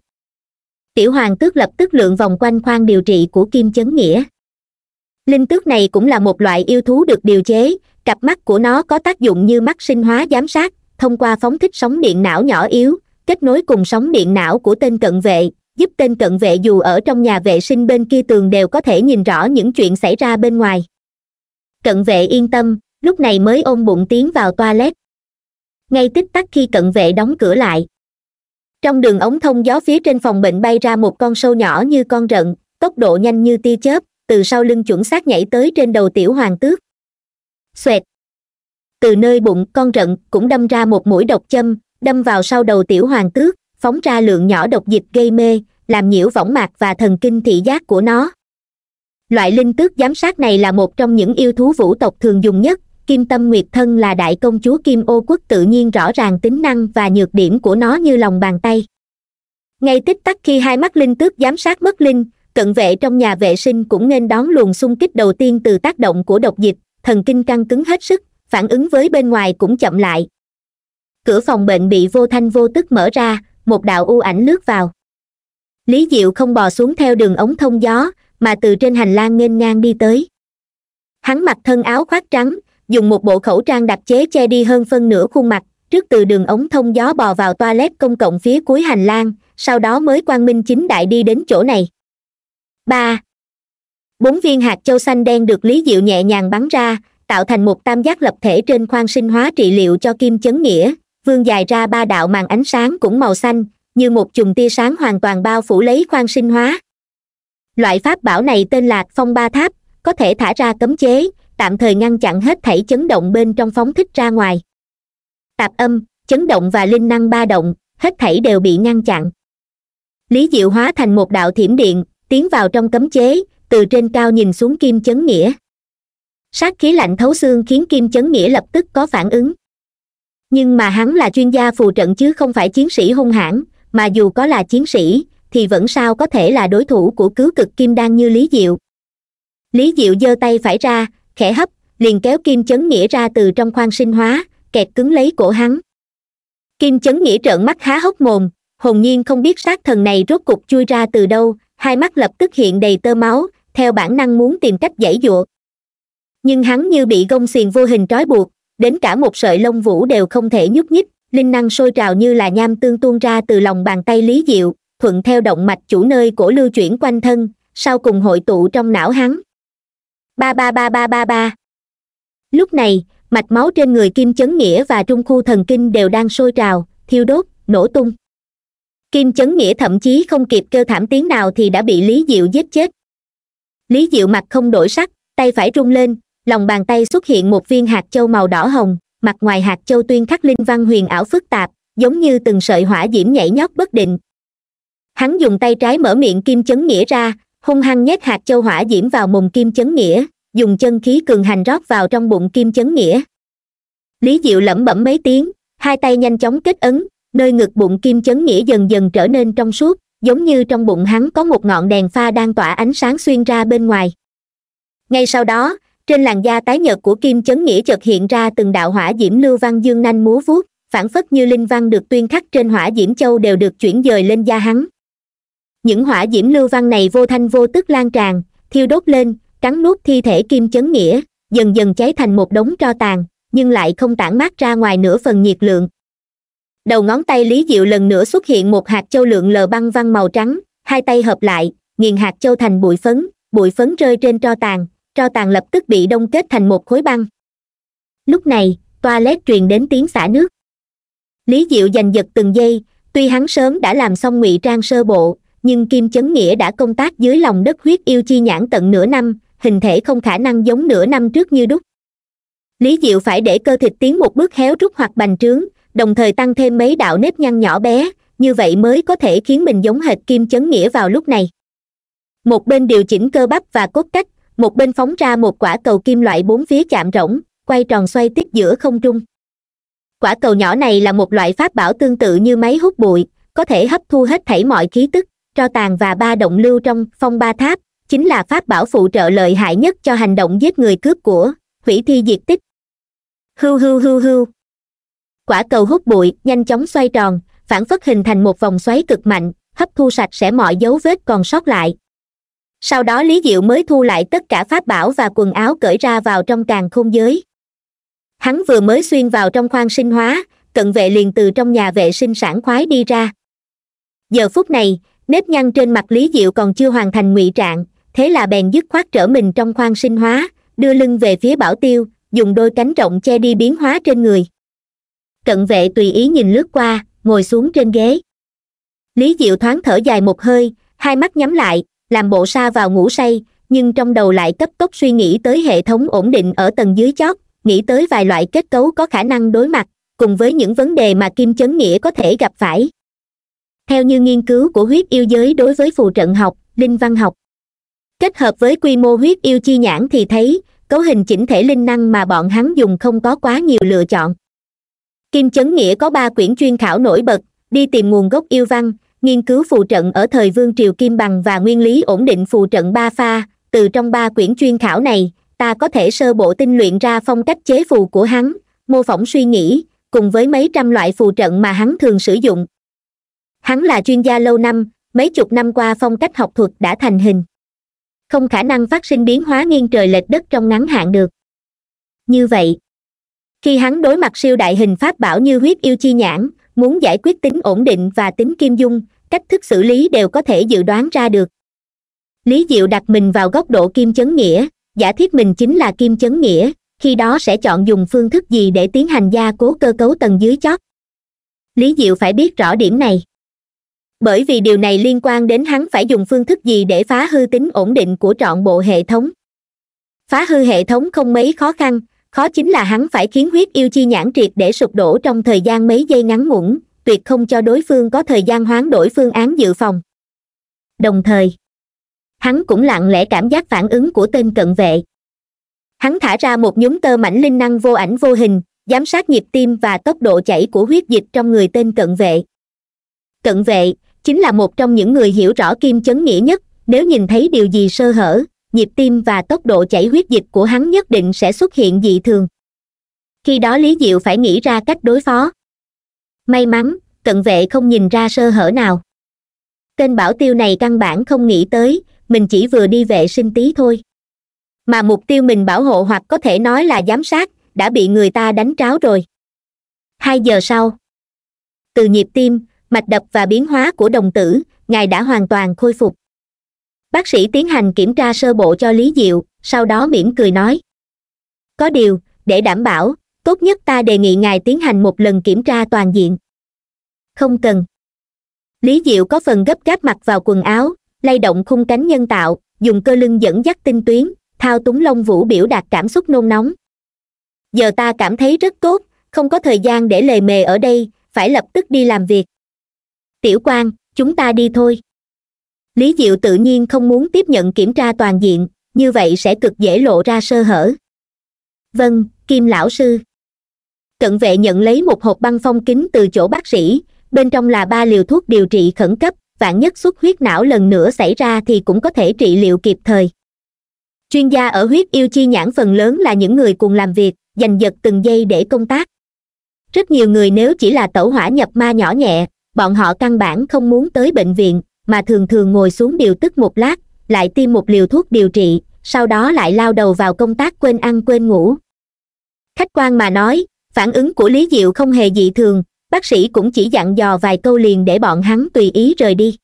tiểu hoàng tước lập tức lượn vòng quanh khoang điều trị của kim chấn nghĩa linh tước này cũng là một loại yêu thú được điều chế cặp mắt của nó có tác dụng như mắt sinh hóa giám sát thông qua phóng thích sóng điện não nhỏ yếu kết nối cùng sóng điện não của tên cận vệ giúp tên cận vệ dù ở trong nhà vệ sinh bên kia tường đều có thể nhìn rõ những chuyện xảy ra bên ngoài cận vệ yên tâm lúc này mới ôm bụng tiến vào toilet ngay tích tắc khi cận vệ đóng cửa lại trong đường ống thông gió phía trên phòng bệnh bay ra một con sâu nhỏ như con rận tốc độ nhanh như tia chớp từ sau lưng chuẩn xác nhảy tới trên đầu tiểu hoàng tước xoẹt từ nơi bụng con rận cũng đâm ra một mũi độc châm đâm vào sau đầu tiểu hoàng tước phóng ra lượng nhỏ độc dịch gây mê làm nhiễu võng mạc và thần kinh thị giác của nó loại linh tước giám sát này là một trong những yêu thú vũ tộc thường dùng nhất kim tâm nguyệt thân là đại công chúa kim ô quốc tự nhiên rõ ràng tính năng và nhược điểm của nó như lòng bàn tay ngay tích tắc khi hai mắt linh tước giám sát mất linh cận vệ trong nhà vệ sinh cũng nên đón luồng xung kích đầu tiên từ tác động của độc dịch thần kinh căng cứng hết sức phản ứng với bên ngoài cũng chậm lại cửa phòng bệnh bị vô thanh vô tức mở ra một đạo u ảnh lướt vào lý diệu không bò xuống theo đường ống thông gió mà từ trên hành lang nghênh ngang đi tới hắn mặc thân áo khoác trắng dùng một bộ khẩu trang đặc chế che đi hơn phân nửa khuôn mặt trước từ đường ống thông gió bò vào toilet công cộng phía cuối hành lang sau đó mới quang minh chính đại đi đến chỗ này ba bốn viên hạt châu xanh đen được lý diệu nhẹ nhàng bắn ra tạo thành một tam giác lập thể trên khoang sinh hóa trị liệu cho kim chấn nghĩa vương dài ra ba đạo màn ánh sáng cũng màu xanh như một chùm tia sáng hoàn toàn bao phủ lấy khoang sinh hóa loại pháp bảo này tên là phong ba tháp có thể thả ra cấm chế tạm thời ngăn chặn hết thảy chấn động bên trong phóng thích ra ngoài tạp âm chấn động và linh năng ba động hết thảy đều bị ngăn chặn lý diệu hóa thành một đạo thiểm điện tiến vào trong cấm chế từ trên cao nhìn xuống kim chấn nghĩa sát khí lạnh thấu xương khiến kim chấn nghĩa lập tức có phản ứng nhưng mà hắn là chuyên gia phù trận chứ không phải chiến sĩ hung hãn mà dù có là chiến sĩ thì vẫn sao có thể là đối thủ của cứu cực kim đan như lý diệu lý diệu giơ tay phải ra khẽ hấp liền kéo kim chấn nghĩa ra từ trong khoang sinh hóa kẹt cứng lấy cổ hắn kim chấn nghĩa trợn mắt há hốc mồm hồn nhiên không biết sát thần này rốt cục chui ra từ đâu hai mắt lập tức hiện đầy tơ máu theo bản năng muốn tìm cách giải giụa nhưng hắn như bị gông xiềng vô hình trói buộc đến cả một sợi lông vũ đều không thể nhúc nhích linh năng sôi trào như là nham tương tuôn ra từ lòng bàn tay lý diệu thuận theo động mạch chủ nơi cổ lưu chuyển quanh thân sau cùng hội tụ trong não hắn ba ba ba ba ba ba lúc này mạch máu trên người kim chấn nghĩa và trung khu thần kinh đều đang sôi trào thiêu đốt nổ tung kim chấn nghĩa thậm chí không kịp kêu thảm tiếng nào thì đã bị lý diệu giết chết lý diệu mặt không đổi sắc tay phải rung lên lòng bàn tay xuất hiện một viên hạt châu màu đỏ hồng mặt ngoài hạt châu tuyên khắc linh văn huyền ảo phức tạp giống như từng sợi hỏa diễm nhảy nhót bất định hắn dùng tay trái mở miệng kim chấn nghĩa ra hung hăng nhét hạt châu hỏa diễm vào mùng kim chấn nghĩa dùng chân khí cường hành rót vào trong bụng kim chấn nghĩa lý diệu lẩm bẩm mấy tiếng hai tay nhanh chóng kết ấn nơi ngực bụng kim chấn nghĩa dần dần trở nên trong suốt giống như trong bụng hắn có một ngọn đèn pha đang tỏa ánh sáng xuyên ra bên ngoài ngay sau đó trên làn da tái nhợt của kim chấn nghĩa chợt hiện ra từng đạo hỏa diễm lưu văn dương nanh múa vuốt phản phất như linh văn được tuyên khắc trên hỏa diễm châu đều được chuyển dời lên da hắn những hỏa diễm lưu văn này vô thanh vô tức lan tràn thiêu đốt lên cắn nuốt thi thể kim chấn nghĩa dần dần cháy thành một đống tro tàn nhưng lại không tản mát ra ngoài nửa phần nhiệt lượng đầu ngón tay lý diệu lần nữa xuất hiện một hạt châu lượng lờ băng văng màu trắng hai tay hợp lại nghiền hạt châu thành bụi phấn bụi phấn rơi trên tro tàn tro tàn lập tức bị đông kết thành một khối băng lúc này toilet truyền đến tiếng xả nước lý diệu giành giật từng giây tuy hắn sớm đã làm xong ngụy trang sơ bộ nhưng kim chấn nghĩa đã công tác dưới lòng đất huyết yêu chi nhãn tận nửa năm hình thể không khả năng giống nửa năm trước như đúc lý diệu phải để cơ thịt tiến một bước héo rút hoặc bành trướng đồng thời tăng thêm mấy đạo nếp nhăn nhỏ bé như vậy mới có thể khiến mình giống hệt kim chấn nghĩa vào lúc này một bên điều chỉnh cơ bắp và cốt cách một bên phóng ra một quả cầu kim loại bốn phía chạm rỗng quay tròn xoay tít giữa không trung quả cầu nhỏ này là một loại pháp bảo tương tự như máy hút bụi có thể hấp thu hết thảy mọi khí tức tro tàn và ba động lưu trong phong ba tháp chính là pháp bảo phụ trợ lợi hại nhất cho hành động giết người cướp của hủy thi diệt tích hưu hưu hưu hưu quả cầu hút bụi nhanh chóng xoay tròn phản phất hình thành một vòng xoáy cực mạnh hấp thu sạch sẽ mọi dấu vết còn sót lại sau đó lý diệu mới thu lại tất cả pháp bảo và quần áo cởi ra vào trong càng khôn giới hắn vừa mới xuyên vào trong khoang sinh hóa cận vệ liền từ trong nhà vệ sinh sản khoái đi ra giờ phút này nếp nhăn trên mặt lý diệu còn chưa hoàn thành ngụy trạng thế là bèn dứt khoát trở mình trong khoang sinh hóa đưa lưng về phía bảo tiêu dùng đôi cánh rộng che đi biến hóa trên người cận vệ tùy ý nhìn lướt qua ngồi xuống trên ghế lý diệu thoáng thở dài một hơi hai mắt nhắm lại làm bộ sa vào ngủ say nhưng trong đầu lại cấp tốc suy nghĩ tới hệ thống ổn định ở tầng dưới chót nghĩ tới vài loại kết cấu có khả năng đối mặt cùng với những vấn đề mà kim chấn nghĩa có thể gặp phải theo như nghiên cứu của huyết yêu giới đối với phù trận học linh văn học kết hợp với quy mô huyết yêu chi nhãn thì thấy cấu hình chỉnh thể linh năng mà bọn hắn dùng không có quá nhiều lựa chọn kim chấn nghĩa có ba quyển chuyên khảo nổi bật đi tìm nguồn gốc yêu văn nghiên cứu phù trận ở thời vương triều kim bằng và nguyên lý ổn định phù trận ba pha từ trong ba quyển chuyên khảo này ta có thể sơ bộ tinh luyện ra phong cách chế phù của hắn mô phỏng suy nghĩ cùng với mấy trăm loại phù trận mà hắn thường sử dụng hắn là chuyên gia lâu năm mấy chục năm qua phong cách học thuật đã thành hình không khả năng phát sinh biến hóa nghiêng trời lệch đất trong ngắn hạn được như vậy khi hắn đối mặt siêu đại hình pháp bảo như huyết yêu chi nhãn muốn giải quyết tính ổn định và tính kim dung cách thức xử lý đều có thể dự đoán ra được lý diệu đặt mình vào góc độ kim chấn nghĩa giả thiết mình chính là kim chấn nghĩa khi đó sẽ chọn dùng phương thức gì để tiến hành gia cố cơ cấu tầng dưới chót lý diệu phải biết rõ điểm này bởi vì điều này liên quan đến hắn phải dùng phương thức gì để phá hư tính ổn định của trọn bộ hệ thống phá hư hệ thống không mấy khó khăn khó chính là hắn phải khiến huyết yêu chi nhãn triệt để sụp đổ trong thời gian mấy giây ngắn ngủn tuyệt không cho đối phương có thời gian hoán đổi phương án dự phòng đồng thời hắn cũng lặng lẽ cảm giác phản ứng của tên cận vệ hắn thả ra một nhúm tơ mảnh linh năng vô ảnh vô hình giám sát nhịp tim và tốc độ chảy của huyết dịch trong người tên cận vệ cận vệ chính là một trong những người hiểu rõ kim chấn nghĩa nhất nếu nhìn thấy điều gì sơ hở nhịp tim và tốc độ chảy huyết dịch của hắn nhất định sẽ xuất hiện dị thường khi đó lý diệu phải nghĩ ra cách đối phó may mắn cận vệ không nhìn ra sơ hở nào tên bảo tiêu này căn bản không nghĩ tới mình chỉ vừa đi vệ sinh tí thôi mà mục tiêu mình bảo hộ hoặc có thể nói là giám sát đã bị người ta đánh tráo rồi hai giờ sau từ nhịp tim mạch đập và biến hóa của đồng tử ngài đã hoàn toàn khôi phục bác sĩ tiến hành kiểm tra sơ bộ cho lý diệu sau đó mỉm cười nói có điều để đảm bảo tốt nhất ta đề nghị ngài tiến hành một lần kiểm tra toàn diện không cần lý diệu có phần gấp gáp mặt vào quần áo lay động khung cánh nhân tạo dùng cơ lưng dẫn dắt tinh tuyến thao túng lông vũ biểu đạt cảm xúc nôn nóng giờ ta cảm thấy rất tốt không có thời gian để lề mề ở đây phải lập tức đi làm việc tiểu quan chúng ta đi thôi lý diệu tự nhiên không muốn tiếp nhận kiểm tra toàn diện như vậy sẽ cực dễ lộ ra sơ hở vâng kim lão sư cận vệ nhận lấy một hộp băng phong kính từ chỗ bác sĩ bên trong là ba liều thuốc điều trị khẩn cấp vạn nhất xuất huyết não lần nữa xảy ra thì cũng có thể trị liệu kịp thời chuyên gia ở huyết yêu chi nhãn phần lớn là những người cùng làm việc giành giật từng giây để công tác rất nhiều người nếu chỉ là tẩu hỏa nhập ma nhỏ nhẹ bọn họ căn bản không muốn tới bệnh viện mà thường thường ngồi xuống điều tức một lát lại tiêm một liều thuốc điều trị sau đó lại lao đầu vào công tác quên ăn quên ngủ khách quan mà nói phản ứng của lý diệu không hề dị thường bác sĩ cũng chỉ dặn dò vài câu liền để bọn hắn tùy ý rời đi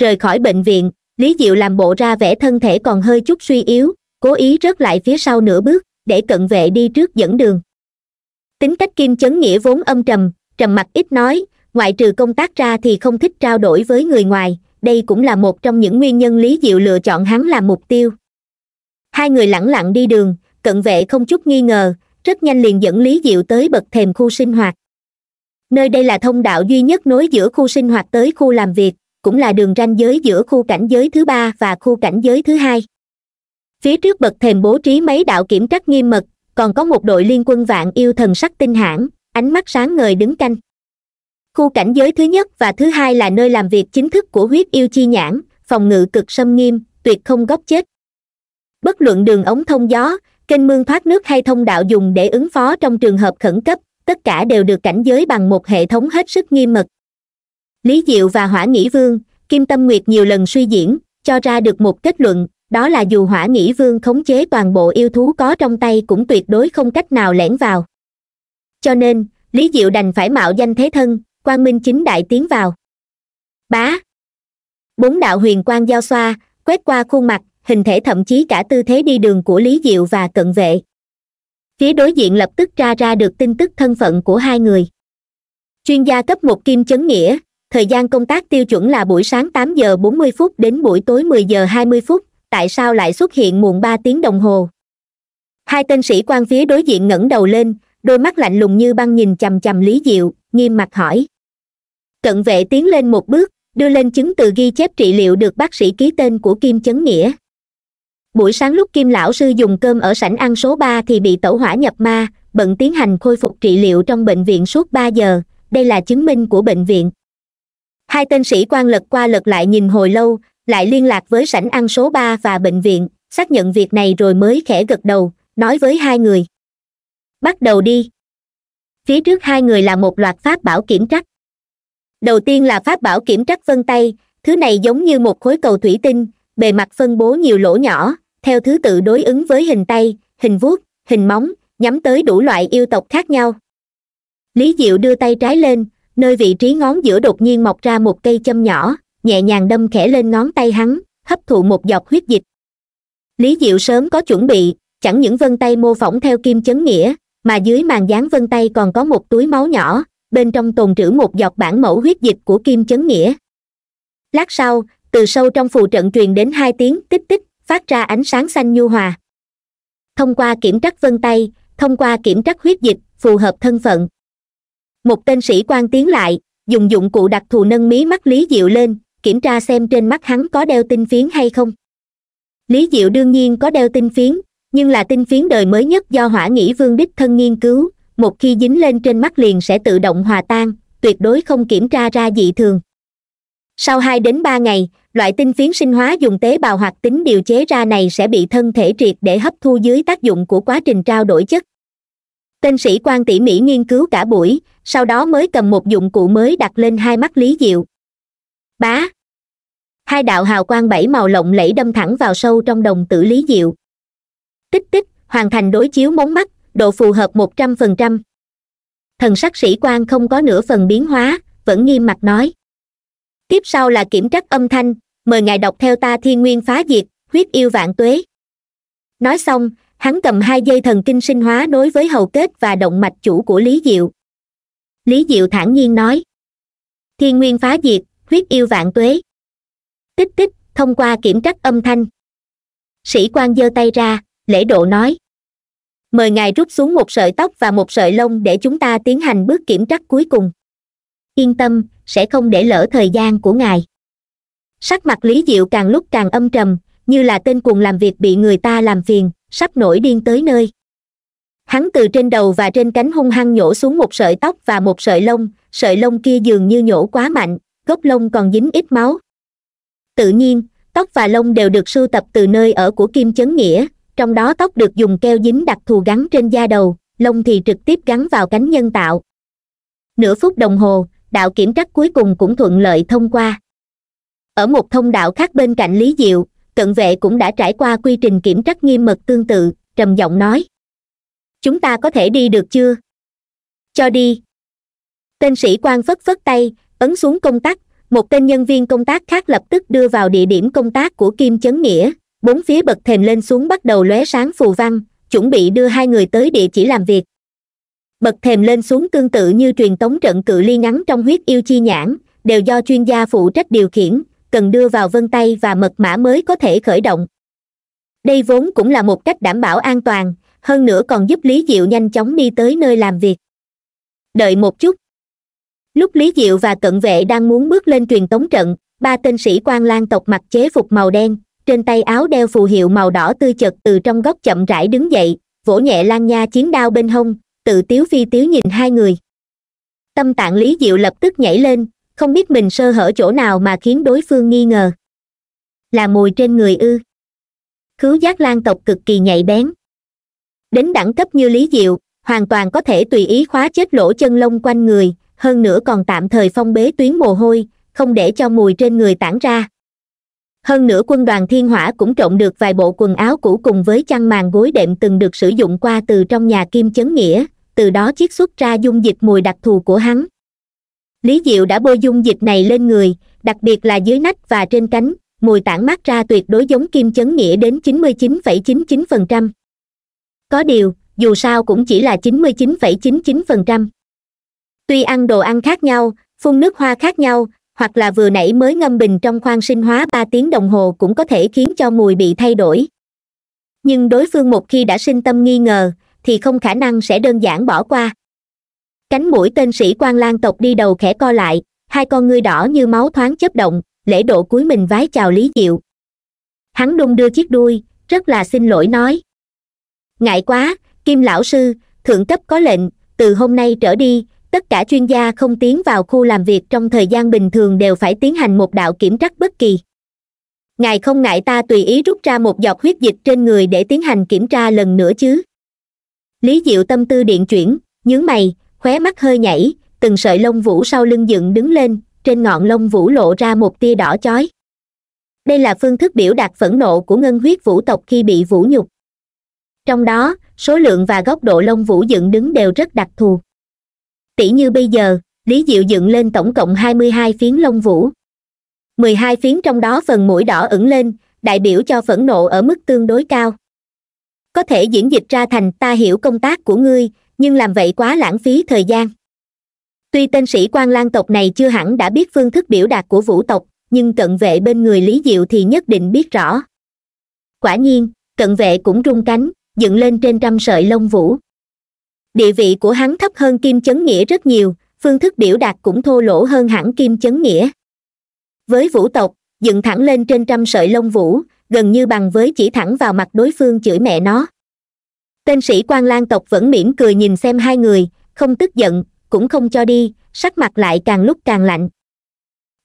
rời khỏi bệnh viện lý diệu làm bộ ra vẻ thân thể còn hơi chút suy yếu cố ý rớt lại phía sau nửa bước để cận vệ đi trước dẫn đường tính cách kim chấn nghĩa vốn âm trầm trầm mặt ít nói ngoại trừ công tác ra thì không thích trao đổi với người ngoài đây cũng là một trong những nguyên nhân lý diệu lựa chọn hắn làm mục tiêu hai người lẳng lặng đi đường cận vệ không chút nghi ngờ rất nhanh liền dẫn lý diệu tới bậc thềm khu sinh hoạt nơi đây là thông đạo duy nhất nối giữa khu sinh hoạt tới khu làm việc cũng là đường ranh giới giữa khu cảnh giới thứ ba và khu cảnh giới thứ hai phía trước bậc thềm bố trí mấy đạo kiểm trắc nghiêm mật còn có một đội liên quân vạn yêu thần sắc tinh hãn ánh mắt sáng ngời đứng canh khu cảnh giới thứ nhất và thứ hai là nơi làm việc chính thức của huyết yêu chi nhãn phòng ngự cực xâm nghiêm tuyệt không góc chết bất luận đường ống thông gió kênh mương thoát nước hay thông đạo dùng để ứng phó trong trường hợp khẩn cấp tất cả đều được cảnh giới bằng một hệ thống hết sức nghiêm mật lý diệu và hỏa nghĩ vương kim tâm nguyệt nhiều lần suy diễn cho ra được một kết luận đó là dù hỏa nghĩ vương khống chế toàn bộ yêu thú có trong tay cũng tuyệt đối không cách nào lẻn vào cho nên lý diệu đành phải mạo danh thế thân quang minh chính đại tiến vào bá bốn đạo huyền quang giao xoa quét qua khuôn mặt hình thể thậm chí cả tư thế đi đường của lý diệu và cận vệ phía đối diện lập tức tra ra được tin tức thân phận của hai người chuyên gia cấp một kim chấn nghĩa thời gian công tác tiêu chuẩn là buổi sáng tám giờ bốn mươi phút đến buổi tối mười giờ hai mươi phút tại sao lại xuất hiện muộn ba tiếng đồng hồ hai tên sĩ quan phía đối diện ngẩng đầu lên đôi mắt lạnh lùng như băng nhìn chằm chằm lý diệu nghiêm mặt hỏi cận vệ tiến lên một bước đưa lên chứng từ ghi chép trị liệu được bác sĩ ký tên của kim chấn nghĩa buổi sáng lúc kim lão sư dùng cơm ở sảnh ăn số ba thì bị tẩu hỏa nhập ma bận tiến hành khôi phục trị liệu trong bệnh viện suốt ba giờ đây là chứng minh của bệnh viện hai tên sĩ quan lật qua lật lại nhìn hồi lâu lại liên lạc với sảnh ăn số ba và bệnh viện xác nhận việc này rồi mới khẽ gật đầu nói với hai người bắt đầu đi phía trước hai người là một loạt pháp bảo kiểm trắc đầu tiên là pháp bảo kiểm trắc vân tay thứ này giống như một khối cầu thủy tinh bề mặt phân bố nhiều lỗ nhỏ theo thứ tự đối ứng với hình tay hình vuốt hình móng nhắm tới đủ loại yêu tộc khác nhau lý diệu đưa tay trái lên nơi vị trí ngón giữa đột nhiên mọc ra một cây châm nhỏ nhẹ nhàng đâm khẽ lên ngón tay hắn hấp thụ một giọt huyết dịch lý diệu sớm có chuẩn bị chẳng những vân tay mô phỏng theo kim chấn nghĩa mà dưới màn dáng vân tay còn có một túi máu nhỏ bên trong tồn trữ một giọt bản mẫu huyết dịch của kim chấn nghĩa lát sau từ sâu trong phù trận truyền đến hai tiếng tích tích phát ra ánh sáng xanh nhu hòa thông qua kiểm trắc vân tay thông qua kiểm trắc huyết dịch phù hợp thân phận một tên sĩ quan tiến lại dùng dụng cụ đặc thù nâng mí mắt lý diệu lên kiểm tra xem trên mắt hắn có đeo tinh phiến hay không lý diệu đương nhiên có đeo tinh phiến nhưng là tinh phiến đời mới nhất do hỏa nghĩ vương đích thân nghiên cứu một khi dính lên trên mắt liền sẽ tự động hòa tan tuyệt đối không kiểm tra ra dị thường sau hai đến ba ngày loại tinh phiến sinh hóa dùng tế bào hoạt tính điều chế ra này sẽ bị thân thể triệt để hấp thu dưới tác dụng của quá trình trao đổi chất tên sĩ quan tỉ mỉ nghiên cứu cả buổi sau đó mới cầm một dụng cụ mới đặt lên hai mắt lý diệu bá hai đạo hào quang bảy màu lộng lẫy đâm thẳng vào sâu trong đồng tử lý diệu tích tích hoàn thành đối chiếu mống mắt độ phù hợp một trăm phần trăm thần sắc sĩ quan không có nửa phần biến hóa vẫn nghiêm mặt nói tiếp sau là kiểm trắc âm thanh mời ngài đọc theo ta thiên nguyên phá diệt huyết yêu vạn tuế nói xong hắn cầm hai dây thần kinh sinh hóa đối với hầu kết và động mạch chủ của lý diệu lý diệu thản nhiên nói thiên nguyên phá diệt huyết yêu vạn tuế tích tích thông qua kiểm trắc âm thanh sĩ quan giơ tay ra lễ độ nói mời ngài rút xuống một sợi tóc và một sợi lông để chúng ta tiến hành bước kiểm trắc cuối cùng yên tâm sẽ không để lỡ thời gian của ngài sắc mặt lý diệu càng lúc càng âm trầm như là tên cuồng làm việc bị người ta làm phiền sắp nổi điên tới nơi hắn từ trên đầu và trên cánh hung hăng nhổ xuống một sợi tóc và một sợi lông sợi lông kia dường như nhổ quá mạnh gốc lông còn dính ít máu tự nhiên tóc và lông đều được sưu tập từ nơi ở của kim chấn nghĩa trong đó tóc được dùng keo dính đặc thù gắn trên da đầu lông thì trực tiếp gắn vào cánh nhân tạo nửa phút đồng hồ đạo kiểm trắc cuối cùng cũng thuận lợi thông qua ở một thông đạo khác bên cạnh lý diệu cận vệ cũng đã trải qua quy trình kiểm trắc nghiêm mật tương tự trầm giọng nói chúng ta có thể đi được chưa cho đi tên sĩ quan phất phất tay ấn xuống công tắc một tên nhân viên công tác khác lập tức đưa vào địa điểm công tác của kim chấn nghĩa bốn phía bật thềm lên xuống bắt đầu lóe sáng phù văn chuẩn bị đưa hai người tới địa chỉ làm việc bật thềm lên xuống tương tự như truyền tống trận cự ly ngắn trong huyết yêu chi nhãn đều do chuyên gia phụ trách điều khiển cần đưa vào vân tay và mật mã mới có thể khởi động đây vốn cũng là một cách đảm bảo an toàn hơn nữa còn giúp lý diệu nhanh chóng đi tới nơi làm việc đợi một chút lúc lý diệu và cận vệ đang muốn bước lên truyền tống trận ba tên sĩ quan lan tộc mặc chế phục màu đen trên tay áo đeo phù hiệu màu đỏ tươi chật từ trong góc chậm rãi đứng dậy vỗ nhẹ lan nha chiến đao bên hông tự tiếu phi tiếu nhìn hai người tâm tạng lý diệu lập tức nhảy lên không biết mình sơ hở chỗ nào mà khiến đối phương nghi ngờ là mùi trên người ư khứu giác lan tộc cực kỳ nhạy bén đến đẳng cấp như lý diệu hoàn toàn có thể tùy ý khóa chết lỗ chân lông quanh người hơn nữa còn tạm thời phong bế tuyến mồ hôi không để cho mùi trên người tản ra hơn nữa quân đoàn thiên hỏa cũng trộn được vài bộ quần áo cũ cùng với chăn màn gối đệm từng được sử dụng qua từ trong nhà kim chấn nghĩa từ đó chiết xuất ra dung dịch mùi đặc thù của hắn lý diệu đã bôi dung dịch này lên người đặc biệt là dưới nách và trên cánh mùi tản mát ra tuyệt đối giống kim chấn nghĩa đến 99,99%. có điều dù sao cũng chỉ là 99,99%. tuy ăn đồ ăn khác nhau phun nước hoa khác nhau hoặc là vừa nãy mới ngâm bình trong khoang sinh hóa ba tiếng đồng hồ cũng có thể khiến cho mùi bị thay đổi nhưng đối phương một khi đã sinh tâm nghi ngờ thì không khả năng sẽ đơn giản bỏ qua cánh mũi tên sĩ quan lan tộc đi đầu khẽ co lại hai con ngươi đỏ như máu thoáng chớp động lễ độ cuối mình vái chào lý diệu hắn đung đưa chiếc đuôi rất là xin lỗi nói ngại quá kim lão sư thượng cấp có lệnh từ hôm nay trở đi tất cả chuyên gia không tiến vào khu làm việc trong thời gian bình thường đều phải tiến hành một đạo kiểm trắc bất kỳ ngài không ngại ta tùy ý rút ra một giọt huyết dịch trên người để tiến hành kiểm tra lần nữa chứ lý diệu tâm tư điện chuyển nhướng mày khóe mắt hơi nhảy từng sợi lông vũ sau lưng dựng đứng lên trên ngọn lông vũ lộ ra một tia đỏ chói đây là phương thức biểu đạt phẫn nộ của ngân huyết vũ tộc khi bị vũ nhục trong đó số lượng và góc độ lông vũ dựng đứng đều rất đặc thù tỉ như bây giờ lý diệu dựng lên tổng cộng hai mươi hai phiến lông vũ mười hai phiến trong đó phần mũi đỏ ửng lên đại biểu cho phẫn nộ ở mức tương đối cao có thể diễn dịch ra thành ta hiểu công tác của ngươi nhưng làm vậy quá lãng phí thời gian tuy tên sĩ quan lan tộc này chưa hẳn đã biết phương thức biểu đạt của vũ tộc nhưng cận vệ bên người lý diệu thì nhất định biết rõ quả nhiên cận vệ cũng rung cánh dựng lên trên trăm sợi lông vũ địa vị của hắn thấp hơn kim chấn nghĩa rất nhiều phương thức biểu đạt cũng thô lỗ hơn hẳn kim chấn nghĩa với vũ tộc dựng thẳng lên trên trăm sợi lông vũ gần như bằng với chỉ thẳng vào mặt đối phương chửi mẹ nó tên sĩ quan lang tộc vẫn mỉm cười nhìn xem hai người không tức giận cũng không cho đi sắc mặt lại càng lúc càng lạnh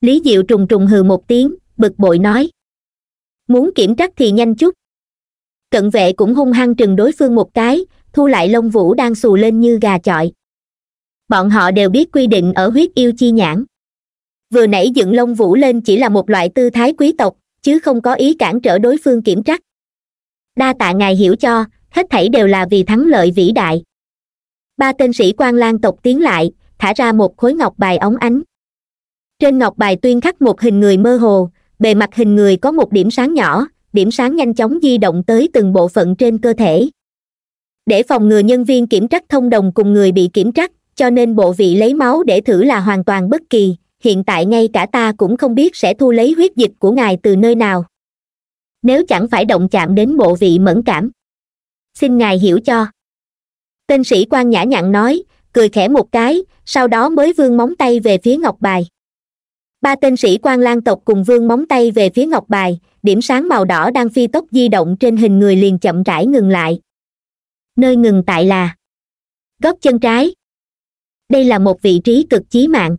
lý diệu trùng trùng hừ một tiếng bực bội nói muốn kiểm trắc thì nhanh chút cận vệ cũng hung hăng trừng đối phương một cái thu lại lông vũ đang xù lên như gà chọi bọn họ đều biết quy định ở huyết yêu chi nhãn vừa nãy dựng lông vũ lên chỉ là một loại tư thái quý tộc chứ không có ý cản trở đối phương kiểm trắc đa tạ ngài hiểu cho hết thảy đều là vì thắng lợi vĩ đại ba tên sĩ quan lan tộc tiến lại thả ra một khối ngọc bài óng ánh trên ngọc bài tuyên khắc một hình người mơ hồ bề mặt hình người có một điểm sáng nhỏ điểm sáng nhanh chóng di động tới từng bộ phận trên cơ thể để phòng ngừa nhân viên kiểm trắc thông đồng cùng người bị kiểm trắc cho nên bộ vị lấy máu để thử là hoàn toàn bất kỳ hiện tại ngay cả ta cũng không biết sẽ thu lấy huyết dịch của ngài từ nơi nào nếu chẳng phải động chạm đến bộ vị mẫn cảm xin ngài hiểu cho tên sĩ quan nhã nhặn nói cười khẽ một cái sau đó mới vươn móng tay về phía ngọc bài ba tên sĩ quan lan tộc cùng vươn móng tay về phía ngọc bài điểm sáng màu đỏ đang phi tốc di động trên hình người liền chậm rãi ngừng lại nơi ngừng tại là gót chân trái đây là một vị trí cực chí mạng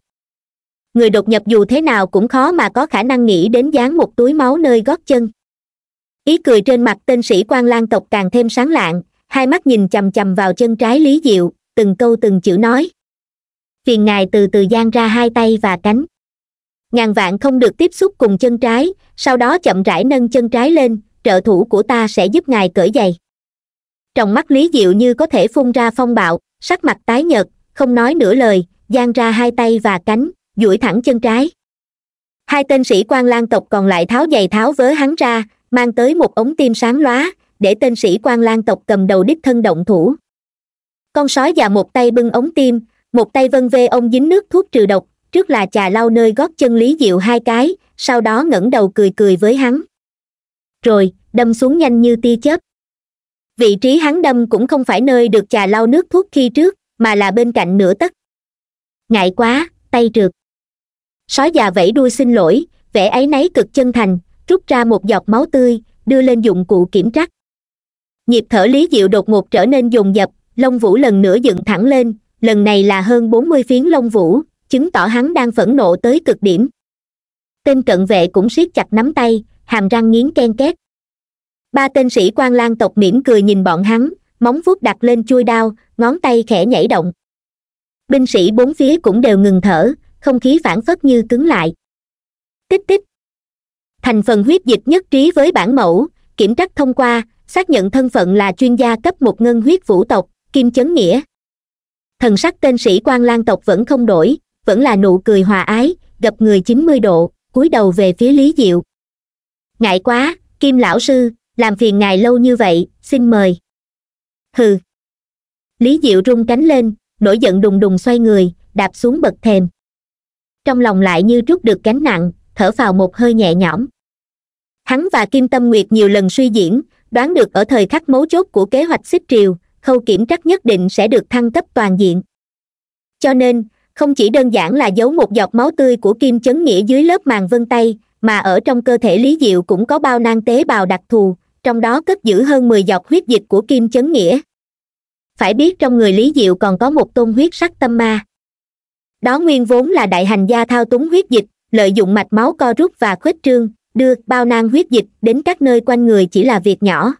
người đột nhập dù thế nào cũng khó mà có khả năng nghĩ đến dán một túi máu nơi gót chân ý cười trên mặt tên sĩ quan lan tộc càng thêm sáng lạng hai mắt nhìn chầm chầm vào chân trái lý diệu từng câu từng chữ nói phiền ngài từ từ giang ra hai tay và cánh ngàn vạn không được tiếp xúc cùng chân trái sau đó chậm rãi nâng chân trái lên trợ thủ của ta sẽ giúp ngài cởi giày trong mắt lý diệu như có thể phun ra phong bạo sắc mặt tái nhợt không nói nửa lời giang ra hai tay và cánh duỗi thẳng chân trái hai tên sĩ quan lang tộc còn lại tháo giày tháo vớ hắn ra mang tới một ống tim sáng lóa để tên sĩ quan lang tộc cầm đầu đích thân động thủ con sói già một tay bưng ống tim một tay vân vê ông dính nước thuốc trừ độc trước là chà lau nơi gót chân lý diệu hai cái sau đó ngẩng đầu cười cười với hắn rồi đâm xuống nhanh như tia chớp vị trí hắn đâm cũng không phải nơi được chà lau nước thuốc khi trước mà là bên cạnh nửa tấc ngại quá tay trượt sói già vẫy đuôi xin lỗi vẻ ấy náy cực chân thành rút ra một giọt máu tươi đưa lên dụng cụ kiểm trắc nhịp thở lý diệu đột ngột trở nên dồn dập lông vũ lần nữa dựng thẳng lên lần này là hơn bốn mươi phiến lông vũ chứng tỏ hắn đang phẫn nộ tới cực điểm tên cận vệ cũng siết chặt nắm tay hàm răng nghiến ken két ba tên sĩ quan lang tộc mỉm cười nhìn bọn hắn móng vuốt đặt lên chui đao ngón tay khẽ nhảy động binh sĩ bốn phía cũng đều ngừng thở không khí phản phất như cứng lại tích tích thành phần huyết dịch nhất trí với bản mẫu kiểm trắc thông qua xác nhận thân phận là chuyên gia cấp một ngân huyết vũ tộc kim chấn nghĩa thần sắc tên sĩ quan lang tộc vẫn không đổi vẫn là nụ cười hòa ái gập người chín mươi độ cúi đầu về phía lý diệu ngại quá kim lão sư làm phiền ngài lâu như vậy xin mời hừ lý diệu rung cánh lên nổi giận đùng đùng xoay người đạp xuống bậc thềm trong lòng lại như trút được cánh nặng thở vào một hơi nhẹ nhõm hắn và kim tâm nguyệt nhiều lần suy diễn đoán được ở thời khắc mấu chốt của kế hoạch xích triều khâu kiểm trắc nhất định sẽ được thăng cấp toàn diện cho nên không chỉ đơn giản là giấu một giọt máu tươi của kim chấn nghĩa dưới lớp màng vân tay mà ở trong cơ thể lý diệu cũng có bao nang tế bào đặc thù trong đó cất giữ hơn mười giọt huyết dịch của kim chấn nghĩa phải biết trong người lý diệu còn có một tôn huyết sắc tâm ma đó nguyên vốn là đại hành gia thao túng huyết dịch lợi dụng mạch máu co rút và khuếch trương đưa bao nang huyết dịch đến các nơi quanh người chỉ là việc nhỏ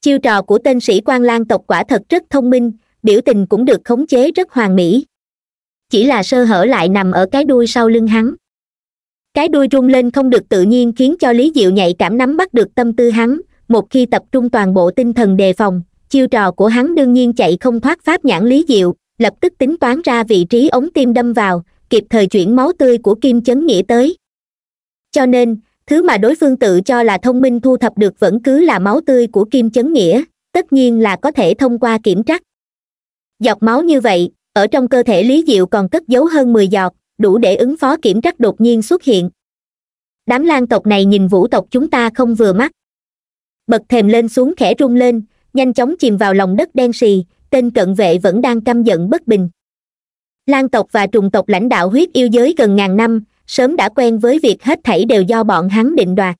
chiêu trò của tên sĩ quan lan tộc quả thật rất thông minh biểu tình cũng được khống chế rất hoàn mỹ chỉ là sơ hở lại nằm ở cái đuôi sau lưng hắn cái đuôi rung lên không được tự nhiên khiến cho lý diệu nhạy cảm nắm bắt được tâm tư hắn một khi tập trung toàn bộ tinh thần đề phòng chiêu trò của hắn đương nhiên chạy không thoát pháp nhãn lý diệu lập tức tính toán ra vị trí ống tim đâm vào kịp thời chuyển máu tươi của kim chấn nghĩa tới cho nên thứ mà đối phương tự cho là thông minh thu thập được vẫn cứ là máu tươi của kim chấn nghĩa tất nhiên là có thể thông qua kiểm trắc dọc máu như vậy ở trong cơ thể lý diệu còn cất giấu hơn mười giọt đủ để ứng phó kiểm trắc đột nhiên xuất hiện đám lang tộc này nhìn vũ tộc chúng ta không vừa mắt bật thềm lên xuống khẽ rung lên nhanh chóng chìm vào lòng đất đen sì tên cận vệ vẫn đang căm giận bất bình lang tộc và trùng tộc lãnh đạo huyết yêu giới gần ngàn năm sớm đã quen với việc hết thảy đều do bọn hắn định đoạt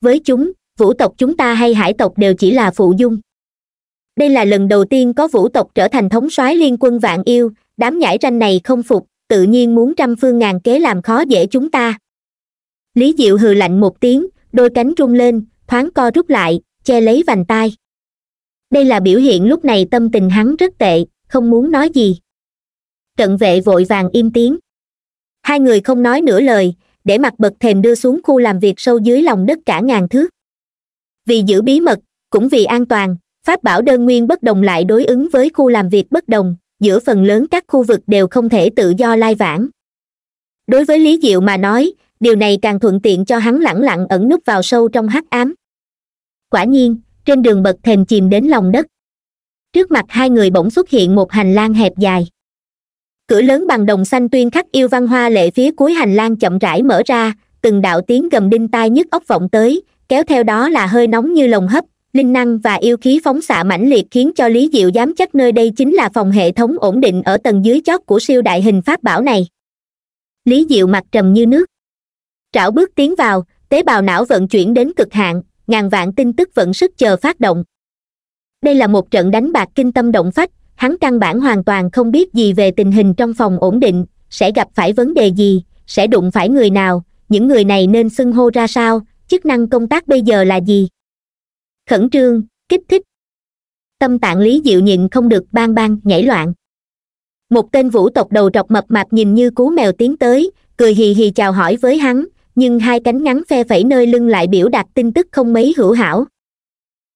với chúng vũ tộc chúng ta hay hải tộc đều chỉ là phụ dung đây là lần đầu tiên có vũ tộc trở thành thống soái liên quân vạn yêu đám nhãi ranh này không phục tự nhiên muốn trăm phương ngàn kế làm khó dễ chúng ta lý diệu hừ lạnh một tiếng đôi cánh rung lên thoáng co rút lại che lấy vành tai đây là biểu hiện lúc này tâm tình hắn rất tệ không muốn nói gì cận vệ vội vàng im tiếng hai người không nói nửa lời để mặt bậc thềm đưa xuống khu làm việc sâu dưới lòng đất cả ngàn thước vì giữ bí mật cũng vì an toàn pháp bảo đơn nguyên bất đồng lại đối ứng với khu làm việc bất đồng giữa phần lớn các khu vực đều không thể tự do lai vãng đối với lý diệu mà nói điều này càng thuận tiện cho hắn lẳng lặng ẩn núp vào sâu trong hắc ám quả nhiên trên đường bậc thềm chìm đến lòng đất trước mặt hai người bỗng xuất hiện một hành lang hẹp dài cửa lớn bằng đồng xanh tuyên khắc yêu văn hoa lệ phía cuối hành lang chậm rãi mở ra từng đạo tiếng gầm đinh tai nhức óc vọng tới kéo theo đó là hơi nóng như lồng hấp linh năng và yêu khí phóng xạ mãnh liệt khiến cho lý diệu dám chắc nơi đây chính là phòng hệ thống ổn định ở tầng dưới chót của siêu đại hình pháp bảo này lý diệu mặt trầm như nước trảo bước tiến vào tế bào não vận chuyển đến cực hạn ngàn vạn tin tức vận sức chờ phát động đây là một trận đánh bạc kinh tâm động phách hắn căn bản hoàn toàn không biết gì về tình hình trong phòng ổn định sẽ gặp phải vấn đề gì sẽ đụng phải người nào những người này nên xưng hô ra sao chức năng công tác bây giờ là gì khẩn trương kích thích tâm tạng lý dịu nhịn không được bang bang nhảy loạn một tên vũ tộc đầu trọc mập mạp nhìn như cú mèo tiến tới cười hì hì chào hỏi với hắn nhưng hai cánh ngắn phe phẩy nơi lưng lại biểu đạt tin tức không mấy hữu hảo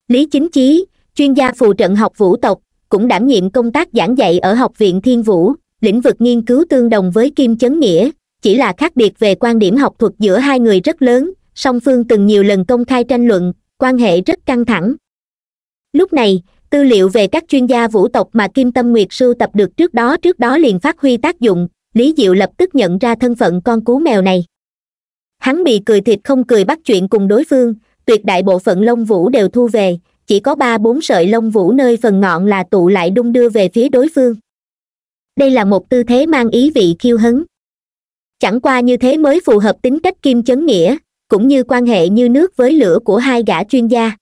lý chính chí chuyên gia phù trận học vũ tộc cũng đảm nhiệm công tác giảng dạy ở học viện thiên vũ lĩnh vực nghiên cứu tương đồng với kim chấn nghĩa chỉ là khác biệt về quan điểm học thuật giữa hai người rất lớn song phương từng nhiều lần công khai tranh luận quan hệ rất căng thẳng lúc này tư liệu về các chuyên gia vũ tộc mà kim tâm nguyệt sưu tập được trước đó trước đó liền phát huy tác dụng lý diệu lập tức nhận ra thân phận con cú mèo này hắn bị cười thịt không cười bắt chuyện cùng đối phương tuyệt đại bộ phận lông vũ đều thu về chỉ có ba bốn sợi lông vũ nơi phần ngọn là tụ lại đung đưa về phía đối phương đây là một tư thế mang ý vị khiêu hấn chẳng qua như thế mới phù hợp tính cách kim chấn nghĩa cũng như quan hệ như nước với lửa của hai gã chuyên gia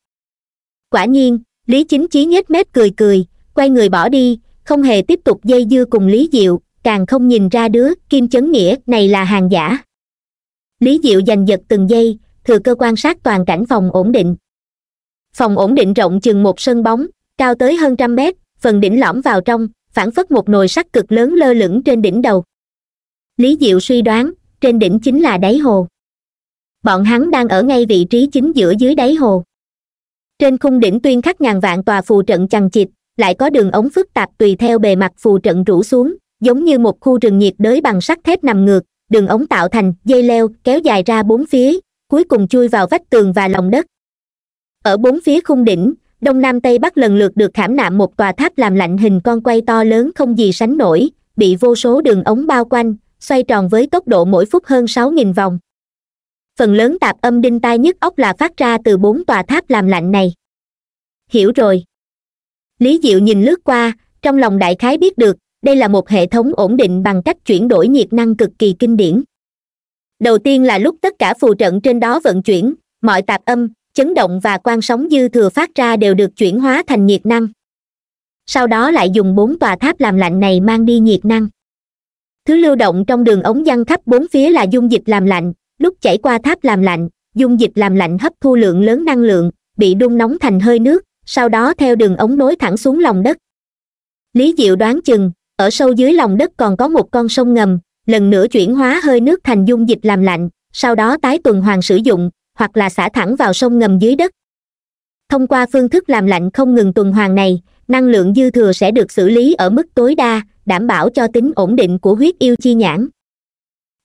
quả nhiên lý chính chí nhếch mép cười cười quay người bỏ đi không hề tiếp tục dây dưa cùng lý diệu càng không nhìn ra đứa kim chấn nghĩa này là hàng giả lý diệu giành giật từng giây thừa cơ quan sát toàn cảnh phòng ổn định phòng ổn định rộng chừng một sân bóng cao tới hơn trăm mét phần đỉnh lõm vào trong phản phất một nồi sắt cực lớn lơ lửng trên đỉnh đầu lý diệu suy đoán trên đỉnh chính là đáy hồ bọn hắn đang ở ngay vị trí chính giữa dưới đáy hồ trên khung đỉnh tuyên khắc ngàn vạn tòa phù trận chằng chịt lại có đường ống phức tạp tùy theo bề mặt phù trận rủ xuống giống như một khu rừng nhiệt đới bằng sắt thép nằm ngược đường ống tạo thành dây leo kéo dài ra bốn phía cuối cùng chui vào vách tường và lòng đất ở bốn phía khung đỉnh đông nam tây bắc lần lượt được khảm nạm một tòa tháp làm lạnh hình con quay to lớn không gì sánh nổi bị vô số đường ống bao quanh xoay tròn với tốc độ mỗi phút hơn sáu nghìn vòng phần lớn tạp âm đinh tai nhức óc là phát ra từ bốn tòa tháp làm lạnh này hiểu rồi lý diệu nhìn lướt qua trong lòng đại khái biết được đây là một hệ thống ổn định bằng cách chuyển đổi nhiệt năng cực kỳ kinh điển đầu tiên là lúc tất cả phù trận trên đó vận chuyển mọi tạp âm chấn động và quan sóng dư thừa phát ra đều được chuyển hóa thành nhiệt năng sau đó lại dùng bốn tòa tháp làm lạnh này mang đi nhiệt năng thứ lưu động trong đường ống dăng khắp bốn phía là dung dịch làm lạnh lúc chảy qua tháp làm lạnh dung dịch làm lạnh hấp thu lượng lớn năng lượng bị đun nóng thành hơi nước sau đó theo đường ống nối thẳng xuống lòng đất lý diệu đoán chừng ở sâu dưới lòng đất còn có một con sông ngầm lần nữa chuyển hóa hơi nước thành dung dịch làm lạnh sau đó tái tuần hoàn sử dụng hoặc là xả thẳng vào sông ngầm dưới đất thông qua phương thức làm lạnh không ngừng tuần hoàn này năng lượng dư thừa sẽ được xử lý ở mức tối đa đảm bảo cho tính ổn định của huyết yêu chi nhãn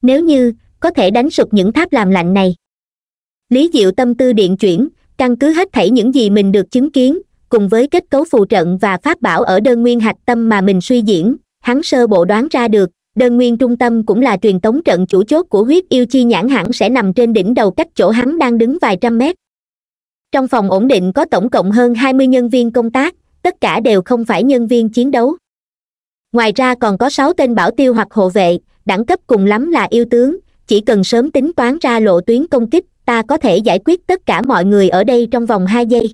nếu như có thể đánh sụp những tháp làm lạnh này lý diệu tâm tư điện chuyển căn cứ hết thảy những gì mình được chứng kiến cùng với kết cấu phù trận và pháp bảo ở đơn nguyên hạch tâm mà mình suy diễn hắn sơ bộ đoán ra được đơn nguyên trung tâm cũng là truyền tống trận chủ chốt của huyết yêu chi nhãn hẳn sẽ nằm trên đỉnh đầu cách chỗ hắn đang đứng vài trăm mét trong phòng ổn định có tổng cộng hơn hai mươi nhân viên công tác tất cả đều không phải nhân viên chiến đấu ngoài ra còn có sáu tên bảo tiêu hoặc hộ vệ đẳng cấp cùng lắm là yêu tướng chỉ cần sớm tính toán ra lộ tuyến công kích ta có thể giải quyết tất cả mọi người ở đây trong vòng hai giây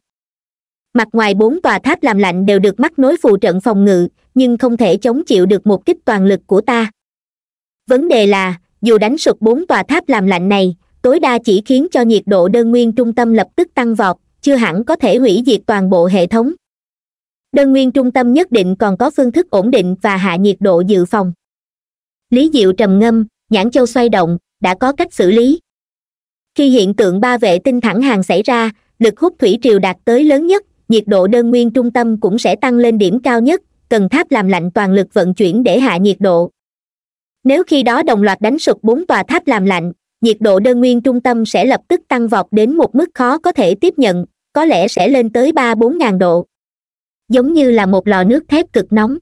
mặt ngoài bốn tòa tháp làm lạnh đều được mắc nối phù trận phòng ngự nhưng không thể chống chịu được một kích toàn lực của ta vấn đề là dù đánh sụp bốn tòa tháp làm lạnh này tối đa chỉ khiến cho nhiệt độ đơn nguyên trung tâm lập tức tăng vọt chưa hẳn có thể hủy diệt toàn bộ hệ thống đơn nguyên trung tâm nhất định còn có phương thức ổn định và hạ nhiệt độ dự phòng lý diệu trầm ngâm nhãn châu xoay động đã có cách xử lý khi hiện tượng ba vệ tinh thẳng hàng xảy ra lực hút thủy triều đạt tới lớn nhất nhiệt độ đơn nguyên trung tâm cũng sẽ tăng lên điểm cao nhất cần tháp làm lạnh toàn lực vận chuyển để hạ nhiệt độ nếu khi đó đồng loạt đánh sụp bốn tòa tháp làm lạnh nhiệt độ đơn nguyên trung tâm sẽ lập tức tăng vọt đến một mức khó có thể tiếp nhận có lẽ sẽ lên tới ba bốn ngàn độ giống như là một lò nước thép cực nóng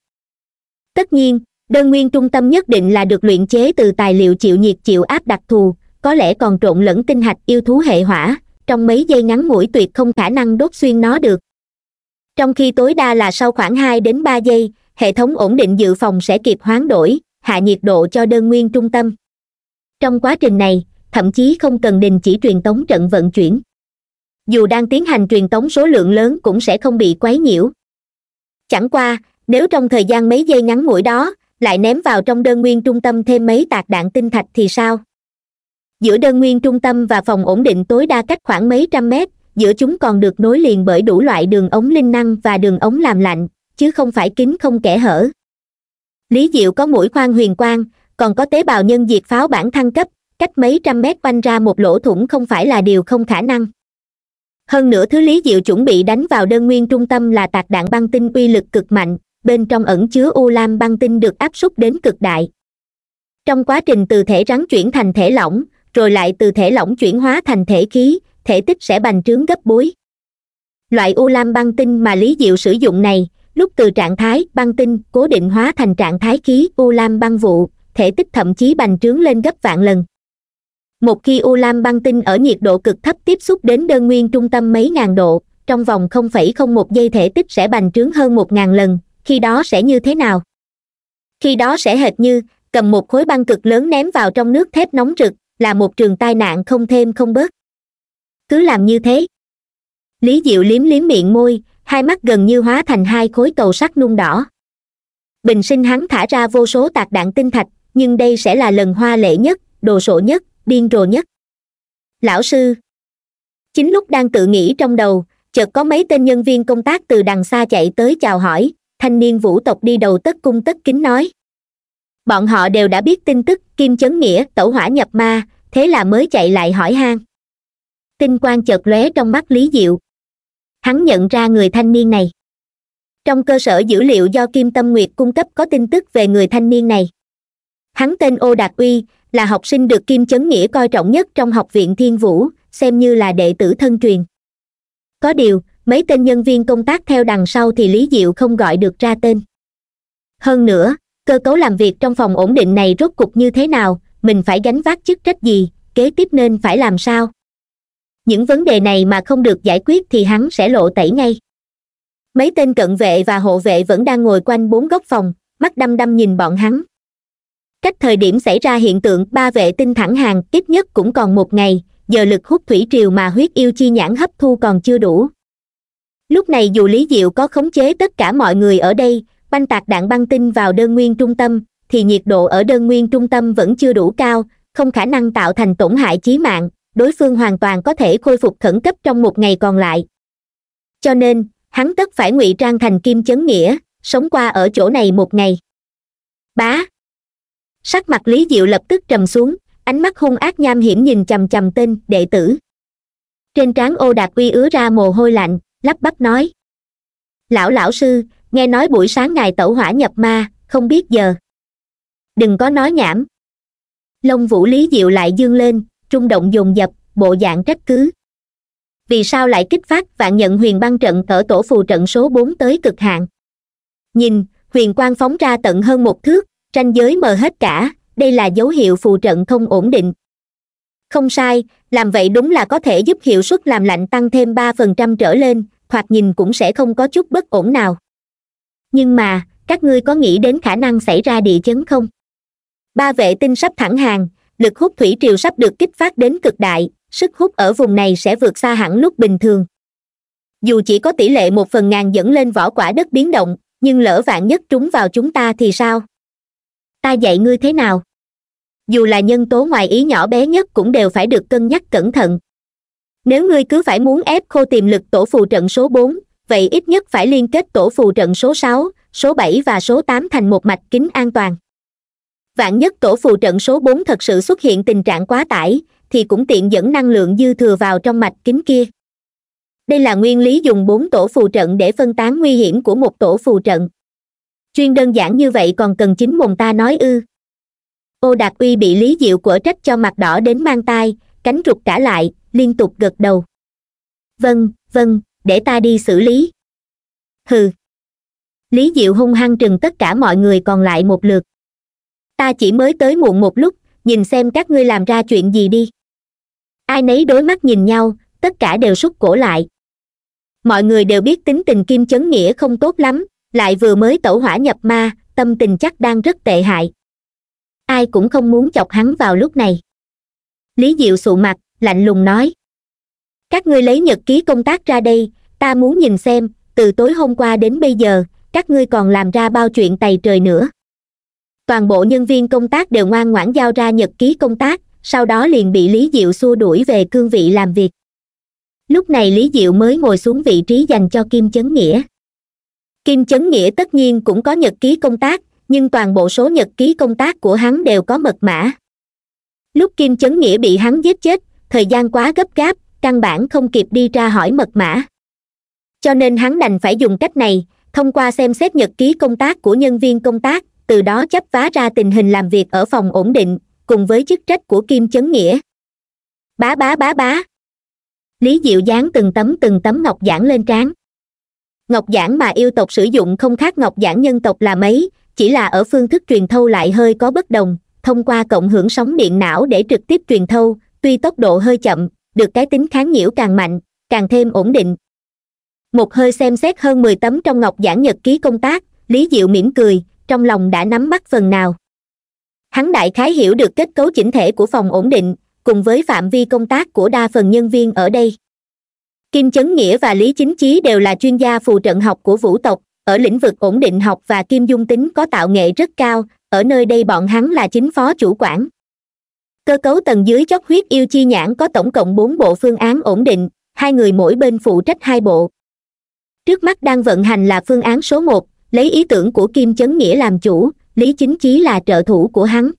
tất nhiên đơn nguyên trung tâm nhất định là được luyện chế từ tài liệu chịu nhiệt chịu áp đặc thù có lẽ còn trộn lẫn tinh hạch yêu thú hệ hỏa trong mấy giây ngắn ngủi tuyệt không khả năng đốt xuyên nó được trong khi tối đa là sau khoảng hai đến ba giây hệ thống ổn định dự phòng sẽ kịp hoán đổi hạ nhiệt độ cho đơn nguyên trung tâm trong quá trình này thậm chí không cần đình chỉ truyền tống trận vận chuyển dù đang tiến hành truyền tống số lượng lớn cũng sẽ không bị quấy nhiễu chẳng qua nếu trong thời gian mấy giây ngắn ngủi đó lại ném vào trong đơn nguyên trung tâm thêm mấy tạc đạn tinh thạch thì sao giữa đơn nguyên trung tâm và phòng ổn định tối đa cách khoảng mấy trăm mét giữa chúng còn được nối liền bởi đủ loại đường ống linh năng và đường ống làm lạnh chứ không phải kín không kẽ hở lý diệu có mũi khoan huyền quang còn có tế bào nhân diệt pháo bản thăng cấp cách mấy trăm mét quanh ra một lỗ thủng không phải là điều không khả năng hơn nữa thứ lý diệu chuẩn bị đánh vào đơn nguyên trung tâm là tạc đạn băng tinh uy lực cực mạnh bên trong ẩn chứa u lam băng tinh được áp suất đến cực đại trong quá trình từ thể rắn chuyển thành thể lỏng rồi lại từ thể lỏng chuyển hóa thành thể khí thể tích sẽ bành trướng gấp bối loại u lam băng tinh mà lý diệu sử dụng này lúc từ trạng thái băng tinh cố định hóa thành trạng thái khí u lam băng vụ thể tích thậm chí bành trướng lên gấp vạn lần một khi u lam băng tinh ở nhiệt độ cực thấp tiếp xúc đến đơn nguyên trung tâm mấy ngàn độ trong vòng 0,01 giây thể tích sẽ bành trướng hơn 1.000 lần khi đó sẽ như thế nào khi đó sẽ hệt như cầm một khối băng cực lớn ném vào trong nước thép nóng rực là một trường tai nạn không thêm không bớt cứ làm như thế lý diệu liếm liếm miệng môi hai mắt gần như hóa thành hai khối cầu sắt nung đỏ bình sinh hắn thả ra vô số tạc đạn tinh thạch nhưng đây sẽ là lần hoa lệ nhất đồ sộ nhất điên rồ nhất lão sư chính lúc đang tự nghĩ trong đầu chợt có mấy tên nhân viên công tác từ đằng xa chạy tới chào hỏi thanh niên vũ tộc đi đầu tất cung tất kính nói bọn họ đều đã biết tin tức kim chấn nghĩa tẩu hỏa nhập ma thế là mới chạy lại hỏi han tinh quang chợt lóe trong mắt lý diệu hắn nhận ra người thanh niên này trong cơ sở dữ liệu do kim tâm nguyệt cung cấp có tin tức về người thanh niên này hắn tên ô đạt uy là học sinh được kim chấn nghĩa coi trọng nhất trong học viện thiên vũ xem như là đệ tử thân truyền có điều mấy tên nhân viên công tác theo đằng sau thì lý diệu không gọi được ra tên hơn nữa cơ cấu làm việc trong phòng ổn định này rốt cục như thế nào mình phải gánh vác chức trách gì kế tiếp nên phải làm sao những vấn đề này mà không được giải quyết thì hắn sẽ lộ tẩy ngay mấy tên cận vệ và hộ vệ vẫn đang ngồi quanh bốn góc phòng mắt đăm đăm nhìn bọn hắn cách thời điểm xảy ra hiện tượng ba vệ tinh thẳng hàng ít nhất cũng còn một ngày giờ lực hút thủy triều mà huyết yêu chi nhãn hấp thu còn chưa đủ lúc này dù lý diệu có khống chế tất cả mọi người ở đây banh tạc đạn băng tinh vào đơn nguyên trung tâm thì nhiệt độ ở đơn nguyên trung tâm vẫn chưa đủ cao không khả năng tạo thành tổn hại chí mạng đối phương hoàn toàn có thể khôi phục khẩn cấp trong một ngày còn lại cho nên hắn tất phải ngụy trang thành kim chấn nghĩa sống qua ở chỗ này một ngày bá sắc mặt lý diệu lập tức trầm xuống ánh mắt hung ác nham hiểm nhìn chằm chằm tên đệ tử trên trán ô đạt uy ứa ra mồ hôi lạnh lắp bắp nói lão lão sư nghe nói buổi sáng ngài tẩu hỏa nhập ma không biết giờ đừng có nói nhảm lông vũ lý diệu lại dương lên trung động dồn dập bộ dạng trách cứ vì sao lại kích phát vạn nhận huyền băng trận ở tổ phù trận số bốn tới cực hạn nhìn huyền quang phóng ra tận hơn một thước tranh giới mờ hết cả đây là dấu hiệu phù trận không ổn định không sai làm vậy đúng là có thể giúp hiệu suất làm lạnh tăng thêm ba phần trăm trở lên hoặc nhìn cũng sẽ không có chút bất ổn nào nhưng mà các ngươi có nghĩ đến khả năng xảy ra địa chấn không ba vệ tinh sắp thẳng hàng lực hút thủy triều sắp được kích phát đến cực đại sức hút ở vùng này sẽ vượt xa hẳn lúc bình thường dù chỉ có tỷ lệ một phần ngàn dẫn lên vỏ quả đất biến động nhưng lỡ vạn nhất trúng vào chúng ta thì sao ta dạy ngươi thế nào dù là nhân tố ngoài ý nhỏ bé nhất cũng đều phải được cân nhắc cẩn thận nếu ngươi cứ phải muốn ép khô tiềm lực tổ phù trận số bốn vậy ít nhất phải liên kết tổ phù trận số sáu số bảy và số tám thành một mạch kính an toàn vạn nhất tổ phù trận số bốn thật sự xuất hiện tình trạng quá tải thì cũng tiện dẫn năng lượng dư thừa vào trong mạch kính kia đây là nguyên lý dùng bốn tổ phù trận để phân tán nguy hiểm của một tổ phù trận chuyên đơn giản như vậy còn cần chính mồm ta nói ư ô đạt uy bị lý diệu quở trách cho mặt đỏ đến mang tai cánh rụt trả lại liên tục gật đầu vâng vâng để ta đi xử lý hừ lý diệu hung hăng trừng tất cả mọi người còn lại một lượt ta chỉ mới tới muộn một lúc nhìn xem các ngươi làm ra chuyện gì đi ai nấy đối mắt nhìn nhau tất cả đều sút cổ lại mọi người đều biết tính tình kim chấn nghĩa không tốt lắm lại vừa mới tẩu hỏa nhập ma tâm tình chắc đang rất tệ hại ai cũng không muốn chọc hắn vào lúc này lý diệu sụ mặt lạnh lùng nói các ngươi lấy nhật ký công tác ra đây ta muốn nhìn xem từ tối hôm qua đến bây giờ các ngươi còn làm ra bao chuyện tày trời nữa toàn bộ nhân viên công tác đều ngoan ngoãn giao ra nhật ký công tác sau đó liền bị lý diệu xua đuổi về cương vị làm việc lúc này lý diệu mới ngồi xuống vị trí dành cho kim chấn nghĩa kim chấn nghĩa tất nhiên cũng có nhật ký công tác nhưng toàn bộ số nhật ký công tác của hắn đều có mật mã lúc kim chấn nghĩa bị hắn giết chết thời gian quá gấp gáp căn bản không kịp đi ra hỏi mật mã cho nên hắn đành phải dùng cách này thông qua xem xét nhật ký công tác của nhân viên công tác từ đó chấp vá ra tình hình làm việc ở phòng ổn định cùng với chức trách của kim chấn nghĩa bá bá bá bá lý diệu dán từng tấm từng tấm ngọc giản lên trán ngọc giản mà yêu tộc sử dụng không khác ngọc giản nhân tộc là mấy chỉ là ở phương thức truyền thâu lại hơi có bất đồng thông qua cộng hưởng sóng điện não để trực tiếp truyền thâu tuy tốc độ hơi chậm được cái tính kháng nhiễu càng mạnh càng thêm ổn định một hơi xem xét hơn mười tấm trong ngọc giản nhật ký công tác lý diệu mỉm cười trong lòng đã nắm bắt phần nào hắn đại khái hiểu được kết cấu chỉnh thể của phòng ổn định cùng với phạm vi công tác của đa phần nhân viên ở đây kim chấn nghĩa và lý chính chí đều là chuyên gia phù trận học của vũ tộc ở lĩnh vực ổn định học và kim dung tính có tạo nghệ rất cao ở nơi đây bọn hắn là chính phó chủ quản cơ cấu tầng dưới chót huyết yêu chi nhãn có tổng cộng bốn bộ phương án ổn định hai người mỗi bên phụ trách hai bộ trước mắt đang vận hành là phương án số một lấy ý tưởng của kim chấn nghĩa làm chủ lý chính chí là trợ thủ của hắn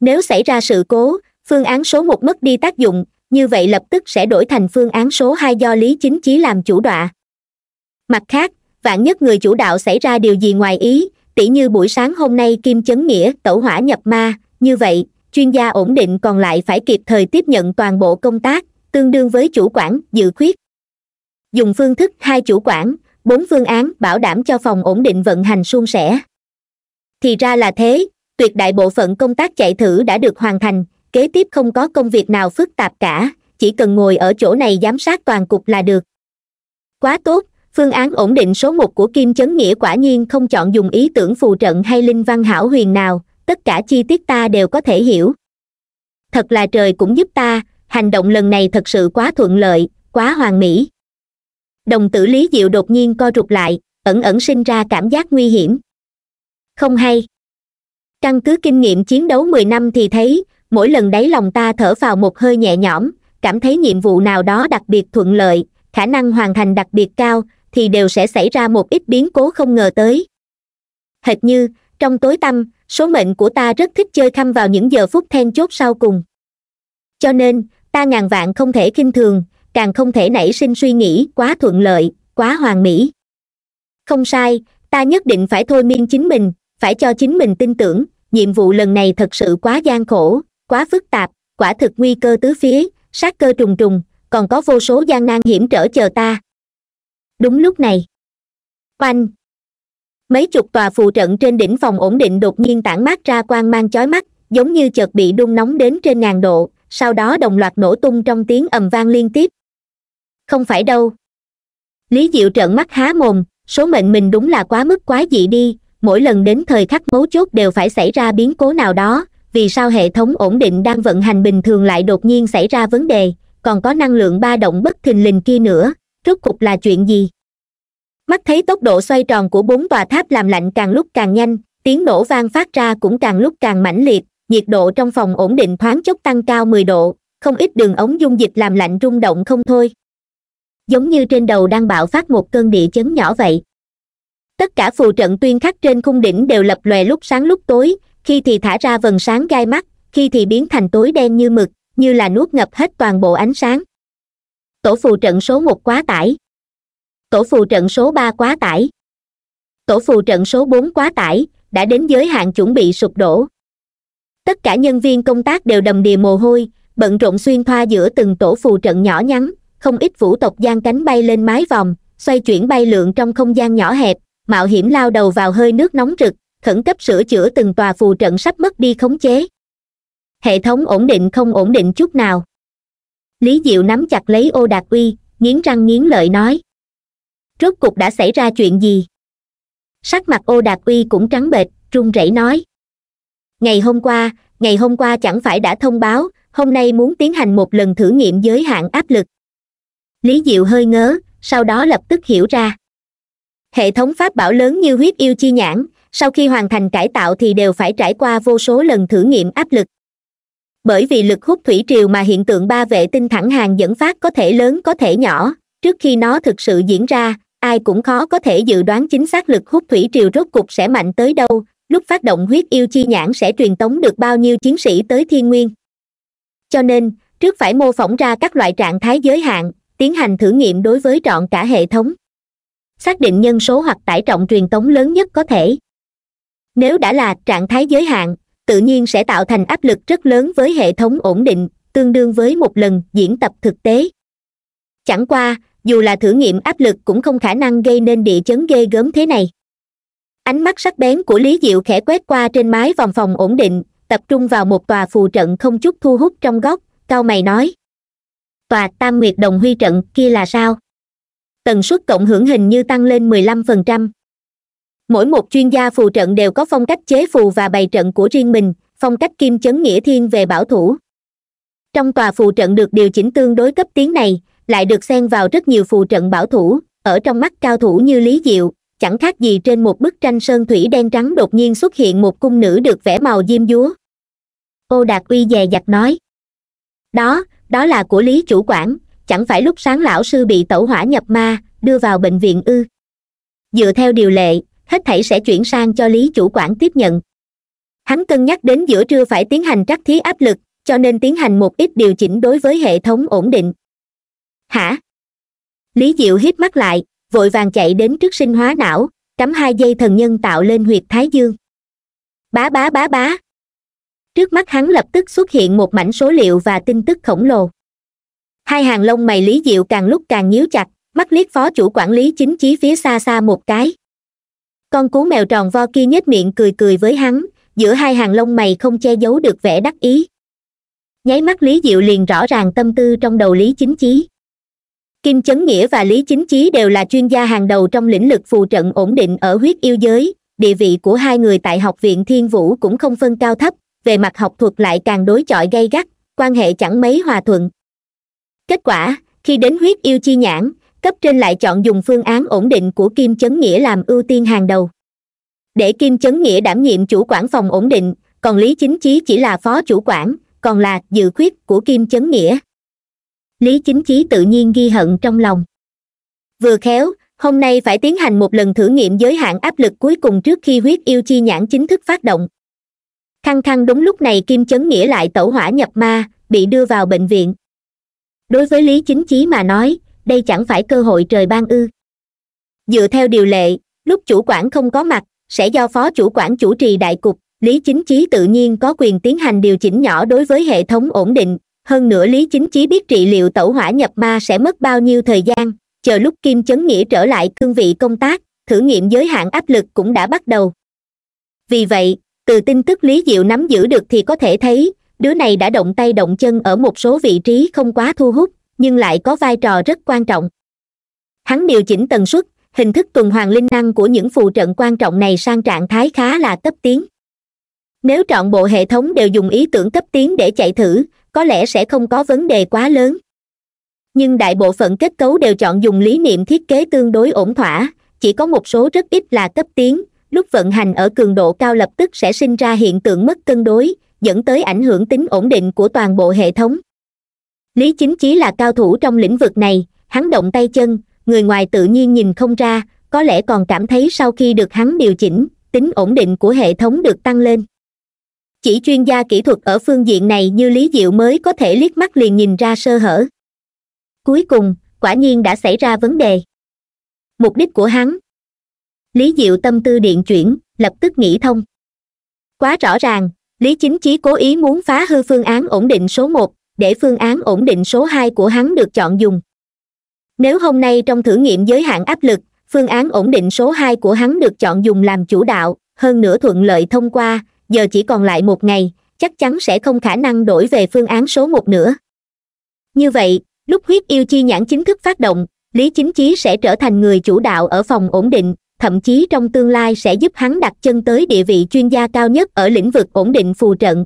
nếu xảy ra sự cố phương án số một mất đi tác dụng như vậy lập tức sẽ đổi thành phương án số hai do lý chính chí làm chủ đọa mặt khác vạn nhất người chủ đạo xảy ra điều gì ngoài ý tỉ như buổi sáng hôm nay kim chấn nghĩa tẩu hỏa nhập ma như vậy chuyên gia ổn định còn lại phải kịp thời tiếp nhận toàn bộ công tác tương đương với chủ quản dự khuyết dùng phương thức hai chủ quản bốn phương án bảo đảm cho phòng ổn định vận hành suôn sẻ thì ra là thế tuyệt đại bộ phận công tác chạy thử đã được hoàn thành kế tiếp không có công việc nào phức tạp cả chỉ cần ngồi ở chỗ này giám sát toàn cục là được quá tốt phương án ổn định số một của kim chấn nghĩa quả nhiên không chọn dùng ý tưởng phù trận hay linh văn hảo huyền nào tất cả chi tiết ta đều có thể hiểu thật là trời cũng giúp ta hành động lần này thật sự quá thuận lợi quá hoàn mỹ đồng tử lý diệu đột nhiên co rụt lại ẩn ẩn sinh ra cảm giác nguy hiểm không hay căn cứ kinh nghiệm chiến đấu mười năm thì thấy mỗi lần đáy lòng ta thở vào một hơi nhẹ nhõm cảm thấy nhiệm vụ nào đó đặc biệt thuận lợi khả năng hoàn thành đặc biệt cao thì đều sẽ xảy ra một ít biến cố không ngờ tới hệt như trong tối tăm số mệnh của ta rất thích chơi khăm vào những giờ phút then chốt sau cùng cho nên ta ngàn vạn không thể kinh thường càng không thể nảy sinh suy nghĩ quá thuận lợi quá hoàn mỹ không sai ta nhất định phải thôi miên chính mình phải cho chính mình tin tưởng nhiệm vụ lần này thật sự quá gian khổ quá phức tạp quả thực nguy cơ tứ phía sát cơ trùng trùng còn có vô số gian nan hiểm trở chờ ta đúng lúc này oanh mấy chục tòa phù trận trên đỉnh phòng ổn định đột nhiên tản mát ra quang mang chói mắt giống như chợt bị đun nóng đến trên ngàn độ sau đó đồng loạt nổ tung trong tiếng ầm vang liên tiếp không phải đâu lý diệu trợn mắt há mồm số mệnh mình đúng là quá mức quá dị đi mỗi lần đến thời khắc mấu chốt đều phải xảy ra biến cố nào đó vì sao hệ thống ổn định đang vận hành bình thường lại đột nhiên xảy ra vấn đề còn có năng lượng ba động bất thình lình kia nữa rốt cục là chuyện gì mắt thấy tốc độ xoay tròn của bốn tòa tháp làm lạnh càng lúc càng nhanh tiếng nổ vang phát ra cũng càng lúc càng mãnh liệt nhiệt độ trong phòng ổn định thoáng chốc tăng cao mười độ không ít đường ống dung dịch làm lạnh rung động không thôi giống như trên đầu đang bạo phát một cơn địa chấn nhỏ vậy tất cả phù trận tuyên khắc trên khung đỉnh đều lập lòe lúc sáng lúc tối khi thì thả ra vần sáng gai mắt khi thì biến thành tối đen như mực như là nuốt ngập hết toàn bộ ánh sáng tổ phù trận số một quá tải tổ phù trận số ba quá tải tổ phù trận số bốn quá tải đã đến giới hạn chuẩn bị sụp đổ tất cả nhân viên công tác đều đầm đìa mồ hôi bận rộn xuyên thoa giữa từng tổ phù trận nhỏ nhắn không ít vũ tộc gian cánh bay lên mái vòng xoay chuyển bay lượn trong không gian nhỏ hẹp mạo hiểm lao đầu vào hơi nước nóng rực khẩn cấp sửa chữa từng tòa phù trận sắp mất đi khống chế hệ thống ổn định không ổn định chút nào lý diệu nắm chặt lấy ô đạt uy nghiến răng nghiến lợi nói rốt cục đã xảy ra chuyện gì sắc mặt ô đạt uy cũng trắng bệch run rẩy nói ngày hôm qua ngày hôm qua chẳng phải đã thông báo hôm nay muốn tiến hành một lần thử nghiệm giới hạn áp lực lý diệu hơi ngớ sau đó lập tức hiểu ra hệ thống pháp bảo lớn như huyết yêu chi nhãn sau khi hoàn thành cải tạo thì đều phải trải qua vô số lần thử nghiệm áp lực bởi vì lực hút thủy triều mà hiện tượng ba vệ tinh thẳng hàng dẫn phát có thể lớn có thể nhỏ trước khi nó thực sự diễn ra ai cũng khó có thể dự đoán chính xác lực hút thủy triều rốt cục sẽ mạnh tới đâu lúc phát động huyết yêu chi nhãn sẽ truyền tống được bao nhiêu chiến sĩ tới thiên nguyên cho nên trước phải mô phỏng ra các loại trạng thái giới hạn tiến hành thử nghiệm đối với trọn cả hệ thống xác định nhân số hoặc tải trọng truyền tống lớn nhất có thể nếu đã là trạng thái giới hạn tự nhiên sẽ tạo thành áp lực rất lớn với hệ thống ổn định tương đương với một lần diễn tập thực tế chẳng qua dù là thử nghiệm áp lực cũng không khả năng gây nên địa chấn ghê gớm thế này ánh mắt sắc bén của lý diệu khẽ quét qua trên mái vòng phòng ổn định tập trung vào một tòa phù trận không chút thu hút trong góc cao mày nói tòa tam nguyệt đồng huy trận kia là sao tần suất cộng hưởng hình như tăng lên mười lăm phần trăm mỗi một chuyên gia phù trận đều có phong cách chế phù và bày trận của riêng mình phong cách kim chấn nghĩa thiên về bảo thủ trong tòa phù trận được điều chỉnh tương đối cấp tiến này lại được xen vào rất nhiều phù trận bảo thủ ở trong mắt cao thủ như lý diệu chẳng khác gì trên một bức tranh sơn thủy đen trắng đột nhiên xuất hiện một cung nữ được vẽ màu diêm dúa ô đạt uy dè dặt nói đó đó là của lý chủ quản chẳng phải lúc sáng lão sư bị tẩu hỏa nhập ma đưa vào bệnh viện ư dựa theo điều lệ hết thảy sẽ chuyển sang cho lý chủ quản tiếp nhận hắn cân nhắc đến giữa trưa phải tiến hành trắc thí áp lực cho nên tiến hành một ít điều chỉnh đối với hệ thống ổn định hả lý diệu hít mắt lại vội vàng chạy đến trước sinh hóa não cắm hai dây thần nhân tạo lên huyệt thái dương bá bá bá bá trước mắt hắn lập tức xuất hiện một mảnh số liệu và tin tức khổng lồ hai hàng lông mày lý diệu càng lúc càng nhíu chặt mắt liếc phó chủ quản lý chính chí phía xa xa một cái con cú mèo tròn vo kia nhếch miệng cười cười với hắn giữa hai hàng lông mày không che giấu được vẻ đắc ý nháy mắt lý diệu liền rõ ràng tâm tư trong đầu lý chính chí kim chấn nghĩa và lý chính chí đều là chuyên gia hàng đầu trong lĩnh vực phù trận ổn định ở huyết yêu giới địa vị của hai người tại học viện thiên vũ cũng không phân cao thấp về mặt học thuật lại càng đối chọi gay gắt quan hệ chẳng mấy hòa thuận kết quả khi đến huyết yêu chi nhãn cấp trên lại chọn dùng phương án ổn định của kim chấn nghĩa làm ưu tiên hàng đầu để kim chấn nghĩa đảm nhiệm chủ quản phòng ổn định còn lý chính chí chỉ là phó chủ quản còn là dự khuyết của kim chấn nghĩa lý chính chí tự nhiên ghi hận trong lòng vừa khéo hôm nay phải tiến hành một lần thử nghiệm giới hạn áp lực cuối cùng trước khi huyết yêu chi nhãn chính thức phát động khăng khăng đúng lúc này kim chấn nghĩa lại tẩu hỏa nhập ma bị đưa vào bệnh viện đối với lý chính chí mà nói đây chẳng phải cơ hội trời ban ư dựa theo điều lệ lúc chủ quản không có mặt sẽ do phó chủ quản chủ trì đại cục lý chính chí tự nhiên có quyền tiến hành điều chỉnh nhỏ đối với hệ thống ổn định hơn nữa lý chính chí biết trị liệu tẩu hỏa nhập ma sẽ mất bao nhiêu thời gian chờ lúc kim chấn nghĩa trở lại cương vị công tác thử nghiệm giới hạn áp lực cũng đã bắt đầu vì vậy từ tin tức lý diệu nắm giữ được thì có thể thấy đứa này đã động tay động chân ở một số vị trí không quá thu hút nhưng lại có vai trò rất quan trọng hắn điều chỉnh tần suất hình thức tuần hoàn linh năng của những phù trận quan trọng này sang trạng thái khá là cấp tiến nếu trọn bộ hệ thống đều dùng ý tưởng cấp tiến để chạy thử có lẽ sẽ không có vấn đề quá lớn nhưng đại bộ phận kết cấu đều chọn dùng lý niệm thiết kế tương đối ổn thỏa chỉ có một số rất ít là cấp tiến lúc vận hành ở cường độ cao lập tức sẽ sinh ra hiện tượng mất cân đối dẫn tới ảnh hưởng tính ổn định của toàn bộ hệ thống lý chính chí là cao thủ trong lĩnh vực này hắn động tay chân người ngoài tự nhiên nhìn không ra có lẽ còn cảm thấy sau khi được hắn điều chỉnh tính ổn định của hệ thống được tăng lên chỉ chuyên gia kỹ thuật ở phương diện này như lý diệu mới có thể liếc mắt liền nhìn ra sơ hở cuối cùng quả nhiên đã xảy ra vấn đề mục đích của hắn lý diệu tâm tư điện chuyển lập tức nghĩ thông quá rõ ràng lý chính chí cố ý muốn phá hư phương án ổn định số một để phương án ổn định số hai của hắn được chọn dùng nếu hôm nay trong thử nghiệm giới hạn áp lực phương án ổn định số hai của hắn được chọn dùng làm chủ đạo hơn nữa thuận lợi thông qua giờ chỉ còn lại một ngày chắc chắn sẽ không khả năng đổi về phương án số một nữa như vậy lúc huyết yêu chi nhãn chính thức phát động lý chính chí sẽ trở thành người chủ đạo ở phòng ổn định thậm chí trong tương lai sẽ giúp hắn đặt chân tới địa vị chuyên gia cao nhất ở lĩnh vực ổn định phù trận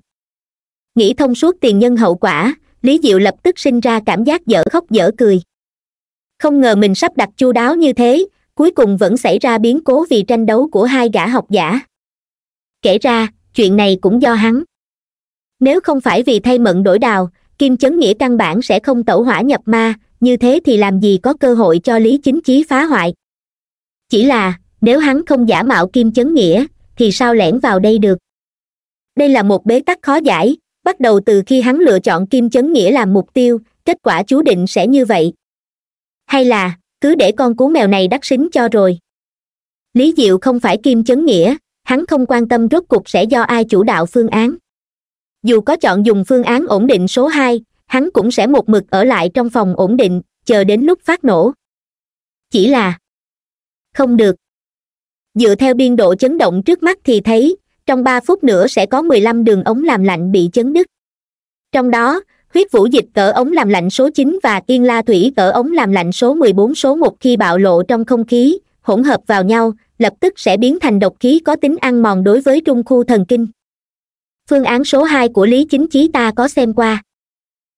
nghĩ thông suốt tiền nhân hậu quả lý diệu lập tức sinh ra cảm giác dở khóc dở cười không ngờ mình sắp đặt chu đáo như thế cuối cùng vẫn xảy ra biến cố vì tranh đấu của hai gã học giả kể ra chuyện này cũng do hắn nếu không phải vì thay mận đổi đào kim chấn nghĩa căn bản sẽ không tẩu hỏa nhập ma như thế thì làm gì có cơ hội cho lý chính chí phá hoại chỉ là nếu hắn không giả mạo kim chấn nghĩa thì sao lẻn vào đây được đây là một bế tắc khó giải bắt đầu từ khi hắn lựa chọn kim chấn nghĩa làm mục tiêu kết quả chú định sẽ như vậy hay là cứ để con cú mèo này đắc sính cho rồi lý diệu không phải kim chấn nghĩa hắn không quan tâm rốt cuộc sẽ do ai chủ đạo phương án dù có chọn dùng phương án ổn định số hai hắn cũng sẽ một mực ở lại trong phòng ổn định chờ đến lúc phát nổ chỉ là không được dựa theo biên độ chấn động trước mắt thì thấy trong ba phút nữa sẽ có mười lăm đường ống làm lạnh bị chấn đứt trong đó huyết vũ dịch cỡ ống làm lạnh số chín và yên la thủy cỡ ống làm lạnh số mười bốn số một khi bạo lộ trong không khí hỗn hợp vào nhau lập tức sẽ biến thành độc khí có tính ăn mòn đối với trung khu thần kinh phương án số hai của lý chính chí ta có xem qua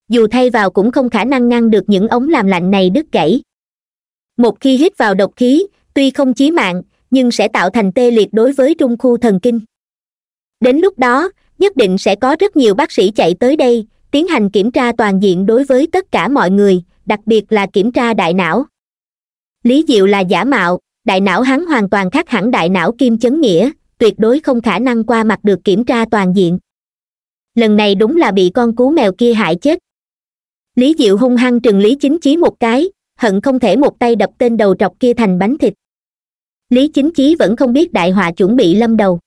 dù thay vào cũng không khả năng ngăn được những ống làm lạnh này đứt gãy một khi hít vào độc khí tuy không chí mạng nhưng sẽ tạo thành tê liệt đối với trung khu thần kinh đến lúc đó nhất định sẽ có rất nhiều bác sĩ chạy tới đây tiến hành kiểm tra toàn diện đối với tất cả mọi người đặc biệt là kiểm tra đại não lý diệu là giả mạo đại não hắn hoàn toàn khác hẳn đại não kim chấn nghĩa tuyệt đối không khả năng qua mặt được kiểm tra toàn diện lần này đúng là bị con cú mèo kia hại chết lý diệu hung hăng trừng lý chính chí một cái hận không thể một tay đập tên đầu trọc kia thành bánh thịt lý chính chí vẫn không biết đại họa chuẩn bị lâm đầu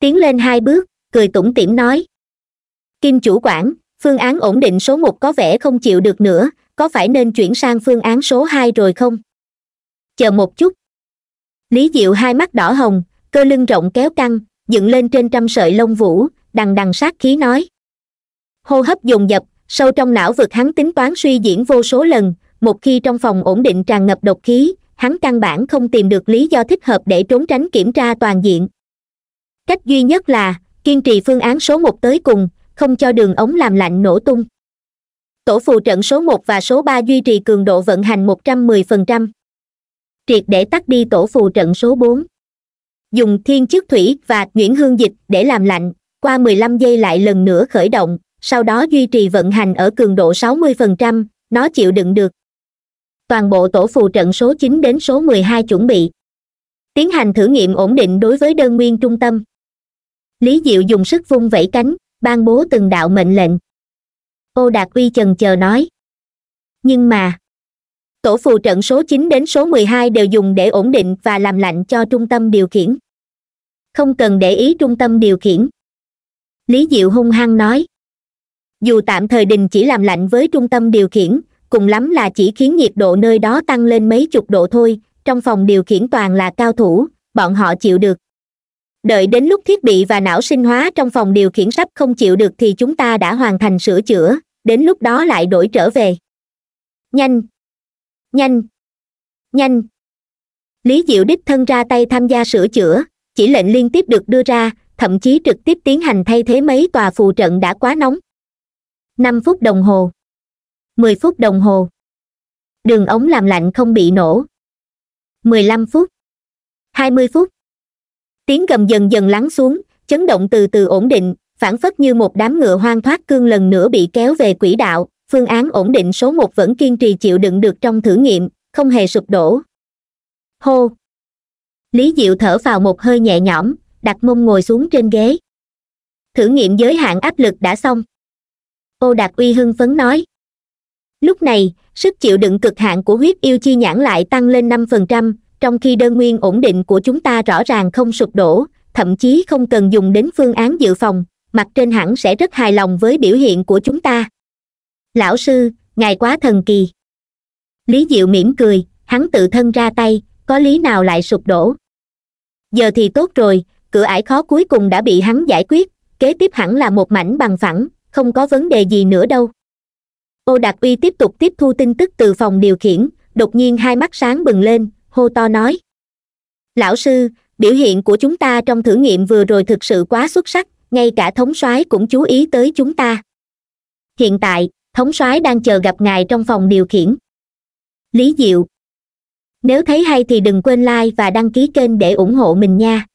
tiến lên hai bước cười tủm tỉm nói kim chủ quản phương án ổn định số một có vẻ không chịu được nữa có phải nên chuyển sang phương án số hai rồi không chờ một chút lý diệu hai mắt đỏ hồng cơ lưng rộng kéo căng dựng lên trên trăm sợi lông vũ đằng đằng sát khí nói hô hấp dồn dập sâu trong não vực hắn tính toán suy diễn vô số lần một khi trong phòng ổn định tràn ngập độc khí hắn căn bản không tìm được lý do thích hợp để trốn tránh kiểm tra toàn diện cách duy nhất là kiên trì phương án số một tới cùng không cho đường ống làm lạnh nổ tung tổ phù trận số một và số ba duy trì cường độ vận hành một trăm mười phần trăm triệt để tắt đi tổ phù trận số bốn dùng thiên chức thủy và nguyễn hương dịch để làm lạnh qua mười lăm giây lại lần nữa khởi động sau đó duy trì vận hành ở cường độ sáu mươi phần trăm nó chịu đựng được toàn bộ tổ phù trận số chín đến số mười hai chuẩn bị tiến hành thử nghiệm ổn định đối với đơn nguyên trung tâm lý diệu dùng sức vung vẩy cánh ban bố từng đạo mệnh lệnh ô đạt uy chần chờ nói nhưng mà tổ phù trận số chín đến số mười hai đều dùng để ổn định và làm lạnh cho trung tâm điều khiển không cần để ý trung tâm điều khiển lý diệu hung hăng nói dù tạm thời đình chỉ làm lạnh với trung tâm điều khiển cùng lắm là chỉ khiến nhiệt độ nơi đó tăng lên mấy chục độ thôi trong phòng điều khiển toàn là cao thủ bọn họ chịu được đợi đến lúc thiết bị và não sinh hóa trong phòng điều khiển sắp không chịu được thì chúng ta đã hoàn thành sửa chữa đến lúc đó lại đổi trở về nhanh nhanh nhanh lý diệu đích thân ra tay tham gia sửa chữa chỉ lệnh liên tiếp được đưa ra thậm chí trực tiếp tiến hành thay thế mấy tòa phù trận đã quá nóng năm phút đồng hồ mười phút đồng hồ đường ống làm lạnh không bị nổ mười lăm phút hai mươi phút tiếng gầm dần dần lắng xuống chấn động từ từ ổn định phản phất như một đám ngựa hoang thoát cương lần nữa bị kéo về quỹ đạo phương án ổn định số một vẫn kiên trì chịu đựng được trong thử nghiệm không hề sụp đổ hô lý diệu thở vào một hơi nhẹ nhõm đặt mông ngồi xuống trên ghế thử nghiệm giới hạn áp lực đã xong ô đạt uy hưng phấn nói lúc này sức chịu đựng cực hạn của huyết yêu chi nhãn lại tăng lên năm phần trăm trong khi đơn nguyên ổn định của chúng ta rõ ràng không sụp đổ thậm chí không cần dùng đến phương án dự phòng mặt trên hẳn sẽ rất hài lòng với biểu hiện của chúng ta lão sư ngài quá thần kỳ lý diệu mỉm cười hắn tự thân ra tay có lý nào lại sụp đổ giờ thì tốt rồi cửa ải khó cuối cùng đã bị hắn giải quyết kế tiếp hẳn là một mảnh bằng phẳng không có vấn đề gì nữa đâu ô đạt uy tiếp tục tiếp thu tin tức từ phòng điều khiển đột nhiên hai mắt sáng bừng lên hô to nói lão sư biểu hiện của chúng ta trong thử nghiệm vừa rồi thực sự quá xuất sắc ngay cả thống soái cũng chú ý tới chúng ta hiện tại thống soái đang chờ gặp ngài trong phòng điều khiển lý diệu nếu thấy hay thì đừng quên like và đăng ký kênh để ủng hộ mình nha